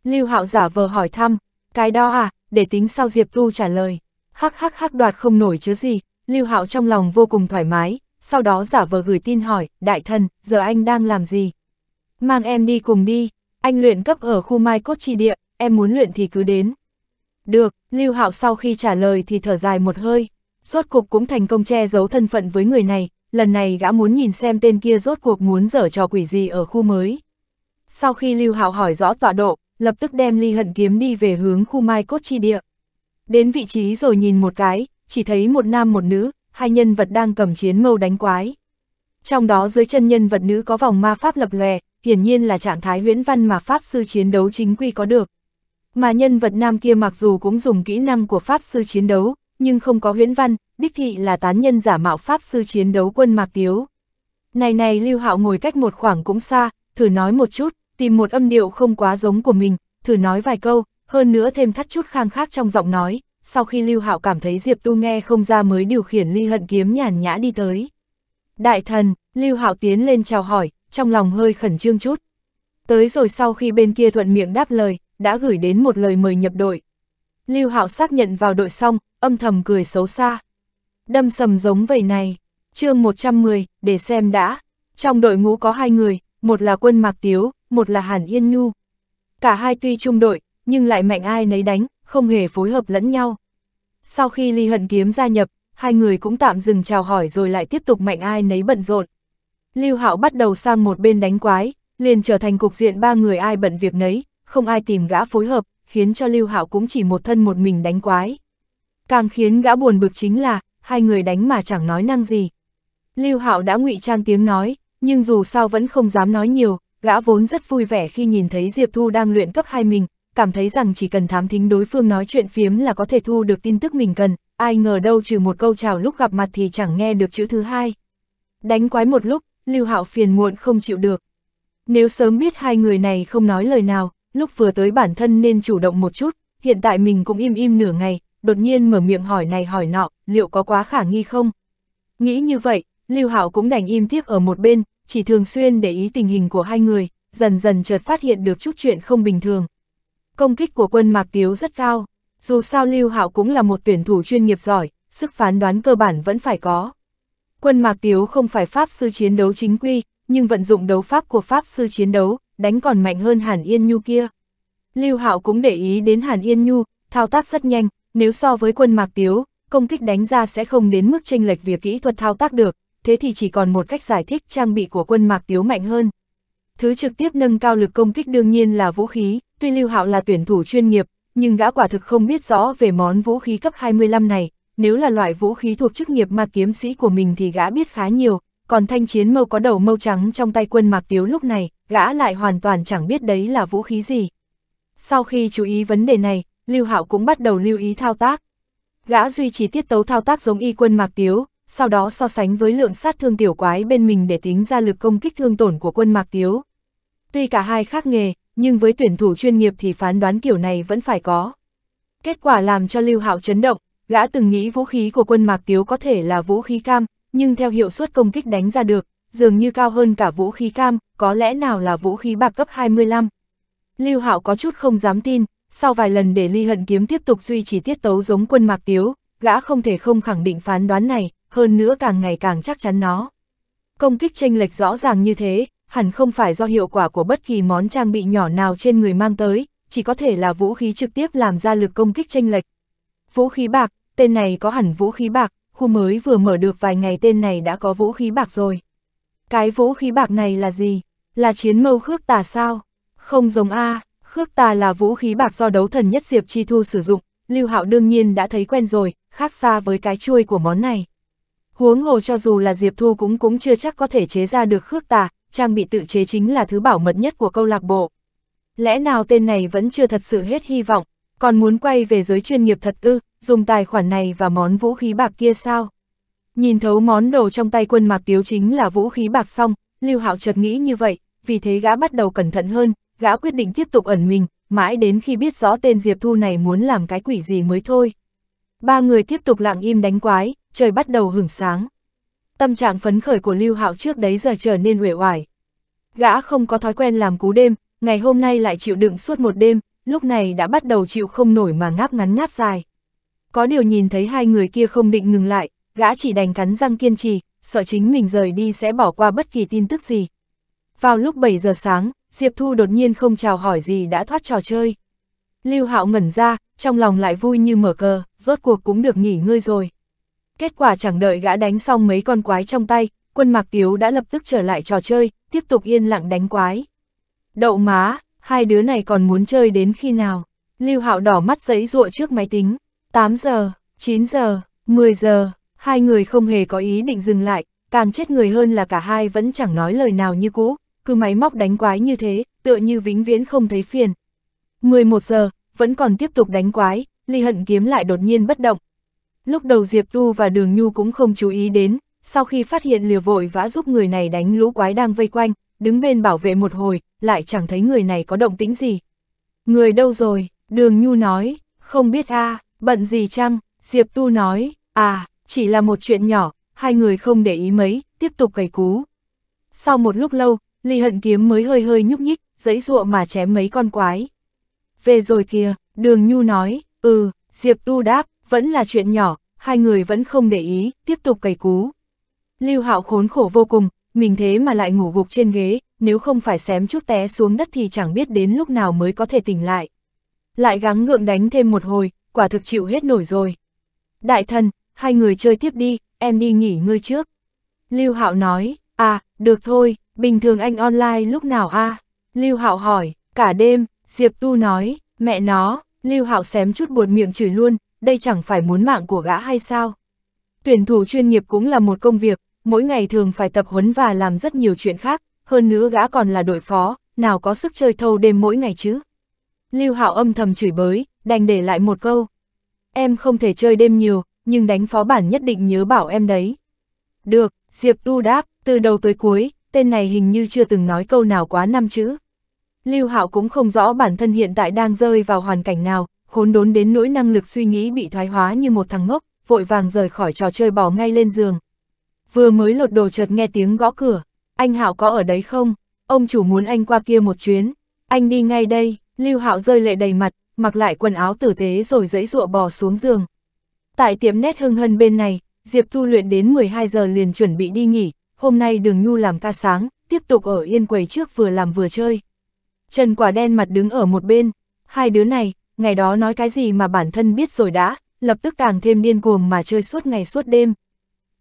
Lưu Hạo giả vờ hỏi thăm, cái đó à, để tính sau Diệp Tu trả lời. Hắc hắc hắc đoạt không nổi chứ gì, Lưu Hạo trong lòng vô cùng thoải mái, sau đó giả vờ gửi tin hỏi, đại thần, giờ anh đang làm gì? Mang em đi cùng đi, anh luyện cấp ở khu mai cốt tri địa, em muốn luyện thì cứ đến. Được, Lưu Hạo sau khi trả lời thì thở dài một hơi rốt cuộc cũng thành công che giấu thân phận với người này, lần này gã muốn nhìn xem tên kia rốt cuộc muốn dở trò quỷ gì ở khu mới. Sau khi Lưu Hạo hỏi rõ tọa độ, lập tức đem ly hận kiếm đi về hướng khu mai cốt chi địa. Đến vị trí rồi nhìn một cái, chỉ thấy một nam một nữ, hai nhân vật đang cầm chiến mâu đánh quái. Trong đó dưới chân nhân vật nữ có vòng ma pháp lập lòe, hiển nhiên là trạng thái huyễn văn mà pháp sư chiến đấu chính quy có được. Mà nhân vật nam kia mặc dù cũng dùng kỹ năng của pháp sư chiến đấu, nhưng không có huyễn văn, đích thị là tán nhân giả mạo pháp sư chiến đấu quân Mạc Tiếu. Này này Lưu Hạo ngồi cách một khoảng cũng xa, thử nói một chút, tìm một âm điệu không quá giống của mình, thử nói vài câu, hơn nữa thêm thắt chút khang khác trong giọng nói, sau khi Lưu Hạo cảm thấy Diệp Tu nghe không ra mới điều khiển ly hận kiếm nhàn nhã đi tới. Đại thần, Lưu Hạo tiến lên chào hỏi, trong lòng hơi khẩn trương chút. Tới rồi sau khi bên kia thuận miệng đáp lời, đã gửi đến một lời mời nhập đội. Lưu Hạo xác nhận vào đội xong, âm thầm cười xấu xa. Đâm sầm giống vậy này, chương 110, để xem đã. Trong đội ngũ có hai người, một là quân Mạc Tiếu, một là Hàn Yên Nhu. Cả hai tuy trung đội, nhưng lại mạnh ai nấy đánh, không hề phối hợp lẫn nhau. Sau khi Ly Hận Kiếm gia nhập, hai người cũng tạm dừng chào hỏi rồi lại tiếp tục mạnh ai nấy bận rộn. Lưu Hạo bắt đầu sang một bên đánh quái, liền trở thành cục diện ba người ai bận việc nấy, không ai tìm gã phối hợp, khiến cho Lưu Hạo cũng chỉ một thân một mình đánh quái. Càng khiến gã buồn bực chính là, hai người đánh mà chẳng nói năng gì. Lưu Hạo đã ngụy trang tiếng nói, nhưng dù sao vẫn không dám nói nhiều, gã vốn rất vui vẻ khi nhìn thấy Diệp Thu đang luyện cấp hai mình, cảm thấy rằng chỉ cần thám thính đối phương nói chuyện phiếm là có thể thu được tin tức mình cần, ai ngờ đâu trừ một câu chào lúc gặp mặt thì chẳng nghe được chữ thứ hai. Đánh quái một lúc, Lưu Hạo phiền muộn không chịu được. Nếu sớm biết hai người này không nói lời nào, lúc vừa tới bản thân nên chủ động một chút, hiện tại mình cũng im im nửa ngày, đột nhiên mở miệng hỏi này hỏi nọ, liệu có quá khả nghi không? Nghĩ như vậy, Lưu Hạo cũng đành im tiếp ở một bên, chỉ thường xuyên để ý tình hình của hai người, dần dần chợt phát hiện được chút chuyện không bình thường. Công kích của quân Mạc Tiếu rất cao, dù sao Lưu Hạo cũng là một tuyển thủ chuyên nghiệp giỏi, sức phán đoán cơ bản vẫn phải có. Quân Mạc Tiếu không phải pháp sư chiến đấu chính quy, nhưng vận dụng đấu pháp của pháp sư chiến đấu, đánh còn mạnh hơn Hàn Yên Nhu kia. Lưu Hạo cũng để ý đến Hàn Yên Nhu, thao tác rất nhanh, nếu so với quân mạc tiếu, công kích đánh ra sẽ không đến mức chênh lệch việc kỹ thuật thao tác được, thế thì chỉ còn một cách giải thích trang bị của quân mạc tiếu mạnh hơn. Thứ trực tiếp nâng cao lực công kích đương nhiên là vũ khí, tuy Lưu Hạo là tuyển thủ chuyên nghiệp, nhưng gã quả thực không biết rõ về món vũ khí cấp 25 này, nếu là loại vũ khí thuộc chức nghiệp ma kiếm sĩ của mình thì gã biết khá nhiều, còn thanh chiến mâu có đầu mâu trắng trong tay quân mạc tiếu lúc này, gã lại hoàn toàn chẳng biết đấy là vũ khí gì. Sau khi chú ý vấn đề này, Lưu Hạo cũng bắt đầu lưu ý thao tác. Gã duy trì tiết tấu thao tác giống y quân Mạc Tiếu, sau đó so sánh với lượng sát thương tiểu quái bên mình để tính ra lực công kích thương tổn của quân Mạc Tiếu. Tuy cả hai khác nghề, nhưng với tuyển thủ chuyên nghiệp thì phán đoán kiểu này vẫn phải có. Kết quả làm cho Lưu Hạo chấn động, gã từng nghĩ vũ khí của quân Mạc Tiếu có thể là vũ khí cam, nhưng theo hiệu suất công kích đánh ra được, dường như cao hơn cả vũ khí cam, có lẽ nào là vũ khí bạc cấp 25. Lưu Hạo có chút không dám tin, sau vài lần để ly hận kiếm tiếp tục duy trì tiết tấu giống quân mạc tiếu, gã không thể không khẳng định phán đoán này, hơn nữa càng ngày càng chắc chắn nó. Công kích tranh lệch rõ ràng như thế, hẳn không phải do hiệu quả của bất kỳ món trang bị nhỏ nào trên người mang tới, chỉ có thể là vũ khí trực tiếp làm ra lực công kích tranh lệch. Vũ khí bạc, tên này có hẳn vũ khí bạc, khu mới vừa mở được vài ngày tên này đã có vũ khí bạc rồi. Cái vũ khí bạc này là gì? Là chiến mâu khước tà sao? Không giống A, Khước tà là vũ khí bạc do đấu thần nhất Diệp Chi Thu sử dụng, Lưu Hạo đương nhiên đã thấy quen rồi, khác xa với cái chuôi của món này. Huống hồ cho dù là Diệp Thu cũng cũng chưa chắc có thể chế ra được khước tà, trang bị tự chế chính là thứ bảo mật nhất của câu lạc bộ. Lẽ nào tên này vẫn chưa thật sự hết hy vọng, còn muốn quay về giới chuyên nghiệp thật ư, dùng tài khoản này và món vũ khí bạc kia sao? Nhìn thấu món đồ trong tay quân mạc tiếu chính là vũ khí bạc xong, Lưu Hạo chợt nghĩ như vậy, vì thế gã bắt đầu cẩn thận hơn, gã quyết định tiếp tục ẩn mình, mãi đến khi biết rõ tên Diệp Thu này muốn làm cái quỷ gì mới thôi. Ba người tiếp tục lặng im đánh quái, trời bắt đầu hửng sáng. Tâm trạng phấn khởi của Lưu Hạo trước đấy giờ trở nên uể oải. Gã không có thói quen làm cú đêm, ngày hôm nay lại chịu đựng suốt một đêm, lúc này đã bắt đầu chịu không nổi mà ngáp ngắn ngáp dài. Có điều nhìn thấy hai người kia không định ngừng lại, gã chỉ đành cắn răng kiên trì, sợ chính mình rời đi sẽ bỏ qua bất kỳ tin tức gì. Vào lúc 7 giờ sáng, Diệp Thu đột nhiên không chào hỏi gì đã thoát trò chơi. Lưu Hạo ngẩn ra, trong lòng lại vui như mở cờ, rốt cuộc cũng được nghỉ ngơi rồi. Kết quả chẳng đợi gã đánh xong mấy con quái trong tay, quân Mạc Tiếu đã lập tức trở lại trò chơi, tiếp tục yên lặng đánh quái. Đậu má, hai đứa này còn muốn chơi đến khi nào? Lưu Hạo đỏ mắt giấy ruộ trước máy tính. 8 giờ, 9 giờ, 10 giờ, hai người không hề có ý định dừng lại, càng chết người hơn là cả hai vẫn chẳng nói lời nào như cũ, cứ máy móc đánh quái như thế, tựa như vĩnh viễn không thấy phiền. 11 giờ, vẫn còn tiếp tục đánh quái, ly hận kiếm lại đột nhiên bất động. Lúc đầu Diệp Tu và Đường Nhu cũng không chú ý đến, sau khi phát hiện liều vội vã giúp người này đánh lũ quái đang vây quanh, đứng bên bảo vệ một hồi, lại chẳng thấy người này có động tĩnh gì. Người đâu rồi? Đường Nhu nói, không biết a à, bận gì chăng? Diệp Tu nói, à, chỉ là một chuyện nhỏ, hai người không để ý mấy, tiếp tục gầy cú. Sau một lúc lâu, Ly hận kiếm mới hơi hơi nhúc nhích, dãy ruộng mà chém mấy con quái. Về rồi kìa, đường nhu nói, ừ, Diệp Tu đáp, vẫn là chuyện nhỏ, hai người vẫn không để ý, tiếp tục cày cú. Lưu Hạo khốn khổ vô cùng, mình thế mà lại ngủ gục trên ghế, nếu không phải xém chút té xuống đất thì chẳng biết đến lúc nào mới có thể tỉnh lại. Lại gắng ngượng đánh thêm một hồi, quả thực chịu hết nổi rồi. Đại thần, hai người chơi tiếp đi, em đi nghỉ ngơi trước. Lưu Hạo nói, à, được thôi, Bình thường anh online lúc nào a à? Lưu Hạo hỏi, cả đêm, Diệp Tu nói, mẹ nó, Lưu Hạo xém chút buồn miệng chửi luôn, đây chẳng phải muốn mạng của gã hay sao? Tuyển thủ chuyên nghiệp cũng là một công việc, mỗi ngày thường phải tập huấn và làm rất nhiều chuyện khác, hơn nữa gã còn là đội phó, nào có sức chơi thâu đêm mỗi ngày chứ. Lưu Hạo âm thầm chửi bới, đành để lại một câu. Em không thể chơi đêm nhiều, nhưng đánh phó bản nhất định nhớ bảo em đấy. Được, Diệp Tu đáp, từ đầu tới cuối, tên này hình như chưa từng nói câu nào quá năm chữ. Lưu Hạo cũng không rõ bản thân hiện tại đang rơi vào hoàn cảnh nào, khốn đốn đến nỗi năng lực suy nghĩ bị thoái hóa như một thằng ngốc, vội vàng rời khỏi trò chơi bỏ ngay lên giường. Vừa mới lột đồ chợt nghe tiếng gõ cửa, anh Hạo có ở đấy không? Ông chủ muốn anh qua kia một chuyến, anh đi ngay đây, Lưu Hạo rơi lệ đầy mặt, mặc lại quần áo tử tế rồi dãy dụa bò xuống giường. Tại tiệm nét hưng hân bên này, Diệp Thu luyện đến 12 giờ liền chuẩn bị đi nghỉ, hôm nay đường nhu làm ca sáng, tiếp tục ở yên quầy trước vừa làm vừa chơi. Trần quả đen mặt đứng ở một bên, hai đứa này, ngày đó nói cái gì mà bản thân biết rồi đã, lập tức càng thêm điên cuồng mà chơi suốt ngày suốt đêm.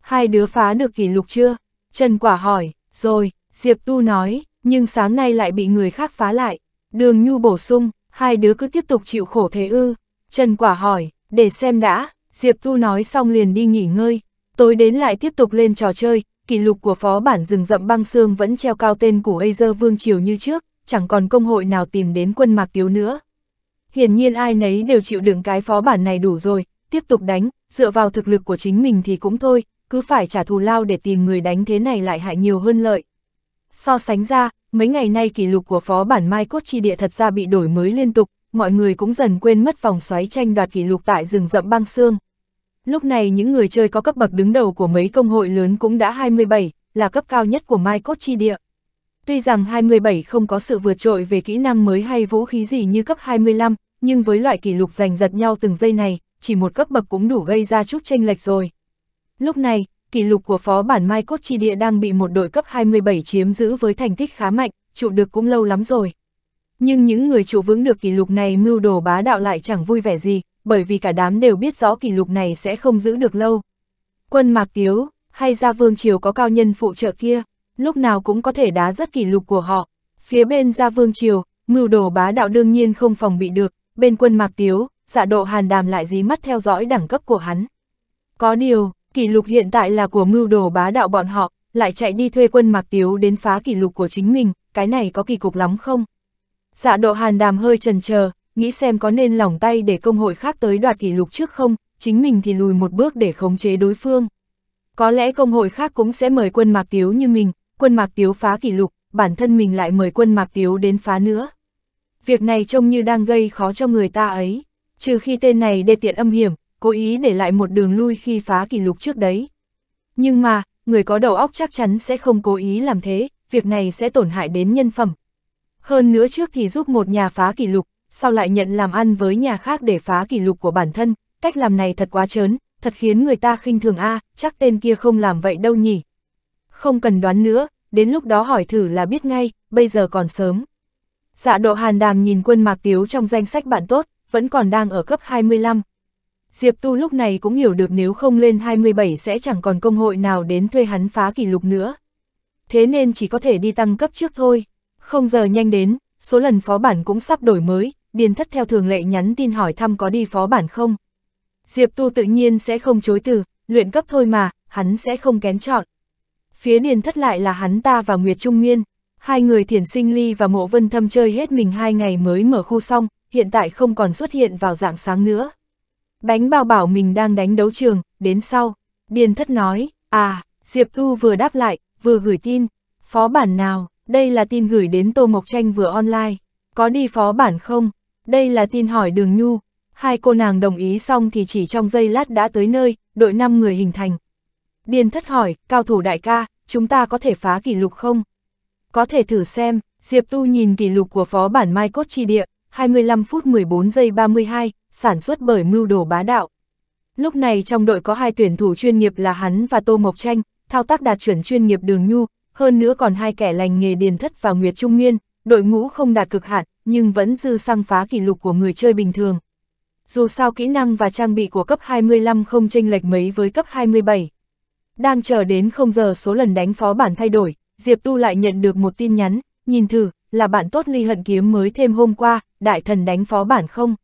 Hai đứa phá được kỷ lục chưa? Trần quả hỏi, rồi, Diệp Tu nói, nhưng sáng nay lại bị người khác phá lại. Đường Nhu bổ sung, hai đứa cứ tiếp tục chịu khổ thế ư. Trần Quả hỏi, để xem đã, Diệp Tu nói xong liền đi nghỉ ngơi. Tối đến lại tiếp tục lên trò chơi, kỷ lục của phó bản rừng rậm băng xương vẫn treo cao tên của Azer Vương Triều như trước, chẳng còn công hội nào tìm đến quân mạc tiếu nữa. Hiển nhiên ai nấy đều chịu đựng cái phó bản này đủ rồi, tiếp tục đánh, dựa vào thực lực của chính mình thì cũng thôi, cứ phải trả thù lao để tìm người đánh thế này lại hại nhiều hơn lợi. So sánh ra, mấy ngày nay kỷ lục của phó bản Mai Cốt Chi Địa thật ra bị đổi mới liên tục, mọi người cũng dần quên mất vòng xoáy tranh đoạt kỷ lục tại rừng rậm băng xương. Lúc này những người chơi có cấp bậc đứng đầu của mấy công hội lớn cũng đã 27, là cấp cao nhất của Mai Cốt Chi Địa. Tuy rằng 27 không có sự vượt trội về kỹ năng mới hay vũ khí gì như cấp 25, nhưng với loại kỷ lục giành giật nhau từng giây này, chỉ một cấp bậc cũng đủ gây ra chút tranh lệch rồi. Lúc này, kỷ lục của phó bản Mai Cốt Chi Địa đang bị một đội cấp 27 chiếm giữ với thành tích khá mạnh, trụ được cũng lâu lắm rồi. Nhưng những người trụ vững được kỷ lục này mưu đồ bá đạo lại chẳng vui vẻ gì, bởi vì cả đám đều biết rõ kỷ lục này sẽ không giữ được lâu. Quân Mạc Tiếu, hay ra vương triều có cao nhân phụ trợ kia, lúc nào cũng có thể đá rất kỷ lục của họ. Phía bên ra vương triều, mưu đồ bá đạo đương nhiên không phòng bị được, bên quân Mạc Tiếu, dạ độ hàn đàm lại dí mắt theo dõi đẳng cấp của hắn. Có điều, kỷ lục hiện tại là của mưu đồ bá đạo bọn họ, lại chạy đi thuê quân Mạc Tiếu đến phá kỷ lục của chính mình, cái này có kỳ cục lắm không? Dạ độ hàn đàm hơi trần chờ nghĩ xem có nên lỏng tay để công hội khác tới đoạt kỷ lục trước không, chính mình thì lùi một bước để khống chế đối phương. Có lẽ công hội khác cũng sẽ mời quân Mạc Tiếu như mình, quân Mạc Tiếu phá kỷ lục, bản thân mình lại mời quân Mạc Tiếu đến phá nữa. Việc này trông như đang gây khó cho người ta ấy, trừ khi tên này đê tiện âm hiểm, cố ý để lại một đường lui khi phá kỷ lục trước đấy. Nhưng mà, người có đầu óc chắc chắn sẽ không cố ý làm thế, việc này sẽ tổn hại đến nhân phẩm. Hơn nữa trước thì giúp một nhà phá kỷ lục, sau lại nhận làm ăn với nhà khác để phá kỷ lục của bản thân, cách làm này thật quá trớn, thật khiến người ta khinh thường a, à, chắc tên kia không làm vậy đâu nhỉ. Không cần đoán nữa, đến lúc đó hỏi thử là biết ngay, bây giờ còn sớm. Dạ độ hàn đàm nhìn quân mạc tiếu trong danh sách bạn tốt, vẫn còn đang ở cấp 25. Diệp Tu lúc này cũng hiểu được nếu không lên 27 sẽ chẳng còn công hội nào đến thuê hắn phá kỷ lục nữa. Thế nên chỉ có thể đi tăng cấp trước thôi. Không giờ nhanh đến, số lần phó bản cũng sắp đổi mới, Điền Thất theo thường lệ nhắn tin hỏi thăm có đi phó bản không. Diệp Tu tự nhiên sẽ không chối từ, luyện cấp thôi mà, hắn sẽ không kén chọn. Phía Điền Thất lại là hắn ta và Nguyệt Trung Nguyên, hai người thiền Sinh Ly và Mộ Vân Thâm chơi hết mình hai ngày mới mở khu xong, hiện tại không còn xuất hiện vào dạng sáng nữa. Bánh bao bảo mình đang đánh đấu trường, đến sau. Điền Thất nói, à, Diệp Tu vừa đáp lại, vừa gửi tin. Phó bản nào, đây là tin gửi đến Tô Mộc Tranh vừa online. Có đi phó bản không? Đây là tin hỏi đường nhu. Hai cô nàng đồng ý xong thì chỉ trong giây lát đã tới nơi, đội 5 người hình thành. Điền thất hỏi, cao thủ đại ca, chúng ta có thể phá kỷ lục không? Có thể thử xem, Diệp Tu nhìn kỷ lục của phó bản Mai Cốt Tri Địa, 25 phút 14 giây 32, sản xuất bởi mưu đồ bá đạo. Lúc này trong đội có hai tuyển thủ chuyên nghiệp là hắn và Tô Mộc Tranh, thao tác đạt chuẩn chuyên nghiệp đường nhu, hơn nữa còn hai kẻ lành nghề điền thất và Nguyệt Trung Nguyên, đội ngũ không đạt cực hạn, nhưng vẫn dư xăng phá kỷ lục của người chơi bình thường. Dù sao kỹ năng và trang bị của cấp 25 không chênh lệch mấy với cấp 27. Đang chờ đến không giờ số lần đánh phó bản thay đổi, Diệp Tu lại nhận được một tin nhắn, nhìn thử, là bạn tốt ly hận kiếm mới thêm hôm qua, đại thần đánh phó bản không?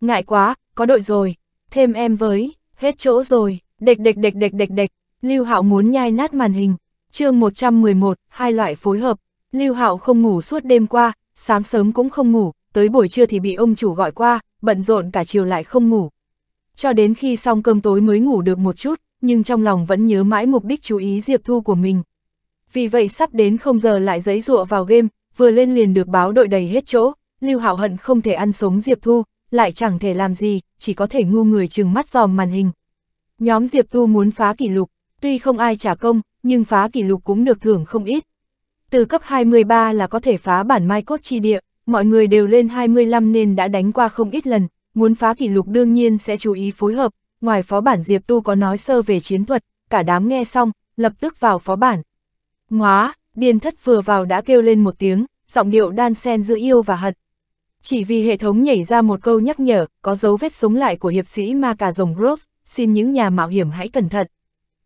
Ngại quá, có đội rồi, thêm em với, hết chỗ rồi, đệch đệch đệch đệch đệch đệch, Lưu Hạo muốn nhai nát màn hình. Chương 111, hai loại phối hợp. Lưu Hạo không ngủ suốt đêm qua, sáng sớm cũng không ngủ, tới buổi trưa thì bị ông chủ gọi qua, bận rộn cả chiều lại không ngủ. Cho đến khi xong cơm tối mới ngủ được một chút, nhưng trong lòng vẫn nhớ mãi mục đích chú ý Diệp Thu của mình. Vì vậy sắp đến không giờ lại giấy rụa vào game, vừa lên liền được báo đội đầy hết chỗ, Lưu Hạo Hận không thể ăn sống Diệp Thu, lại chẳng thể làm gì, chỉ có thể ngu người chừng mắt dòm màn hình. Nhóm Diệp Thu muốn phá kỷ lục, tuy không ai trả công, nhưng phá kỷ lục cũng được thưởng không ít từ cấp 23 là có thể phá bản mai cốt chi địa, mọi người đều lên 25 nên đã đánh qua không ít lần, muốn phá kỷ lục đương nhiên sẽ chú ý phối hợp, ngoài phó bản Diệp Tu có nói sơ về chiến thuật, cả đám nghe xong, lập tức vào phó bản. Ngóa, điền thất vừa vào đã kêu lên một tiếng, giọng điệu đan xen giữa yêu và hận. Chỉ vì hệ thống nhảy ra một câu nhắc nhở, có dấu vết sống lại của hiệp sĩ ma cà rồng Gross, xin những nhà mạo hiểm hãy cẩn thận.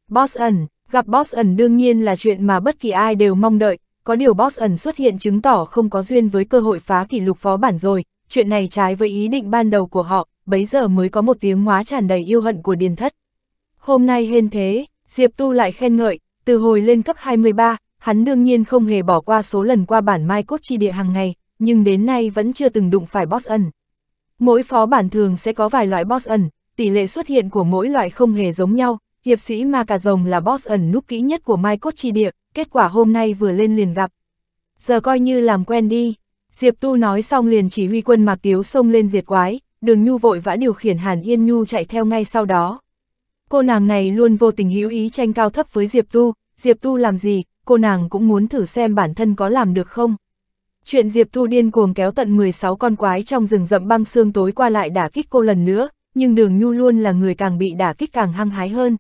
Boss ẩn, gặp boss ẩn đương nhiên là chuyện mà bất kỳ ai đều mong đợi, có điều boss ẩn xuất hiện chứng tỏ không có duyên với cơ hội phá kỷ lục phó bản rồi, chuyện này trái với ý định ban đầu của họ, bấy giờ mới có một tiếng hóa tràn đầy yêu hận của Điền Thất. Hôm nay hên thế, Diệp Tu lại khen ngợi, từ hồi lên cấp 23, hắn đương nhiên không hề bỏ qua số lần qua bản mai cốt chi địa hàng ngày, nhưng đến nay vẫn chưa từng đụng phải boss ẩn. Mỗi phó bản thường sẽ có vài loại boss ẩn, tỷ lệ xuất hiện của mỗi loại không hề giống nhau, hiệp sĩ ma cà rồng là boss ẩn núp kỹ nhất của mai cốt chi địa, kết quả hôm nay vừa lên liền gặp. Giờ coi như làm quen đi, Diệp Tu nói xong liền chỉ huy quân Mạc Tiếu xông lên diệt quái, đường Nhu vội vã điều khiển Hàn Yên Nhu chạy theo ngay sau đó. Cô nàng này luôn vô tình hữu ý tranh cao thấp với Diệp Tu, Diệp Tu làm gì, cô nàng cũng muốn thử xem bản thân có làm được không. Chuyện Diệp Tu điên cuồng kéo tận 16 con quái trong rừng rậm băng xương tối qua lại đả kích cô lần nữa, nhưng đường Nhu luôn là người càng bị đả kích càng hăng hái hơn.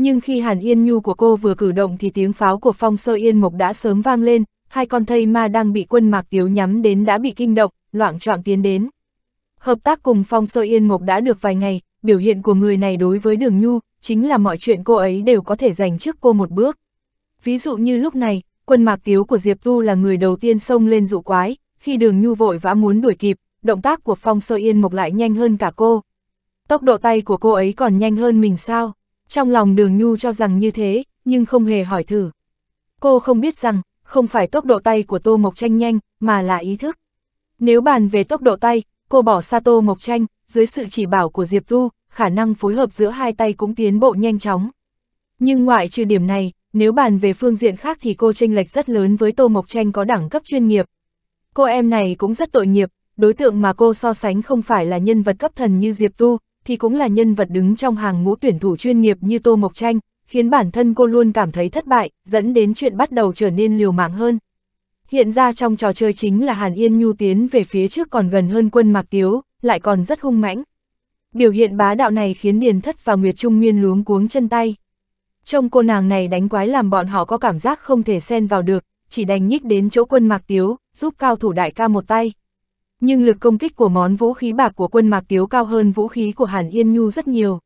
Nhưng khi Hàn Yên Nhu của cô vừa cử động thì tiếng pháo của phong sơ yên mộc đã sớm vang lên, hai con thây ma đang bị quân mạc tiếu nhắm đến đã bị kinh động, loạn trọng tiến đến. Hợp tác cùng phong sơ yên mộc đã được vài ngày, biểu hiện của người này đối với đường Nhu, chính là mọi chuyện cô ấy đều có thể giành trước cô một bước. Ví dụ như lúc này, quân mạc tiếu của Diệp Tu là người đầu tiên xông lên dụ quái, khi đường Nhu vội vã muốn đuổi kịp, động tác của phong sơ yên mộc lại nhanh hơn cả cô. Tốc độ tay của cô ấy còn nhanh hơn mình sao? Trong lòng đường nhu cho rằng như thế, nhưng không hề hỏi thử. Cô không biết rằng, không phải tốc độ tay của Tô Mộc Tranh nhanh, mà là ý thức. Nếu bàn về tốc độ tay, cô bỏ xa Tô Mộc Tranh, dưới sự chỉ bảo của Diệp Tu, khả năng phối hợp giữa hai tay cũng tiến bộ nhanh chóng. Nhưng ngoại trừ điểm này, nếu bàn về phương diện khác thì cô tranh lệch rất lớn với Tô Mộc Tranh có đẳng cấp chuyên nghiệp. Cô em này cũng rất tội nghiệp, đối tượng mà cô so sánh không phải là nhân vật cấp thần như Diệp Tu, thì cũng là nhân vật đứng trong hàng ngũ tuyển thủ chuyên nghiệp như Tô Mộc Tranh, khiến bản thân cô luôn cảm thấy thất bại, dẫn đến chuyện bắt đầu trở nên liều mạng hơn. Hiện ra trong trò chơi chính là Hàn Yên Nhu tiến về phía trước còn gần hơn quân Mạc Tiếu, lại còn rất hung mãnh. Biểu hiện bá đạo này khiến Điền Thất và Nguyệt Trung Nguyên luống cuống chân tay. Trông cô nàng này đánh quái làm bọn họ có cảm giác không thể xen vào được, chỉ đành nhích đến chỗ quân Mạc Tiếu, giúp cao thủ đại ca một tay nhưng lực công kích của món vũ khí bạc của quân Mạc Tiếu cao hơn vũ khí của Hàn Yên Nhu rất nhiều.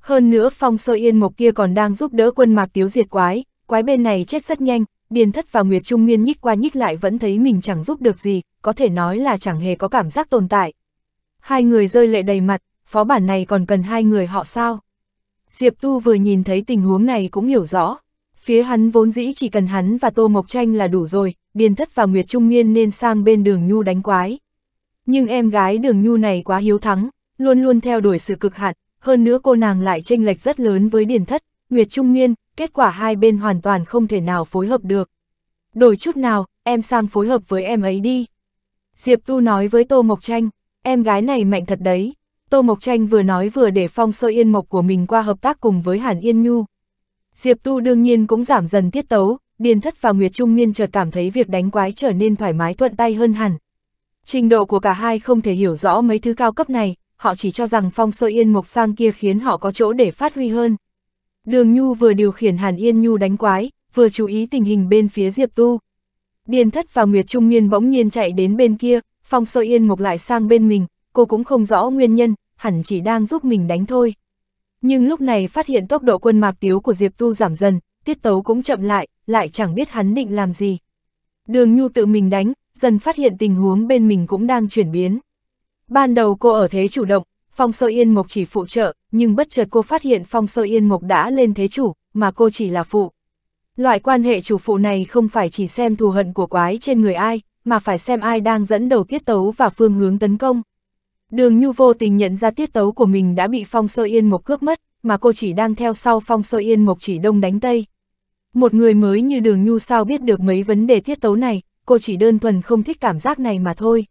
Hơn nữa phong sơ yên mộc kia còn đang giúp đỡ quân Mạc Tiếu diệt quái, quái bên này chết rất nhanh, Điền Thất và Nguyệt Trung Nguyên nhích qua nhích lại vẫn thấy mình chẳng giúp được gì, có thể nói là chẳng hề có cảm giác tồn tại. Hai người rơi lệ đầy mặt, phó bản này còn cần hai người họ sao? Diệp Tu vừa nhìn thấy tình huống này cũng hiểu rõ. Phía hắn vốn dĩ chỉ cần hắn và Tô Mộc Tranh là đủ rồi, Điền Thất và Nguyệt Trung Nguyên nên sang bên đường Nhu đánh quái nhưng em gái đường nhu này quá hiếu thắng, luôn luôn theo đuổi sự cực hạn, hơn nữa cô nàng lại tranh lệch rất lớn với Điền Thất, Nguyệt Trung Nguyên, kết quả hai bên hoàn toàn không thể nào phối hợp được. Đổi chút nào, em sang phối hợp với em ấy đi. Diệp Tu nói với Tô Mộc Tranh, em gái này mạnh thật đấy. Tô Mộc Tranh vừa nói vừa để phong sơ yên mộc của mình qua hợp tác cùng với Hàn Yên Nhu. Diệp Tu đương nhiên cũng giảm dần tiết tấu, Điền Thất và Nguyệt Trung Nguyên chợt cảm thấy việc đánh quái trở nên thoải mái thuận tay hơn hẳn. Trình độ của cả hai không thể hiểu rõ mấy thứ cao cấp này, họ chỉ cho rằng phong sơ yên mộc sang kia khiến họ có chỗ để phát huy hơn. Đường Nhu vừa điều khiển Hàn Yên Nhu đánh quái, vừa chú ý tình hình bên phía Diệp Tu. Điền Thất và Nguyệt Trung Nguyên bỗng nhiên chạy đến bên kia, Phong Sơ Yên Mộc lại sang bên mình, cô cũng không rõ nguyên nhân, hẳn chỉ đang giúp mình đánh thôi. Nhưng lúc này phát hiện tốc độ quân mạc tiếu của Diệp Tu giảm dần, tiết tấu cũng chậm lại, lại chẳng biết hắn định làm gì. Đường Nhu tự mình đánh, dần phát hiện tình huống bên mình cũng đang chuyển biến. Ban đầu cô ở thế chủ động, Phong Sơ Yên Mộc chỉ phụ trợ, nhưng bất chợt cô phát hiện Phong Sơ Yên Mộc đã lên thế chủ, mà cô chỉ là phụ. Loại quan hệ chủ phụ này không phải chỉ xem thù hận của quái trên người ai, mà phải xem ai đang dẫn đầu tiết tấu và phương hướng tấn công. Đường Nhu vô tình nhận ra tiết tấu của mình đã bị Phong Sơ Yên Mộc cướp mất, mà cô chỉ đang theo sau Phong Sơ Yên Mộc chỉ đông đánh tây. Một người mới như Đường Nhu sao biết được mấy vấn đề tiết tấu này, cô chỉ đơn thuần không thích cảm giác này mà thôi.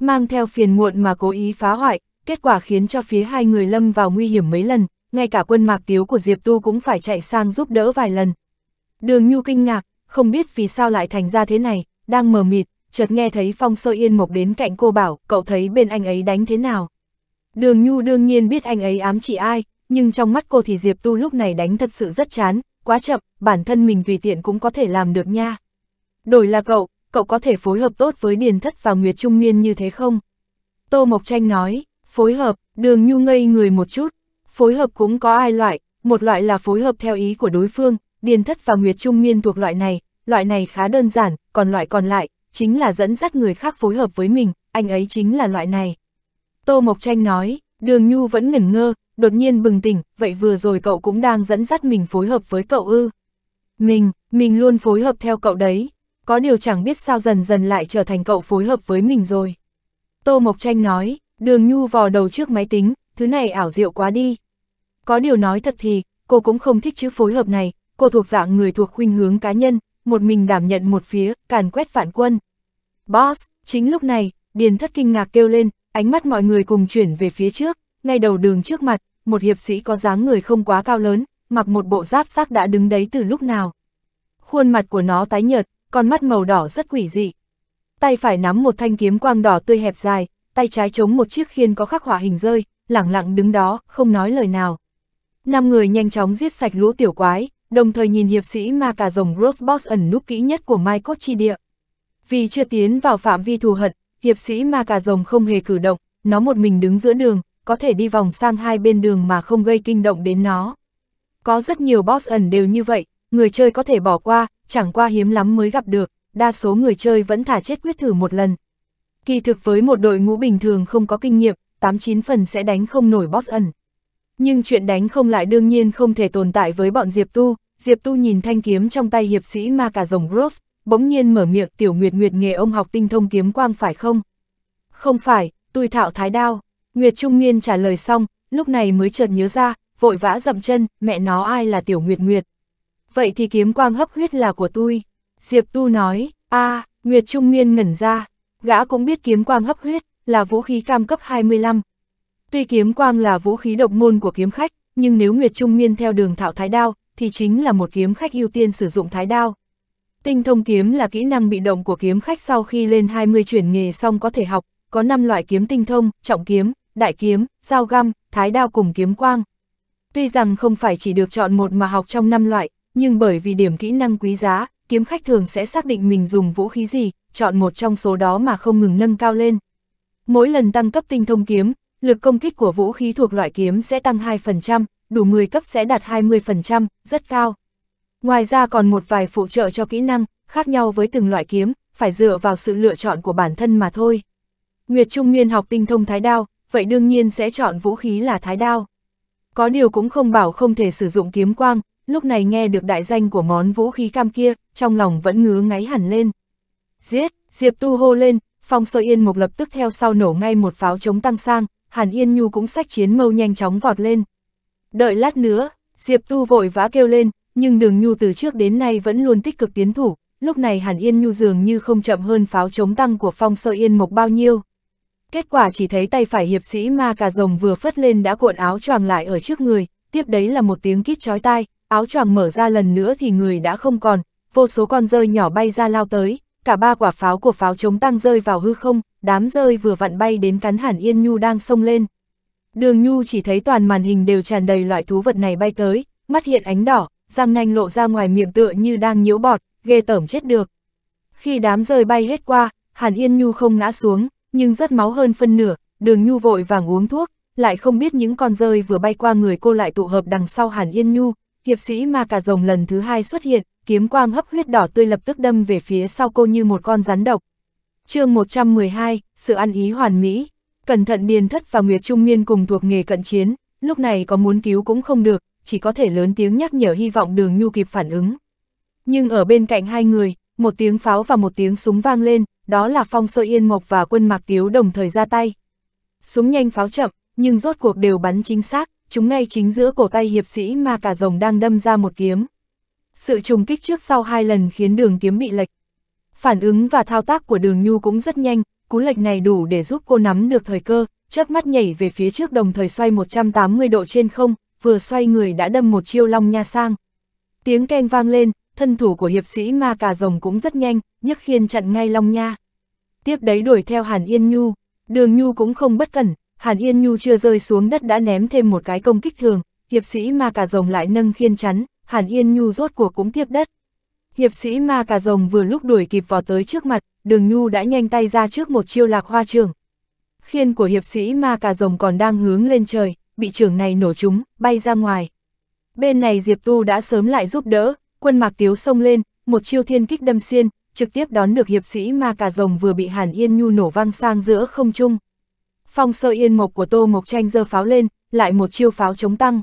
Mang theo phiền muộn mà cố ý phá hoại, kết quả khiến cho phía hai người lâm vào nguy hiểm mấy lần, ngay cả quân mạc tiếu của Diệp Tu cũng phải chạy sang giúp đỡ vài lần. Đường Nhu kinh ngạc, không biết vì sao lại thành ra thế này, đang mờ mịt, chợt nghe thấy Phong Sơ Yên Mộc đến cạnh cô bảo, cậu thấy bên anh ấy đánh thế nào. Đường Nhu đương nhiên biết anh ấy ám chỉ ai, nhưng trong mắt cô thì Diệp Tu lúc này đánh thật sự rất chán, quá chậm, bản thân mình tùy tiện cũng có thể làm được nha. Đổi là cậu, cậu có thể phối hợp tốt với Điền Thất và Nguyệt Trung Nguyên như thế không? Tô Mộc Tranh nói, phối hợp, đường nhu ngây người một chút, phối hợp cũng có hai loại, một loại là phối hợp theo ý của đối phương, Điền Thất và Nguyệt Trung Nguyên thuộc loại này, loại này khá đơn giản, còn loại còn lại, chính là dẫn dắt người khác phối hợp với mình, anh ấy chính là loại này. Tô Mộc Tranh nói, đường nhu vẫn ngẩn ngơ, đột nhiên bừng tỉnh, vậy vừa rồi cậu cũng đang dẫn dắt mình phối hợp với cậu ư. Mình, mình luôn phối hợp theo cậu đấy, có điều chẳng biết sao dần dần lại trở thành cậu phối hợp với mình rồi. Tô Mộc Tranh nói, đường nhu vò đầu trước máy tính, thứ này ảo diệu quá đi. Có điều nói thật thì, cô cũng không thích chữ phối hợp này, cô thuộc dạng người thuộc khuynh hướng cá nhân, một mình đảm nhận một phía, càn quét phản quân. Boss, chính lúc này, Điền Thất kinh ngạc kêu lên, ánh mắt mọi người cùng chuyển về phía trước, ngay đầu đường trước mặt, một hiệp sĩ có dáng người không quá cao lớn, mặc một bộ giáp xác đã đứng đấy từ lúc nào. Khuôn mặt của nó tái nhợt, con mắt màu đỏ rất quỷ dị. Tay phải nắm một thanh kiếm quang đỏ tươi hẹp dài, tay trái chống một chiếc khiên có khắc hỏa hình rơi, lẳng lặng đứng đó, không nói lời nào. Năm người nhanh chóng giết sạch lũ tiểu quái, đồng thời nhìn hiệp sĩ ma cà rồng Grossbox ẩn núp kỹ nhất của Mai Cốt Chi Địa. Vì chưa tiến vào phạm vi thù hận, hiệp sĩ ma cà rồng không hề cử động, nó một mình đứng giữa đường, có thể đi vòng sang hai bên đường mà không gây kinh động đến nó. Có rất nhiều boss ẩn đều như vậy, người chơi có thể bỏ qua, chẳng qua hiếm lắm mới gặp được, đa số người chơi vẫn thả chết quyết thử một lần. Kỳ thực với một đội ngũ bình thường không có kinh nghiệm, 89 phần sẽ đánh không nổi boss ẩn. Nhưng chuyện đánh không lại đương nhiên không thể tồn tại với bọn Diệp Tu, Diệp Tu nhìn thanh kiếm trong tay hiệp sĩ ma cả rồng Gross, bỗng nhiên mở miệng tiểu nguyệt nguyệt nghề ông học tinh thông kiếm quang phải không? Không phải, tôi thạo thái đao. Nguyệt Trung Nguyên trả lời xong, lúc này mới chợt nhớ ra, vội vã dậm chân, mẹ nó ai là tiểu nguyệt nguyệt vậy thì kiếm quang hấp huyết là của tôi. Diệp Tu nói, a à, Nguyệt Trung Nguyên ngẩn ra, gã cũng biết kiếm quang hấp huyết, là vũ khí cam cấp 25. Tuy kiếm quang là vũ khí độc môn của kiếm khách, nhưng nếu Nguyệt Trung Nguyên theo đường thảo thái đao, thì chính là một kiếm khách ưu tiên sử dụng thái đao. Tinh thông kiếm là kỹ năng bị động của kiếm khách sau khi lên 20 chuyển nghề xong có thể học, có 5 loại kiếm tinh thông, trọng kiếm, đại kiếm, dao găm, thái đao cùng kiếm quang. Tuy rằng không phải chỉ được chọn một mà học trong 5 loại, nhưng bởi vì điểm kỹ năng quý giá, kiếm khách thường sẽ xác định mình dùng vũ khí gì, chọn một trong số đó mà không ngừng nâng cao lên. Mỗi lần tăng cấp tinh thông kiếm, lực công kích của vũ khí thuộc loại kiếm sẽ tăng 2%, đủ 10 cấp sẽ đạt 20%, rất cao. Ngoài ra còn một vài phụ trợ cho kỹ năng, khác nhau với từng loại kiếm, phải dựa vào sự lựa chọn của bản thân mà thôi. Nguyệt Trung Nguyên học tinh thông thái đao, vậy đương nhiên sẽ chọn vũ khí là thái đao. Có điều cũng không bảo không thể sử dụng kiếm quang, lúc này nghe được đại danh của món vũ khí cam kia, trong lòng vẫn ngứa ngáy hẳn lên. Giết, Diệp Tu hô lên, Phong Sơ Yên Mục lập tức theo sau nổ ngay một pháo chống tăng sang, Hàn Yên Nhu cũng sách chiến mâu nhanh chóng vọt lên. Đợi lát nữa, Diệp Tu vội vã kêu lên, nhưng đường Nhu từ trước đến nay vẫn luôn tích cực tiến thủ, lúc này Hàn Yên Nhu dường như không chậm hơn pháo chống tăng của Phong Sơ Yên Mục bao nhiêu. Kết quả chỉ thấy tay phải hiệp sĩ ma cà rồng vừa phất lên đã cuộn áo choàng lại ở trước người, tiếp đấy là một tiếng kít chói tai, áo choàng mở ra lần nữa thì người đã không còn, vô số con rơi nhỏ bay ra lao tới, cả ba quả pháo của pháo chống tăng rơi vào hư không, đám rơi vừa vặn bay đến cắn Hàn Yên Nhu đang xông lên. Đường Nhu chỉ thấy toàn màn hình đều tràn đầy loại thú vật này bay tới, mắt hiện ánh đỏ, răng nanh lộ ra ngoài miệng tựa như đang nhiễu bọt, ghê tởm chết được. Khi đám rơi bay hết qua, Hàn Yên Nhu không ngã xuống, nhưng rất máu hơn phân nửa, đường Nhu vội vàng uống thuốc, lại không biết những con rơi vừa bay qua người cô lại tụ hợp đằng sau Hàn Yên Nhu, hiệp sĩ ma cà rồng lần thứ hai xuất hiện, kiếm quang hấp huyết đỏ tươi lập tức đâm về phía sau cô như một con rắn độc. chương 112, sự ăn ý hoàn mỹ, cẩn thận điền thất và Nguyệt Trung Miên cùng thuộc nghề cận chiến, lúc này có muốn cứu cũng không được, chỉ có thể lớn tiếng nhắc nhở hy vọng đường nhu kịp phản ứng. Nhưng ở bên cạnh hai người, một tiếng pháo và một tiếng súng vang lên, đó là phong sơ yên mộc và quân mạc tiếu đồng thời ra tay. Súng nhanh pháo chậm, nhưng rốt cuộc đều bắn chính xác, chúng ngay chính giữa cổ tay hiệp sĩ mà cả rồng đang đâm ra một kiếm. Sự trùng kích trước sau hai lần khiến đường kiếm bị lệch. Phản ứng và thao tác của đường nhu cũng rất nhanh, cú lệch này đủ để giúp cô nắm được thời cơ, chớp mắt nhảy về phía trước đồng thời xoay 180 độ trên không, vừa xoay người đã đâm một chiêu long nha sang. Tiếng keng vang lên, thân thủ của hiệp sĩ ma cà rồng cũng rất nhanh, nhấc khiên chặn ngay long nha. Tiếp đấy đuổi theo Hàn Yên Nhu, đường Nhu cũng không bất cẩn, Hàn Yên Nhu chưa rơi xuống đất đã ném thêm một cái công kích thường, hiệp sĩ ma cà rồng lại nâng khiên chắn, Hàn Yên Nhu rốt cuộc cũng tiếp đất. Hiệp sĩ ma cà rồng vừa lúc đuổi kịp vào tới trước mặt, đường Nhu đã nhanh tay ra trước một chiêu lạc hoa trường. Khiên của hiệp sĩ ma cà rồng còn đang hướng lên trời, bị trưởng này nổ trúng, bay ra ngoài. Bên này Diệp Tu đã sớm lại giúp đỡ, quân mạc tiếu xông lên, một chiêu thiên kích đâm xiên, trực tiếp đón được hiệp sĩ ma cà rồng vừa bị Hàn Yên Nhu nổ văng sang giữa không trung. Phong sơ yên mộc của Tô Mộc Tranh giơ pháo lên, lại một chiêu pháo chống tăng.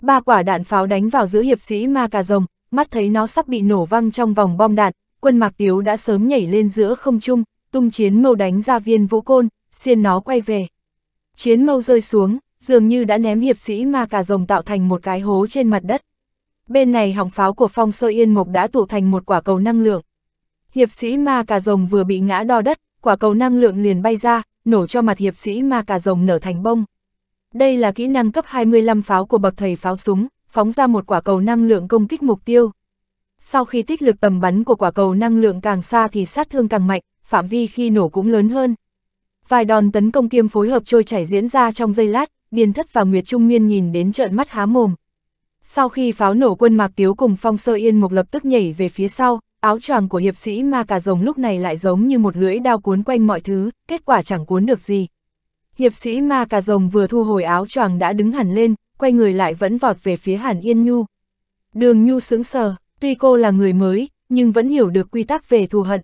Ba quả đạn pháo đánh vào giữa hiệp sĩ ma cà rồng, mắt thấy nó sắp bị nổ văng trong vòng bom đạn, quân Mạc Tiếu đã sớm nhảy lên giữa không trung, tung chiến mâu đánh ra viên vũ côn, xiên nó quay về. Chiến mâu rơi xuống, dường như đã ném hiệp sĩ ma cà rồng tạo thành một cái hố trên mặt đất. Bên này hỏng pháo của phong sơ yên mộc đã tụ thành một quả cầu năng lượng. Hiệp sĩ ma cà rồng vừa bị ngã đo đất, quả cầu năng lượng liền bay ra, nổ cho mặt hiệp sĩ ma cà rồng nở thành bông. Đây là kỹ năng cấp 25 pháo của bậc thầy pháo súng, phóng ra một quả cầu năng lượng công kích mục tiêu. Sau khi tích lực tầm bắn của quả cầu năng lượng càng xa thì sát thương càng mạnh, phạm vi khi nổ cũng lớn hơn. Vài đòn tấn công kiêm phối hợp trôi chảy diễn ra trong giây lát, Điền Thất và Nguyệt Trung Nguyên nhìn đến trợn mắt há mồm. Sau khi pháo nổ quân Mạc Tiếu cùng Phong Sơ Yên mục lập tức nhảy về phía sau, Áo choàng của hiệp sĩ ma cà rồng lúc này lại giống như một lưỡi đao cuốn quanh mọi thứ, kết quả chẳng cuốn được gì. Hiệp sĩ ma cà rồng vừa thu hồi áo choàng đã đứng hẳn lên, quay người lại vẫn vọt về phía Hàn Yên Nhu. Đường Nhu sững sờ, tuy cô là người mới, nhưng vẫn hiểu được quy tắc về thù hận.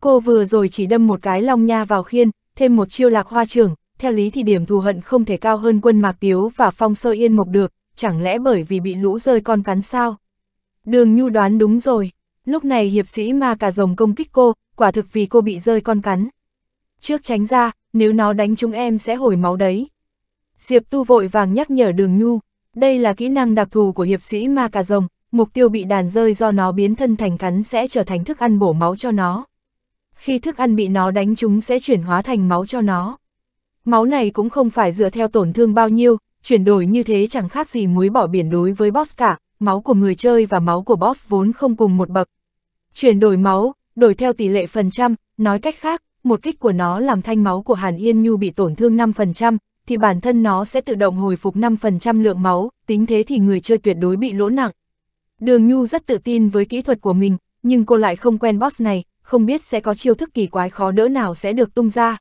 Cô vừa rồi chỉ đâm một cái long nha vào khiên, thêm một chiêu lạc hoa trưởng, theo lý thì điểm thù hận không thể cao hơn quân Mạc Tiếu và Phong Sơ Yên Mộc được, chẳng lẽ bởi vì bị lũ rơi con cắn sao? Đường Nhu đoán đúng rồi, Lúc này hiệp sĩ ma cả rồng công kích cô, quả thực vì cô bị rơi con cắn. Trước tránh ra, nếu nó đánh chúng em sẽ hồi máu đấy. Diệp Tu vội vàng nhắc nhở đường nhu, đây là kỹ năng đặc thù của hiệp sĩ ma cà rồng, mục tiêu bị đàn rơi do nó biến thân thành cắn sẽ trở thành thức ăn bổ máu cho nó. Khi thức ăn bị nó đánh chúng sẽ chuyển hóa thành máu cho nó. Máu này cũng không phải dựa theo tổn thương bao nhiêu, chuyển đổi như thế chẳng khác gì muối bỏ biển đối với boss cả, máu của người chơi và máu của boss vốn không cùng một bậc, Chuyển đổi máu, đổi theo tỷ lệ phần trăm, nói cách khác, một kích của nó làm thanh máu của Hàn Yên Nhu bị tổn thương 5%, thì bản thân nó sẽ tự động hồi phục 5% lượng máu, tính thế thì người chơi tuyệt đối bị lỗ nặng. Đường Nhu rất tự tin với kỹ thuật của mình, nhưng cô lại không quen boss này, không biết sẽ có chiêu thức kỳ quái khó đỡ nào sẽ được tung ra.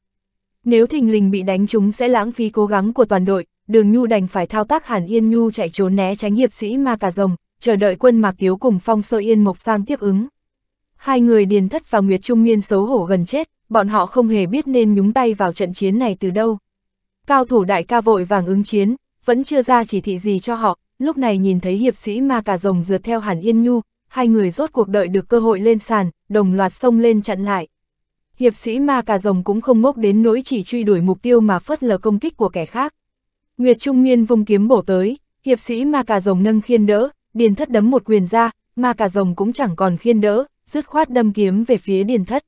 Nếu thình lình bị đánh chúng sẽ lãng phí cố gắng của toàn đội, đường Nhu đành phải thao tác Hàn Yên Nhu chạy trốn né tránh hiệp sĩ ma cà rồng, chờ đợi quân Mạc Tiếu cùng Phong Sơ Yên Mộc sang tiếp ứng. Hai người Điền Thất và Nguyệt Trung Niên xấu hổ gần chết, bọn họ không hề biết nên nhúng tay vào trận chiến này từ đâu. Cao thủ đại ca vội vàng ứng chiến, vẫn chưa ra chỉ thị gì cho họ, lúc này nhìn thấy hiệp sĩ ma cà rồng rượt theo Hàn Yên Nhu, hai người rốt cuộc đợi được cơ hội lên sàn, đồng loạt xông lên chặn lại. Hiệp sĩ ma cà rồng cũng không ngốc đến nỗi chỉ truy đuổi mục tiêu mà phớt lờ công kích của kẻ khác. Nguyệt Trung Niên vung kiếm bổ tới, hiệp sĩ ma cà rồng nâng khiên đỡ, điền thất đấm một quyền ra, ma cà rồng cũng chẳng còn khiên đỡ, dứt khoát đâm kiếm về phía điền thất.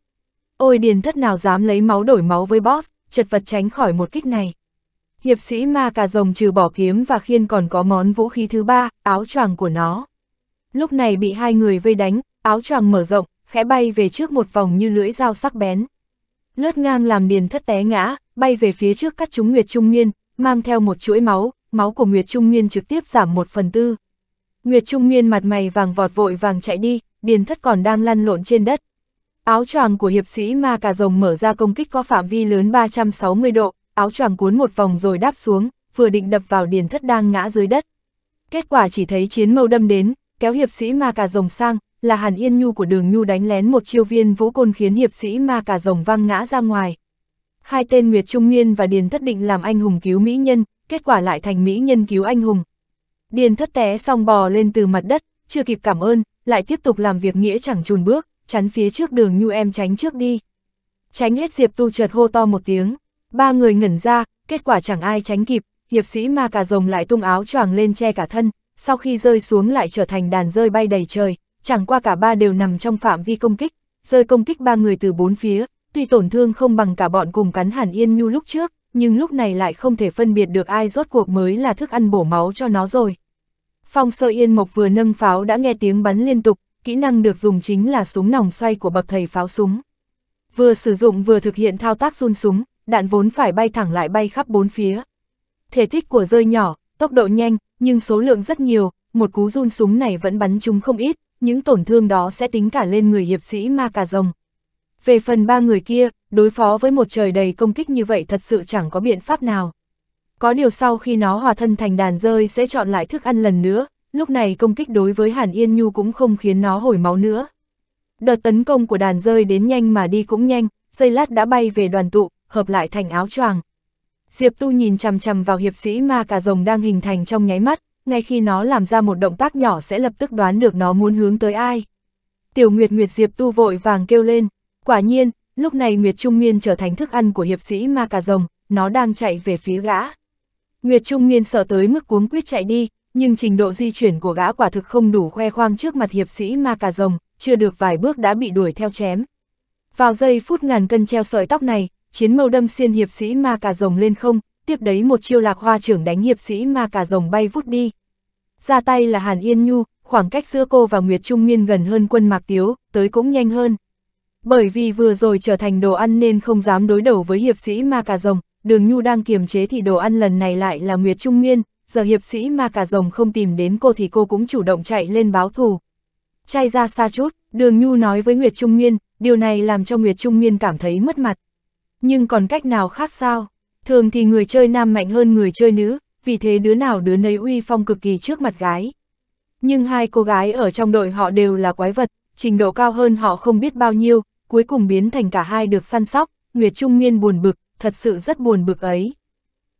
Ôi điền thất nào dám lấy máu đổi máu với boss, chật vật tránh khỏi một kích này. Hiệp sĩ ma cà rồng trừ bỏ kiếm và khiên còn có món vũ khí thứ ba, áo choàng của nó. Lúc này bị hai người vây đánh, áo choàng mở rộng, khẽ bay về trước một vòng như lưỡi dao sắc bén. Lướt ngang làm điền thất té ngã, bay về phía trước cắt chúng Nguyệt Trung Nguyên, mang theo một chuỗi máu, máu của Nguyệt Trung Nguyên trực tiếp giảm một phần tư. Nguyệt Trung Nguyên mặt mày vàng vọt vội vàng chạy đi, điền thất còn đang lăn lộn trên đất. Áo choàng của hiệp sĩ ma cà rồng mở ra công kích có phạm vi lớn 360 độ, áo choàng cuốn một vòng rồi đáp xuống, vừa định đập vào điền thất đang ngã dưới đất. Kết quả chỉ thấy chiến mâu đâm đến, kéo hiệp sĩ ma cà rồng sang, là Hàn Yên Nhu của đường Nhu đánh lén một chiêu viên vũ côn khiến hiệp sĩ ma cà rồng văng ngã ra ngoài. Hai tên Nguyệt Trung Nguyên và Điền Thất định làm anh hùng cứu mỹ nhân, kết quả lại thành mỹ nhân cứu anh hùng. Điền Thất té xong bò lên từ mặt đất, chưa kịp cảm ơn, lại tiếp tục làm việc nghĩa chẳng chùn bước, chắn phía trước đường nhu em tránh trước đi. Tránh hết Diệp Tu chợt hô to một tiếng, ba người ngẩn ra, kết quả chẳng ai tránh kịp, hiệp sĩ ma cà rồng lại tung áo choàng lên che cả thân, sau khi rơi xuống lại trở thành đàn rơi bay đầy trời, chẳng qua cả ba đều nằm trong phạm vi công kích, rơi công kích ba người từ bốn phía, tuy tổn thương không bằng cả bọn cùng cắn Hàn Yên Nhu lúc trước, nhưng lúc này lại không thể phân biệt được ai rốt cuộc mới là thức ăn bổ máu cho nó rồi. Phong sơ yên mộc vừa nâng pháo đã nghe tiếng bắn liên tục, kỹ năng được dùng chính là súng nòng xoay của bậc thầy pháo súng. Vừa sử dụng vừa thực hiện thao tác run súng, đạn vốn phải bay thẳng lại bay khắp bốn phía. Thể tích của rơi nhỏ, tốc độ nhanh, nhưng số lượng rất nhiều, một cú run súng này vẫn bắn chúng không ít, những tổn thương đó sẽ tính cả lên người hiệp sĩ ma cà rồng. Về phần ba người kia, đối phó với một trời đầy công kích như vậy thật sự chẳng có biện pháp nào. Có điều sau khi nó hòa thân thành đàn rơi sẽ chọn lại thức ăn lần nữa, lúc này công kích đối với Hàn Yên Nhu cũng không khiến nó hồi máu nữa. Đợt tấn công của đàn rơi đến nhanh mà đi cũng nhanh, dây lát đã bay về đoàn tụ, hợp lại thành áo choàng. Diệp Tu nhìn chằm chằm vào hiệp sĩ ma cà rồng đang hình thành trong nháy mắt, ngay khi nó làm ra một động tác nhỏ sẽ lập tức đoán được nó muốn hướng tới ai. Tiểu Nguyệt Nguyệt Diệp Tu vội vàng kêu lên, quả nhiên, lúc này Nguyệt Trung Nguyên trở thành thức ăn của hiệp sĩ ma cà rồng, nó đang chạy về phía gã. Nguyệt Trung Nguyên sợ tới mức cuống quyết chạy đi, nhưng trình độ di chuyển của gã quả thực không đủ khoe khoang trước mặt hiệp sĩ ma cà rồng, chưa được vài bước đã bị đuổi theo chém. Vào giây phút ngàn cân treo sợi tóc này, chiến mâu đâm xiên hiệp sĩ ma cà rồng lên không, tiếp đấy một chiêu lạc hoa trưởng đánh hiệp sĩ ma cà rồng bay vút đi. Ra tay là Hàn Yên Nhu, khoảng cách giữa cô và Nguyệt Trung Nguyên gần hơn quân Mạc Tiếu, tới cũng nhanh hơn. Bởi vì vừa rồi trở thành đồ ăn nên không dám đối đầu với hiệp sĩ ma cà rồng, đường nhu đang kiềm chế thì đồ ăn lần này lại là Nguyệt Trung Nguyên. giờ hiệp sĩ mà cả rồng không tìm đến cô thì cô cũng chủ động chạy lên báo thù. Chạy ra xa chút, đường nhu nói với Nguyệt Trung Nguyên. điều này làm cho Nguyệt Trung Nguyên cảm thấy mất mặt. Nhưng còn cách nào khác sao? Thường thì người chơi nam mạnh hơn người chơi nữ, vì thế đứa nào đứa nấy uy phong cực kỳ trước mặt gái. Nhưng hai cô gái ở trong đội họ đều là quái vật, trình độ cao hơn họ không biết bao nhiêu, cuối cùng biến thành cả hai được săn sóc, Nguyệt Trung Nguyên buồn bực, thật sự rất buồn bực ấy.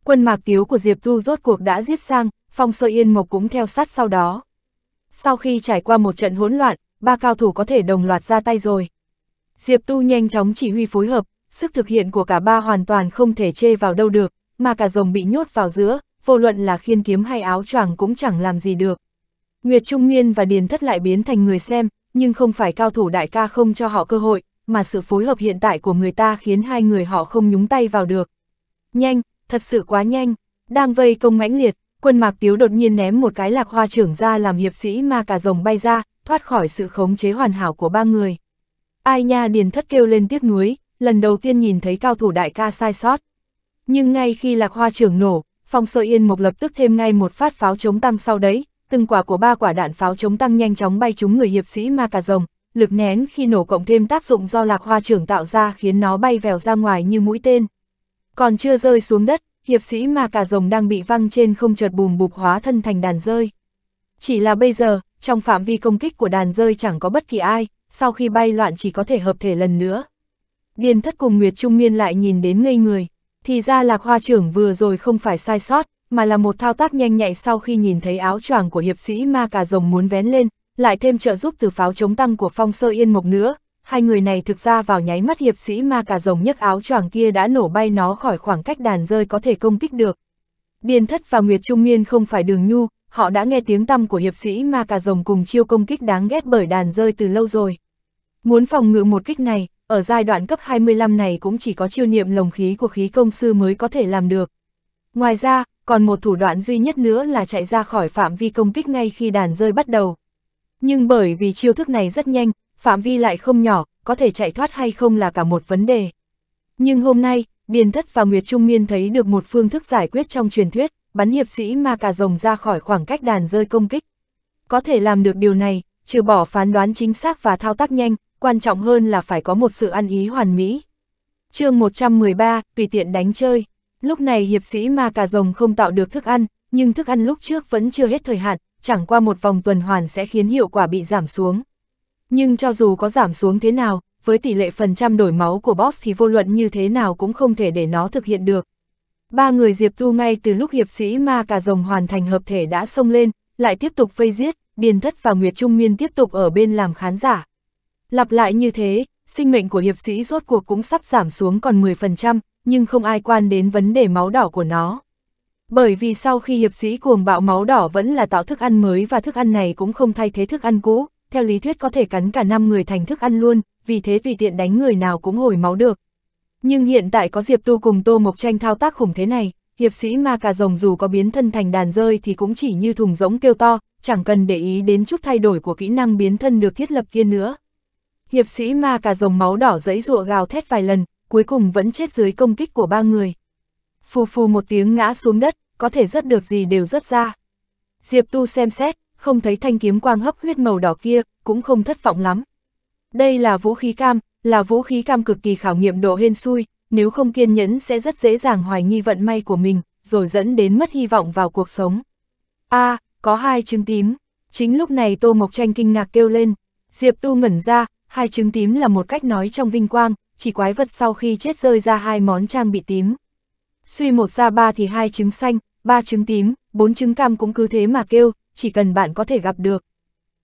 Quân mạc tiếu của Diệp Thu rốt cuộc đã giết sang, Phong Sơ Yên Mộc cũng theo sát sau đó. Sau khi trải qua một trận hỗn loạn, ba cao thủ có thể đồng loạt ra tay rồi. Diệp Tu nhanh chóng chỉ huy phối hợp, sức thực hiện của cả ba hoàn toàn không thể chê vào đâu được, mà cả rồng bị nhốt vào giữa, vô luận là khiên kiếm hay áo choàng cũng chẳng làm gì được. Nguyệt Trung Nguyên và Điền Thất lại biến thành người xem, nhưng không phải cao thủ đại ca không cho họ cơ hội, mà sự phối hợp hiện tại của người ta khiến hai người họ không nhúng tay vào được. Nhanh, thật sự quá nhanh, đang vây công mãnh liệt, quân mạc tiếu đột nhiên ném một cái lạc hoa trưởng ra làm hiệp sĩ Ma Cà rồng bay ra, thoát khỏi sự khống chế hoàn hảo của ba người. Ai nha điền thất kêu lên tiếc nuối, lần đầu tiên nhìn thấy cao thủ đại ca sai sót. Nhưng ngay khi lạc hoa trưởng nổ, Phong Sơ Yên mục lập tức thêm ngay một phát pháo chống tăng sau đấy, từng quả của ba quả đạn pháo chống tăng nhanh chóng bay trúng người hiệp sĩ ma cà rồng, lực nén khi nổ cộng thêm tác dụng do lạc hoa trưởng tạo ra khiến nó bay vèo ra ngoài như mũi tên. Còn chưa rơi xuống đất, hiệp sĩ mà cả rồng đang bị văng trên không chợt bùm bụp hóa thân thành đàn rơi. Chỉ là bây giờ, trong phạm vi công kích của đàn rơi chẳng có bất kỳ ai, sau khi bay loạn chỉ có thể hợp thể lần nữa. Điền thất cùng Nguyệt Trung Miên lại nhìn đến ngây người, thì ra lạc hoa trưởng vừa rồi không phải sai sót, mà là một thao tác nhanh nhạy sau khi nhìn thấy áo choàng của hiệp sĩ ma cà rồng muốn vén lên, lại thêm trợ giúp từ pháo chống tăng của Phong Sơ Yên Mộc nữa, hai người này thực ra vào nháy mắt hiệp sĩ ma cà rồng nhấc áo choàng kia đã nổ bay nó khỏi khoảng cách đàn rơi có thể công kích được. biên Thất và Nguyệt Trung Miên không phải đường nhu, họ đã nghe tiếng tăm của hiệp sĩ ma cà rồng cùng chiêu công kích đáng ghét bởi đàn rơi từ lâu rồi. Muốn phòng ngự một kích này, ở giai đoạn cấp 25 này cũng chỉ có chiêu niệm lồng khí của khí công sư mới có thể làm được. Ngoài ra, còn một thủ đoạn duy nhất nữa là chạy ra khỏi phạm vi công kích ngay khi đàn rơi bắt đầu. Nhưng bởi vì chiêu thức này rất nhanh, phạm vi lại không nhỏ, có thể chạy thoát hay không là cả một vấn đề. Nhưng hôm nay, biên Thất và Nguyệt Trung Miên thấy được một phương thức giải quyết trong truyền thuyết, bắn hiệp sĩ ma cà rồng ra khỏi khoảng cách đàn rơi công kích. Có thể làm được điều này, trừ bỏ phán đoán chính xác và thao tác nhanh, quan trọng hơn là phải có một sự ăn ý hoàn mỹ. chương 113, tùy tiện đánh chơi. Lúc này hiệp sĩ ma cà rồng không tạo được thức ăn, nhưng thức ăn lúc trước vẫn chưa hết thời hạn, chẳng qua một vòng tuần hoàn sẽ khiến hiệu quả bị giảm xuống. Nhưng cho dù có giảm xuống thế nào, với tỷ lệ phần trăm đổi máu của boss thì vô luận như thế nào cũng không thể để nó thực hiện được. Ba người Diệp Tu ngay từ lúc hiệp sĩ ma cà rồng hoàn thành hợp thể đã xông lên, lại tiếp tục vây giết, Điền Thất và Nguyệt Trung nguyên tiếp tục ở bên làm khán giả. Lặp lại như thế, sinh mệnh của hiệp sĩ rốt cuộc cũng sắp giảm xuống còn 10%, nhưng không ai quan đến vấn đề máu đỏ của nó. Bởi vì sau khi hiệp sĩ cuồng bạo máu đỏ vẫn là tạo thức ăn mới và thức ăn này cũng không thay thế thức ăn cũ, theo lý thuyết có thể cắn cả năm người thành thức ăn luôn, vì thế vì tiện đánh người nào cũng hồi máu được. Nhưng hiện tại có Diệp Tu cùng Tô Mộc Tranh thao tác khủng thế này, hiệp sĩ ma cà rồng dù có biến thân thành đàn rơi thì cũng chỉ như thùng rỗng kêu to, chẳng cần để ý đến chút thay đổi của kỹ năng biến thân được thiết lập kia nữa. Hiệp sĩ ma cà rồng máu đỏ dẫy rụa gào thét vài lần, cuối cùng vẫn chết dưới công kích của ba người phù phù một tiếng ngã xuống đất, có thể rớt được gì đều rớt ra. Diệp Tu xem xét, không thấy thanh kiếm quang hấp huyết màu đỏ kia, cũng không thất vọng lắm. Đây là vũ khí cam, là vũ khí cam cực kỳ khảo nghiệm độ hên xui, nếu không kiên nhẫn sẽ rất dễ dàng hoài nghi vận may của mình, rồi dẫn đến mất hy vọng vào cuộc sống. a à, có hai trứng tím. Chính lúc này Tô Mộc Tranh kinh ngạc kêu lên. Diệp Tu ngẩn ra, hai trứng tím là một cách nói trong vinh quang, chỉ quái vật sau khi chết rơi ra hai món trang bị tím suy một ra ba thì hai trứng xanh, ba trứng tím, bốn trứng cam cũng cứ thế mà kêu, chỉ cần bạn có thể gặp được.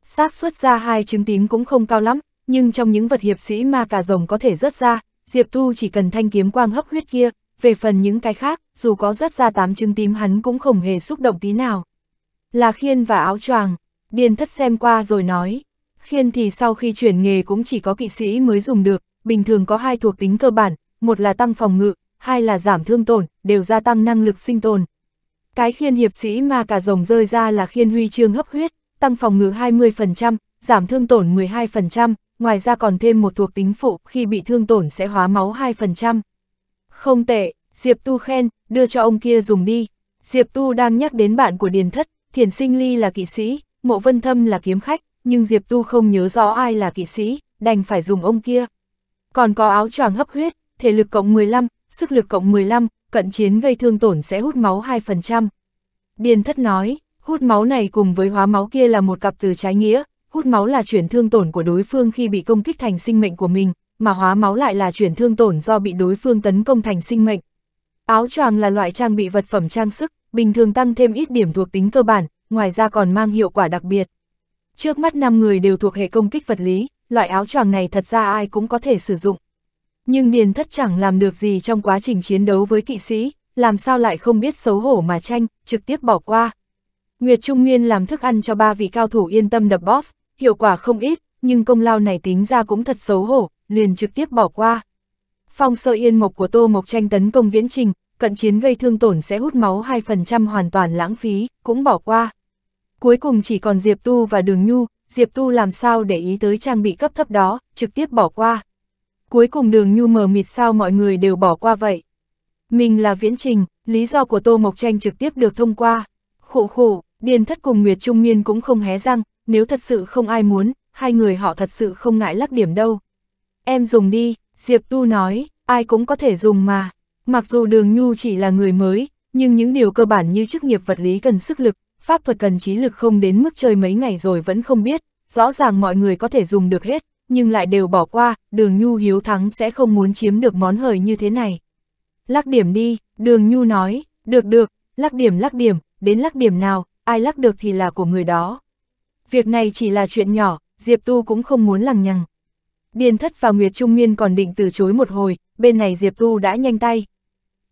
xác suất ra hai trứng tím cũng không cao lắm, nhưng trong những vật hiệp sĩ mà cả rồng có thể rớt ra, Diệp Tu chỉ cần thanh kiếm quang hấp huyết kia, về phần những cái khác, dù có rớt ra tám trứng tím hắn cũng không hề xúc động tí nào. Là khiên và áo choàng, điền thất xem qua rồi nói. Khiên thì sau khi chuyển nghề cũng chỉ có kỵ sĩ mới dùng được, bình thường có hai thuộc tính cơ bản, một là tăng phòng ngự, hai là giảm thương tổn, đều gia tăng năng lực sinh tồn. Cái khiên hiệp sĩ mà cả rồng rơi ra là khiên huy chương hấp huyết, tăng phòng ngự 20%, giảm thương tổn 12%, ngoài ra còn thêm một thuộc tính phụ khi bị thương tổn sẽ hóa máu 2%. Không tệ, Diệp Tu khen, đưa cho ông kia dùng đi. Diệp Tu đang nhắc đến bạn của Điền Thất, Thiền Sinh Ly là kỵ sĩ, Mộ Vân Thâm là kiếm khách, nhưng Diệp Tu không nhớ rõ ai là kỵ sĩ, đành phải dùng ông kia. Còn có áo choàng hấp huyết, thể lực cộng 15, sức lực cộng 15, cận chiến gây thương tổn sẽ hút máu 2%. Điền thất nói, hút máu này cùng với hóa máu kia là một cặp từ trái nghĩa, hút máu là chuyển thương tổn của đối phương khi bị công kích thành sinh mệnh của mình, mà hóa máu lại là chuyển thương tổn do bị đối phương tấn công thành sinh mệnh. Áo choàng là loại trang bị vật phẩm trang sức, bình thường tăng thêm ít điểm thuộc tính cơ bản, ngoài ra còn mang hiệu quả đặc biệt. Trước mắt 5 người đều thuộc hệ công kích vật lý, loại áo choàng này thật ra ai cũng có thể sử dụng nhưng Niền Thất chẳng làm được gì trong quá trình chiến đấu với kỵ sĩ, làm sao lại không biết xấu hổ mà tranh, trực tiếp bỏ qua. Nguyệt Trung Nguyên làm thức ăn cho ba vị cao thủ yên tâm đập boss, hiệu quả không ít, nhưng công lao này tính ra cũng thật xấu hổ, liền trực tiếp bỏ qua. Phong sơ yên mộc của Tô Mộc Tranh tấn công viễn trình, cận chiến gây thương tổn sẽ hút máu 2% hoàn toàn lãng phí, cũng bỏ qua. Cuối cùng chỉ còn Diệp Tu và Đường Nhu, Diệp Tu làm sao để ý tới trang bị cấp thấp đó, trực tiếp bỏ qua cuối cùng đường nhu mờ mịt sao mọi người đều bỏ qua vậy. Mình là viễn trình, lý do của Tô Mộc Tranh trực tiếp được thông qua. Khổ khổ, Điền Thất cùng Nguyệt Trung Nguyên cũng không hé răng, nếu thật sự không ai muốn, hai người họ thật sự không ngại lắc điểm đâu. Em dùng đi, Diệp Tu nói, ai cũng có thể dùng mà. Mặc dù đường nhu chỉ là người mới, nhưng những điều cơ bản như chức nghiệp vật lý cần sức lực, pháp thuật cần trí lực không đến mức chơi mấy ngày rồi vẫn không biết, rõ ràng mọi người có thể dùng được hết, nhưng lại đều bỏ qua, đường Nhu hiếu thắng sẽ không muốn chiếm được món hời như thế này. Lắc điểm đi, đường Nhu nói, được được, lắc điểm lắc điểm, đến lắc điểm nào, ai lắc được thì là của người đó. Việc này chỉ là chuyện nhỏ, Diệp Tu cũng không muốn lằng nhằng. Điền Thất và Nguyệt Trung Nguyên còn định từ chối một hồi, bên này Diệp Tu đã nhanh tay.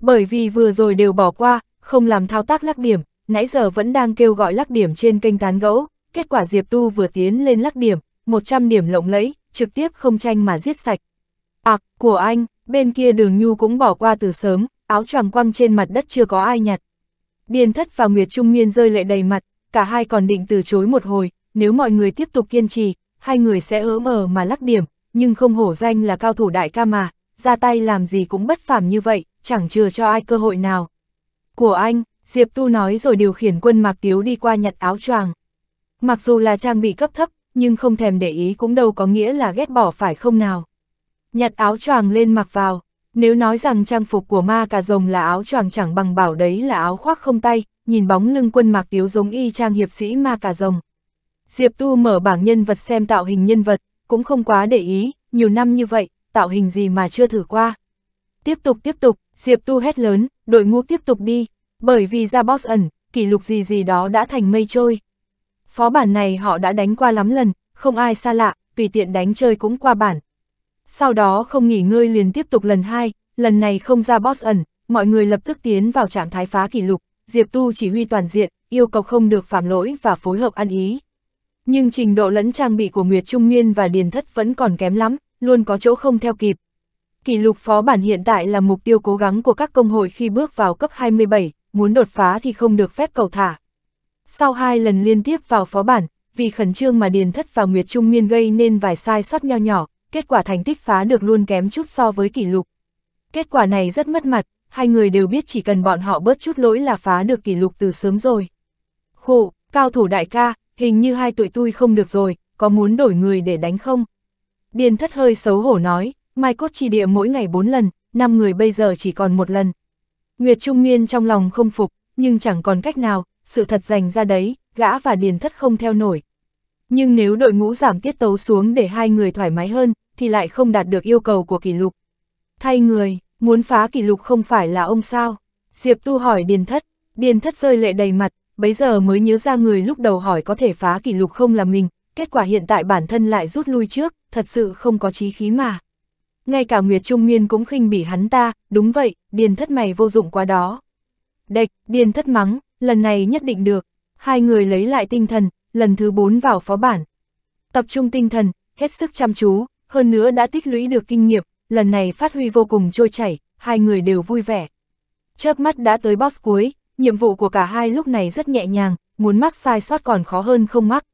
Bởi vì vừa rồi đều bỏ qua, không làm thao tác lắc điểm, nãy giờ vẫn đang kêu gọi lắc điểm trên kênh tán gẫu, kết quả Diệp Tu vừa tiến lên lắc điểm, 100 điểm lộng lẫy, trực tiếp không tranh mà giết sạch. Ặc, à, của anh, bên kia đường nhu cũng bỏ qua từ sớm, áo choàng quăng trên mặt đất chưa có ai nhặt. Điền thất và Nguyệt Trung Nguyên rơi lệ đầy mặt, cả hai còn định từ chối một hồi, nếu mọi người tiếp tục kiên trì, hai người sẽ ớ mờ mà lắc điểm, nhưng không hổ danh là cao thủ đại ca mà, ra tay làm gì cũng bất phàm như vậy, chẳng chừa cho ai cơ hội nào. Của anh, Diệp Tu nói rồi điều khiển quân Mạc Tiếu đi qua nhặt áo choàng. Mặc dù là trang bị cấp thấp, nhưng không thèm để ý cũng đâu có nghĩa là ghét bỏ phải không nào. Nhặt áo choàng lên mặc vào, nếu nói rằng trang phục của ma cà rồng là áo choàng chẳng bằng bảo đấy là áo khoác không tay, nhìn bóng lưng quân mạc tiếu giống y trang hiệp sĩ ma cà rồng. Diệp Tu mở bảng nhân vật xem tạo hình nhân vật, cũng không quá để ý, nhiều năm như vậy, tạo hình gì mà chưa thử qua. Tiếp tục tiếp tục, Diệp Tu hét lớn, đội ngũ tiếp tục đi, bởi vì ra boss ẩn, kỷ lục gì gì đó đã thành mây trôi. Phó bản này họ đã đánh qua lắm lần, không ai xa lạ, tùy tiện đánh chơi cũng qua bản. Sau đó không nghỉ ngơi liền tiếp tục lần hai, lần này không ra boss ẩn, mọi người lập tức tiến vào trạng thái phá kỷ lục, Diệp Tu chỉ huy toàn diện, yêu cầu không được phạm lỗi và phối hợp ăn ý. Nhưng trình độ lẫn trang bị của Nguyệt Trung Nguyên và Điền Thất vẫn còn kém lắm, luôn có chỗ không theo kịp. Kỷ lục phó bản hiện tại là mục tiêu cố gắng của các công hội khi bước vào cấp 27, muốn đột phá thì không được phép cầu thả, sau hai lần liên tiếp vào phó bản, vì khẩn trương mà Điền Thất và Nguyệt Trung Nguyên gây nên vài sai sót nho nhỏ, kết quả thành tích phá được luôn kém chút so với kỷ lục. Kết quả này rất mất mặt, hai người đều biết chỉ cần bọn họ bớt chút lỗi là phá được kỷ lục từ sớm rồi. Khổ, cao thủ đại ca, hình như hai tụi tôi không được rồi, có muốn đổi người để đánh không? Điền Thất hơi xấu hổ nói, Mai Cốt chi địa mỗi ngày bốn lần, năm người bây giờ chỉ còn một lần. Nguyệt Trung Nguyên trong lòng không phục, nhưng chẳng còn cách nào, sự thật dành ra đấy, gã và điền thất không theo nổi. Nhưng nếu đội ngũ giảm tiết tấu xuống để hai người thoải mái hơn, thì lại không đạt được yêu cầu của kỷ lục. Thay người, muốn phá kỷ lục không phải là ông sao? Diệp Tu hỏi điền thất, điền thất rơi lệ đầy mặt, bấy giờ mới nhớ ra người lúc đầu hỏi có thể phá kỷ lục không là mình, kết quả hiện tại bản thân lại rút lui trước, thật sự không có chí khí mà. Ngay cả Nguyệt Trung Miên cũng khinh bỉ hắn ta, đúng vậy, điền thất mày vô dụng quá đó. Đệch, điền thất mắng, lần này nhất định được, hai người lấy lại tinh thần, lần thứ bốn vào phó bản. Tập trung tinh thần, hết sức chăm chú, hơn nữa đã tích lũy được kinh nghiệm, lần này phát huy vô cùng trôi chảy, hai người đều vui vẻ. Chớp mắt đã tới boss cuối, nhiệm vụ của cả hai lúc này rất nhẹ nhàng, muốn mắc sai sót còn khó hơn không mắc.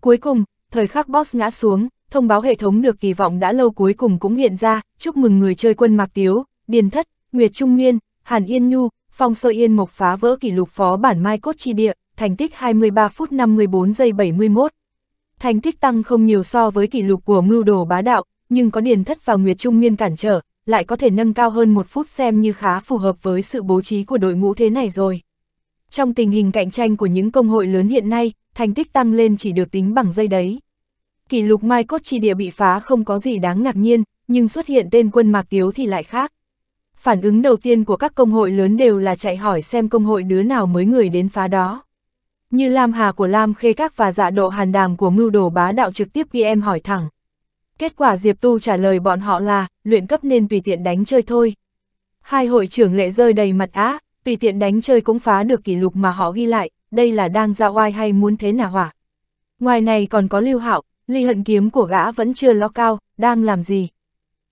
Cuối cùng, thời khắc boss ngã xuống, thông báo hệ thống được kỳ vọng đã lâu cuối cùng cũng hiện ra, chúc mừng người chơi quân Mạc Tiếu, Điền Thất, Nguyệt Trung Nguyên, Hàn Yên Nhu, Phong Sơ Yên Mộc phá vỡ kỷ lục phó bản Mai Cốt Chi Địa, thành tích 23 phút 54 giây 71. Thành tích tăng không nhiều so với kỷ lục của mưu đồ bá đạo, nhưng có điền thất vào Nguyệt Trung Nguyên cản trở, lại có thể nâng cao hơn một phút xem như khá phù hợp với sự bố trí của đội ngũ thế này rồi. Trong tình hình cạnh tranh của những công hội lớn hiện nay, thành tích tăng lên chỉ được tính bằng giây đấy. Kỷ lục Mai Cốt Chi Địa bị phá không có gì đáng ngạc nhiên, nhưng xuất hiện tên quân Mạc Tiếu thì lại khác phản ứng đầu tiên của các công hội lớn đều là chạy hỏi xem công hội đứa nào mới người đến phá đó. Như Lam Hà của Lam Khê Các và dạ độ hàn đàm của mưu đồ bá đạo trực tiếp ghi em hỏi thẳng. Kết quả Diệp Tu trả lời bọn họ là, luyện cấp nên tùy tiện đánh chơi thôi. Hai hội trưởng lệ rơi đầy mặt á, tùy tiện đánh chơi cũng phá được kỷ lục mà họ ghi lại, đây là đang ra oai hay muốn thế nào hả? Ngoài này còn có lưu hạo, ly hận kiếm của gã vẫn chưa lo cao, đang làm gì?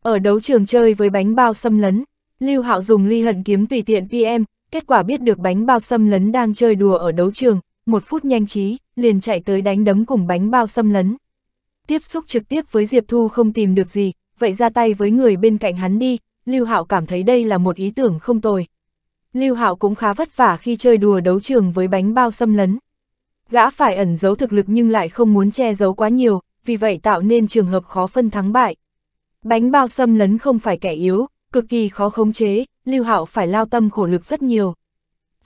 Ở đấu trường chơi với bánh bao xâm lấn, Lưu Hạo dùng ly hận kiếm tùy tiện PM, kết quả biết được bánh bao xâm lấn đang chơi đùa ở đấu trường, một phút nhanh trí, liền chạy tới đánh đấm cùng bánh bao xâm lấn. Tiếp xúc trực tiếp với Diệp Thu không tìm được gì, vậy ra tay với người bên cạnh hắn đi, Lưu Hạo cảm thấy đây là một ý tưởng không tồi. Lưu Hạo cũng khá vất vả khi chơi đùa đấu trường với bánh bao xâm lấn. Gã phải ẩn giấu thực lực nhưng lại không muốn che giấu quá nhiều, vì vậy tạo nên trường hợp khó phân thắng bại. Bánh bao xâm lấn không phải kẻ yếu, cực kỳ khó khống chế, Lưu Hạo phải lao tâm khổ lực rất nhiều.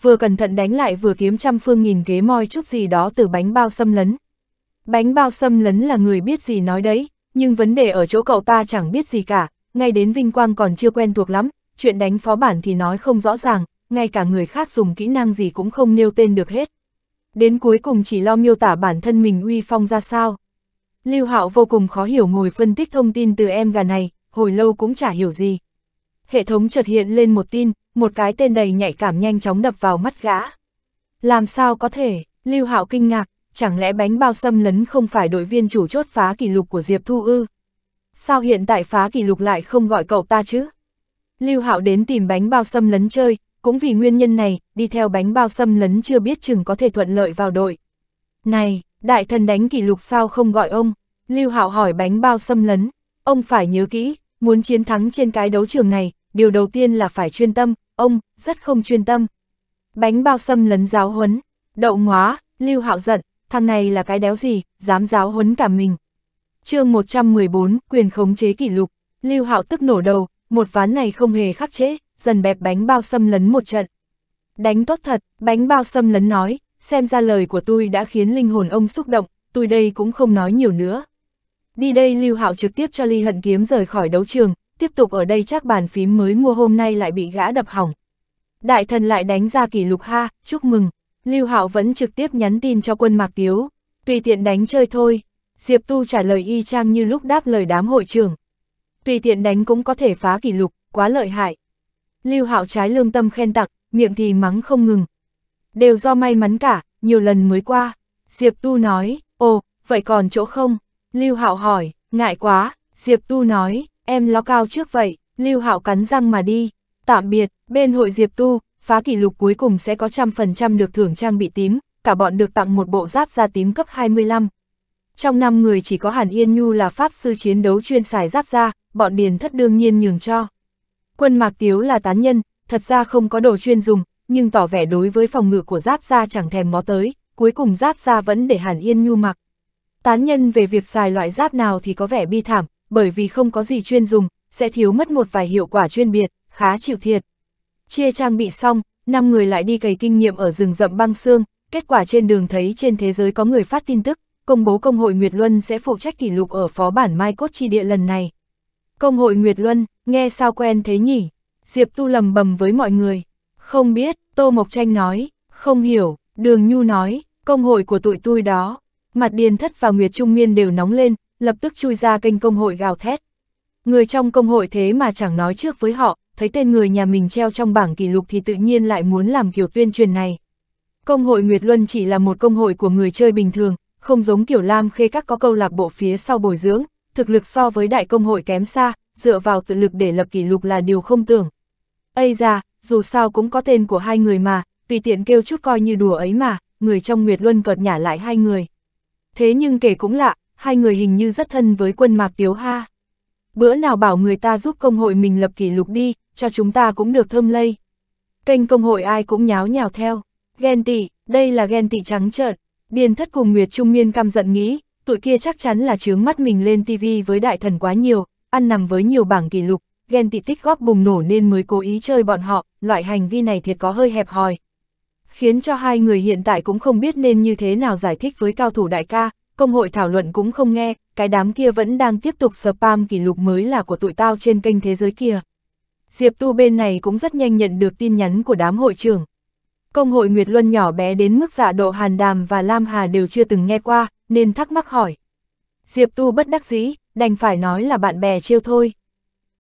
Vừa cẩn thận đánh lại vừa kiếm trăm phương nghìn kế moi chút gì đó từ bánh bao xâm lấn. Bánh bao xâm lấn là người biết gì nói đấy, nhưng vấn đề ở chỗ cậu ta chẳng biết gì cả, ngay đến Vinh Quang còn chưa quen thuộc lắm, chuyện đánh phó bản thì nói không rõ ràng, ngay cả người khác dùng kỹ năng gì cũng không nêu tên được hết. Đến cuối cùng chỉ lo miêu tả bản thân mình uy phong ra sao. Lưu Hạo vô cùng khó hiểu ngồi phân tích thông tin từ em gà này, hồi lâu cũng chả hiểu gì, hệ thống chợt hiện lên một tin, một cái tên đầy nhạy cảm nhanh chóng đập vào mắt gã. Làm sao có thể, Lưu Hạo kinh ngạc, chẳng lẽ bánh bao xâm lấn không phải đội viên chủ chốt phá kỷ lục của Diệp Thu Ư? Sao hiện tại phá kỷ lục lại không gọi cậu ta chứ? Lưu Hạo đến tìm bánh bao xâm lấn chơi, cũng vì nguyên nhân này, đi theo bánh bao xâm lấn chưa biết chừng có thể thuận lợi vào đội. Này, đại thần đánh kỷ lục sao không gọi ông? Lưu Hạo hỏi bánh bao xâm lấn, ông phải nhớ kỹ, Muốn chiến thắng trên cái đấu trường này, điều đầu tiên là phải chuyên tâm, ông, rất không chuyên tâm. Bánh bao xâm lấn giáo huấn, đậu ngóa, lưu hạo giận, thằng này là cái đéo gì, dám giáo huấn cả mình. chương 114, quyền khống chế kỷ lục, lưu hạo tức nổ đầu, một ván này không hề khắc chế, dần bẹp bánh bao xâm lấn một trận. Đánh tốt thật, bánh bao xâm lấn nói, xem ra lời của tôi đã khiến linh hồn ông xúc động, tôi đây cũng không nói nhiều nữa. Đi đây Lưu Hạo trực tiếp cho Ly Hận Kiếm rời khỏi đấu trường, tiếp tục ở đây chắc bàn phím mới mua hôm nay lại bị gã đập hỏng. Đại thần lại đánh ra kỷ lục ha, chúc mừng. Lưu Hạo vẫn trực tiếp nhắn tin cho quân Mạc Tiếu, tùy tiện đánh chơi thôi. Diệp Tu trả lời y chang như lúc đáp lời đám hội trưởng. Tùy tiện đánh cũng có thể phá kỷ lục, quá lợi hại. Lưu Hạo trái lương tâm khen tặng, miệng thì mắng không ngừng. Đều do may mắn cả, nhiều lần mới qua. Diệp Tu nói, ồ, vậy còn chỗ không? Lưu Hạo hỏi, ngại quá, Diệp Tu nói, em lo cao trước vậy, Lưu Hạo cắn răng mà đi. Tạm biệt, bên hội Diệp Tu, phá kỷ lục cuối cùng sẽ có trăm phần trăm được thưởng trang bị tím, cả bọn được tặng một bộ giáp da tím cấp 25. Trong năm người chỉ có Hàn Yên Nhu là pháp sư chiến đấu chuyên xài giáp da, bọn Điền Thất đương nhiên nhường cho. Quân Mạc Tiếu là tán nhân, thật ra không có đồ chuyên dùng, nhưng tỏ vẻ đối với phòng ngự của giáp da chẳng thèm mó tới, cuối cùng giáp da vẫn để Hàn Yên Nhu mặc. Tán nhân về việc xài loại giáp nào thì có vẻ bi thảm, bởi vì không có gì chuyên dùng, sẽ thiếu mất một vài hiệu quả chuyên biệt, khá chịu thiệt. Chia trang bị xong, năm người lại đi cày kinh nghiệm ở rừng rậm băng xương, kết quả trên đường thấy trên thế giới có người phát tin tức, công bố công hội Nguyệt Luân sẽ phụ trách kỷ lục ở phó bản Mai Cốt Chi Địa lần này. Công hội Nguyệt Luân, nghe sao quen thế nhỉ? Diệp Tu lầm bầm với mọi người. Không biết, Tô Mộc Tranh nói, không hiểu, Đường Nhu nói, công hội của tụi tôi đó, mặt Điền Thất và Nguyệt Trung Miên đều nóng lên, lập tức chui ra kênh công hội gào thét. Người trong công hội thế mà chẳng nói trước với họ, thấy tên người nhà mình treo trong bảng kỷ lục thì tự nhiên lại muốn làm kiểu tuyên truyền này. Công hội Nguyệt Luân chỉ là một công hội của người chơi bình thường, không giống kiểu Lam Khê các có câu lạc bộ phía sau bồi dưỡng, thực lực so với đại công hội kém xa, dựa vào tự lực để lập kỷ lục là điều không tưởng. Ây ra, dù sao cũng có tên của hai người mà, tùy tiện kêu chút coi như đùa ấy mà, người trong Nguyệt Luân cợt nhả lại hai người. Thế nhưng kể cũng lạ, hai người hình như rất thân với quân Mạc Tiếu Ha. Bữa nào bảo người ta giúp công hội mình lập kỷ lục đi, cho chúng ta cũng được thơm lây. Kênh công hội ai cũng nháo nhào theo. Ghen tị, đây là ghen tị trắng trợn. Điền thất cùng Nguyệt Trung Miên căm giận nghĩ, tụi kia chắc chắn là chướng mắt mình lên tivi với đại thần quá nhiều, ăn nằm với nhiều bảng kỷ lục, ghen tị tích góp bùng nổ nên mới cố ý chơi bọn họ, loại hành vi này thiệt có hơi hẹp hòi khiến cho hai người hiện tại cũng không biết nên như thế nào giải thích với cao thủ đại ca, công hội thảo luận cũng không nghe, cái đám kia vẫn đang tiếp tục spam kỷ lục mới là của tụi tao trên kênh thế giới kia. Diệp Tu bên này cũng rất nhanh nhận được tin nhắn của đám hội trưởng. Công hội Nguyệt Luân nhỏ bé đến mức dạ độ Hàn Đàm và Lam Hà đều chưa từng nghe qua, nên thắc mắc hỏi. Diệp Tu bất đắc dĩ, đành phải nói là bạn bè trêu thôi.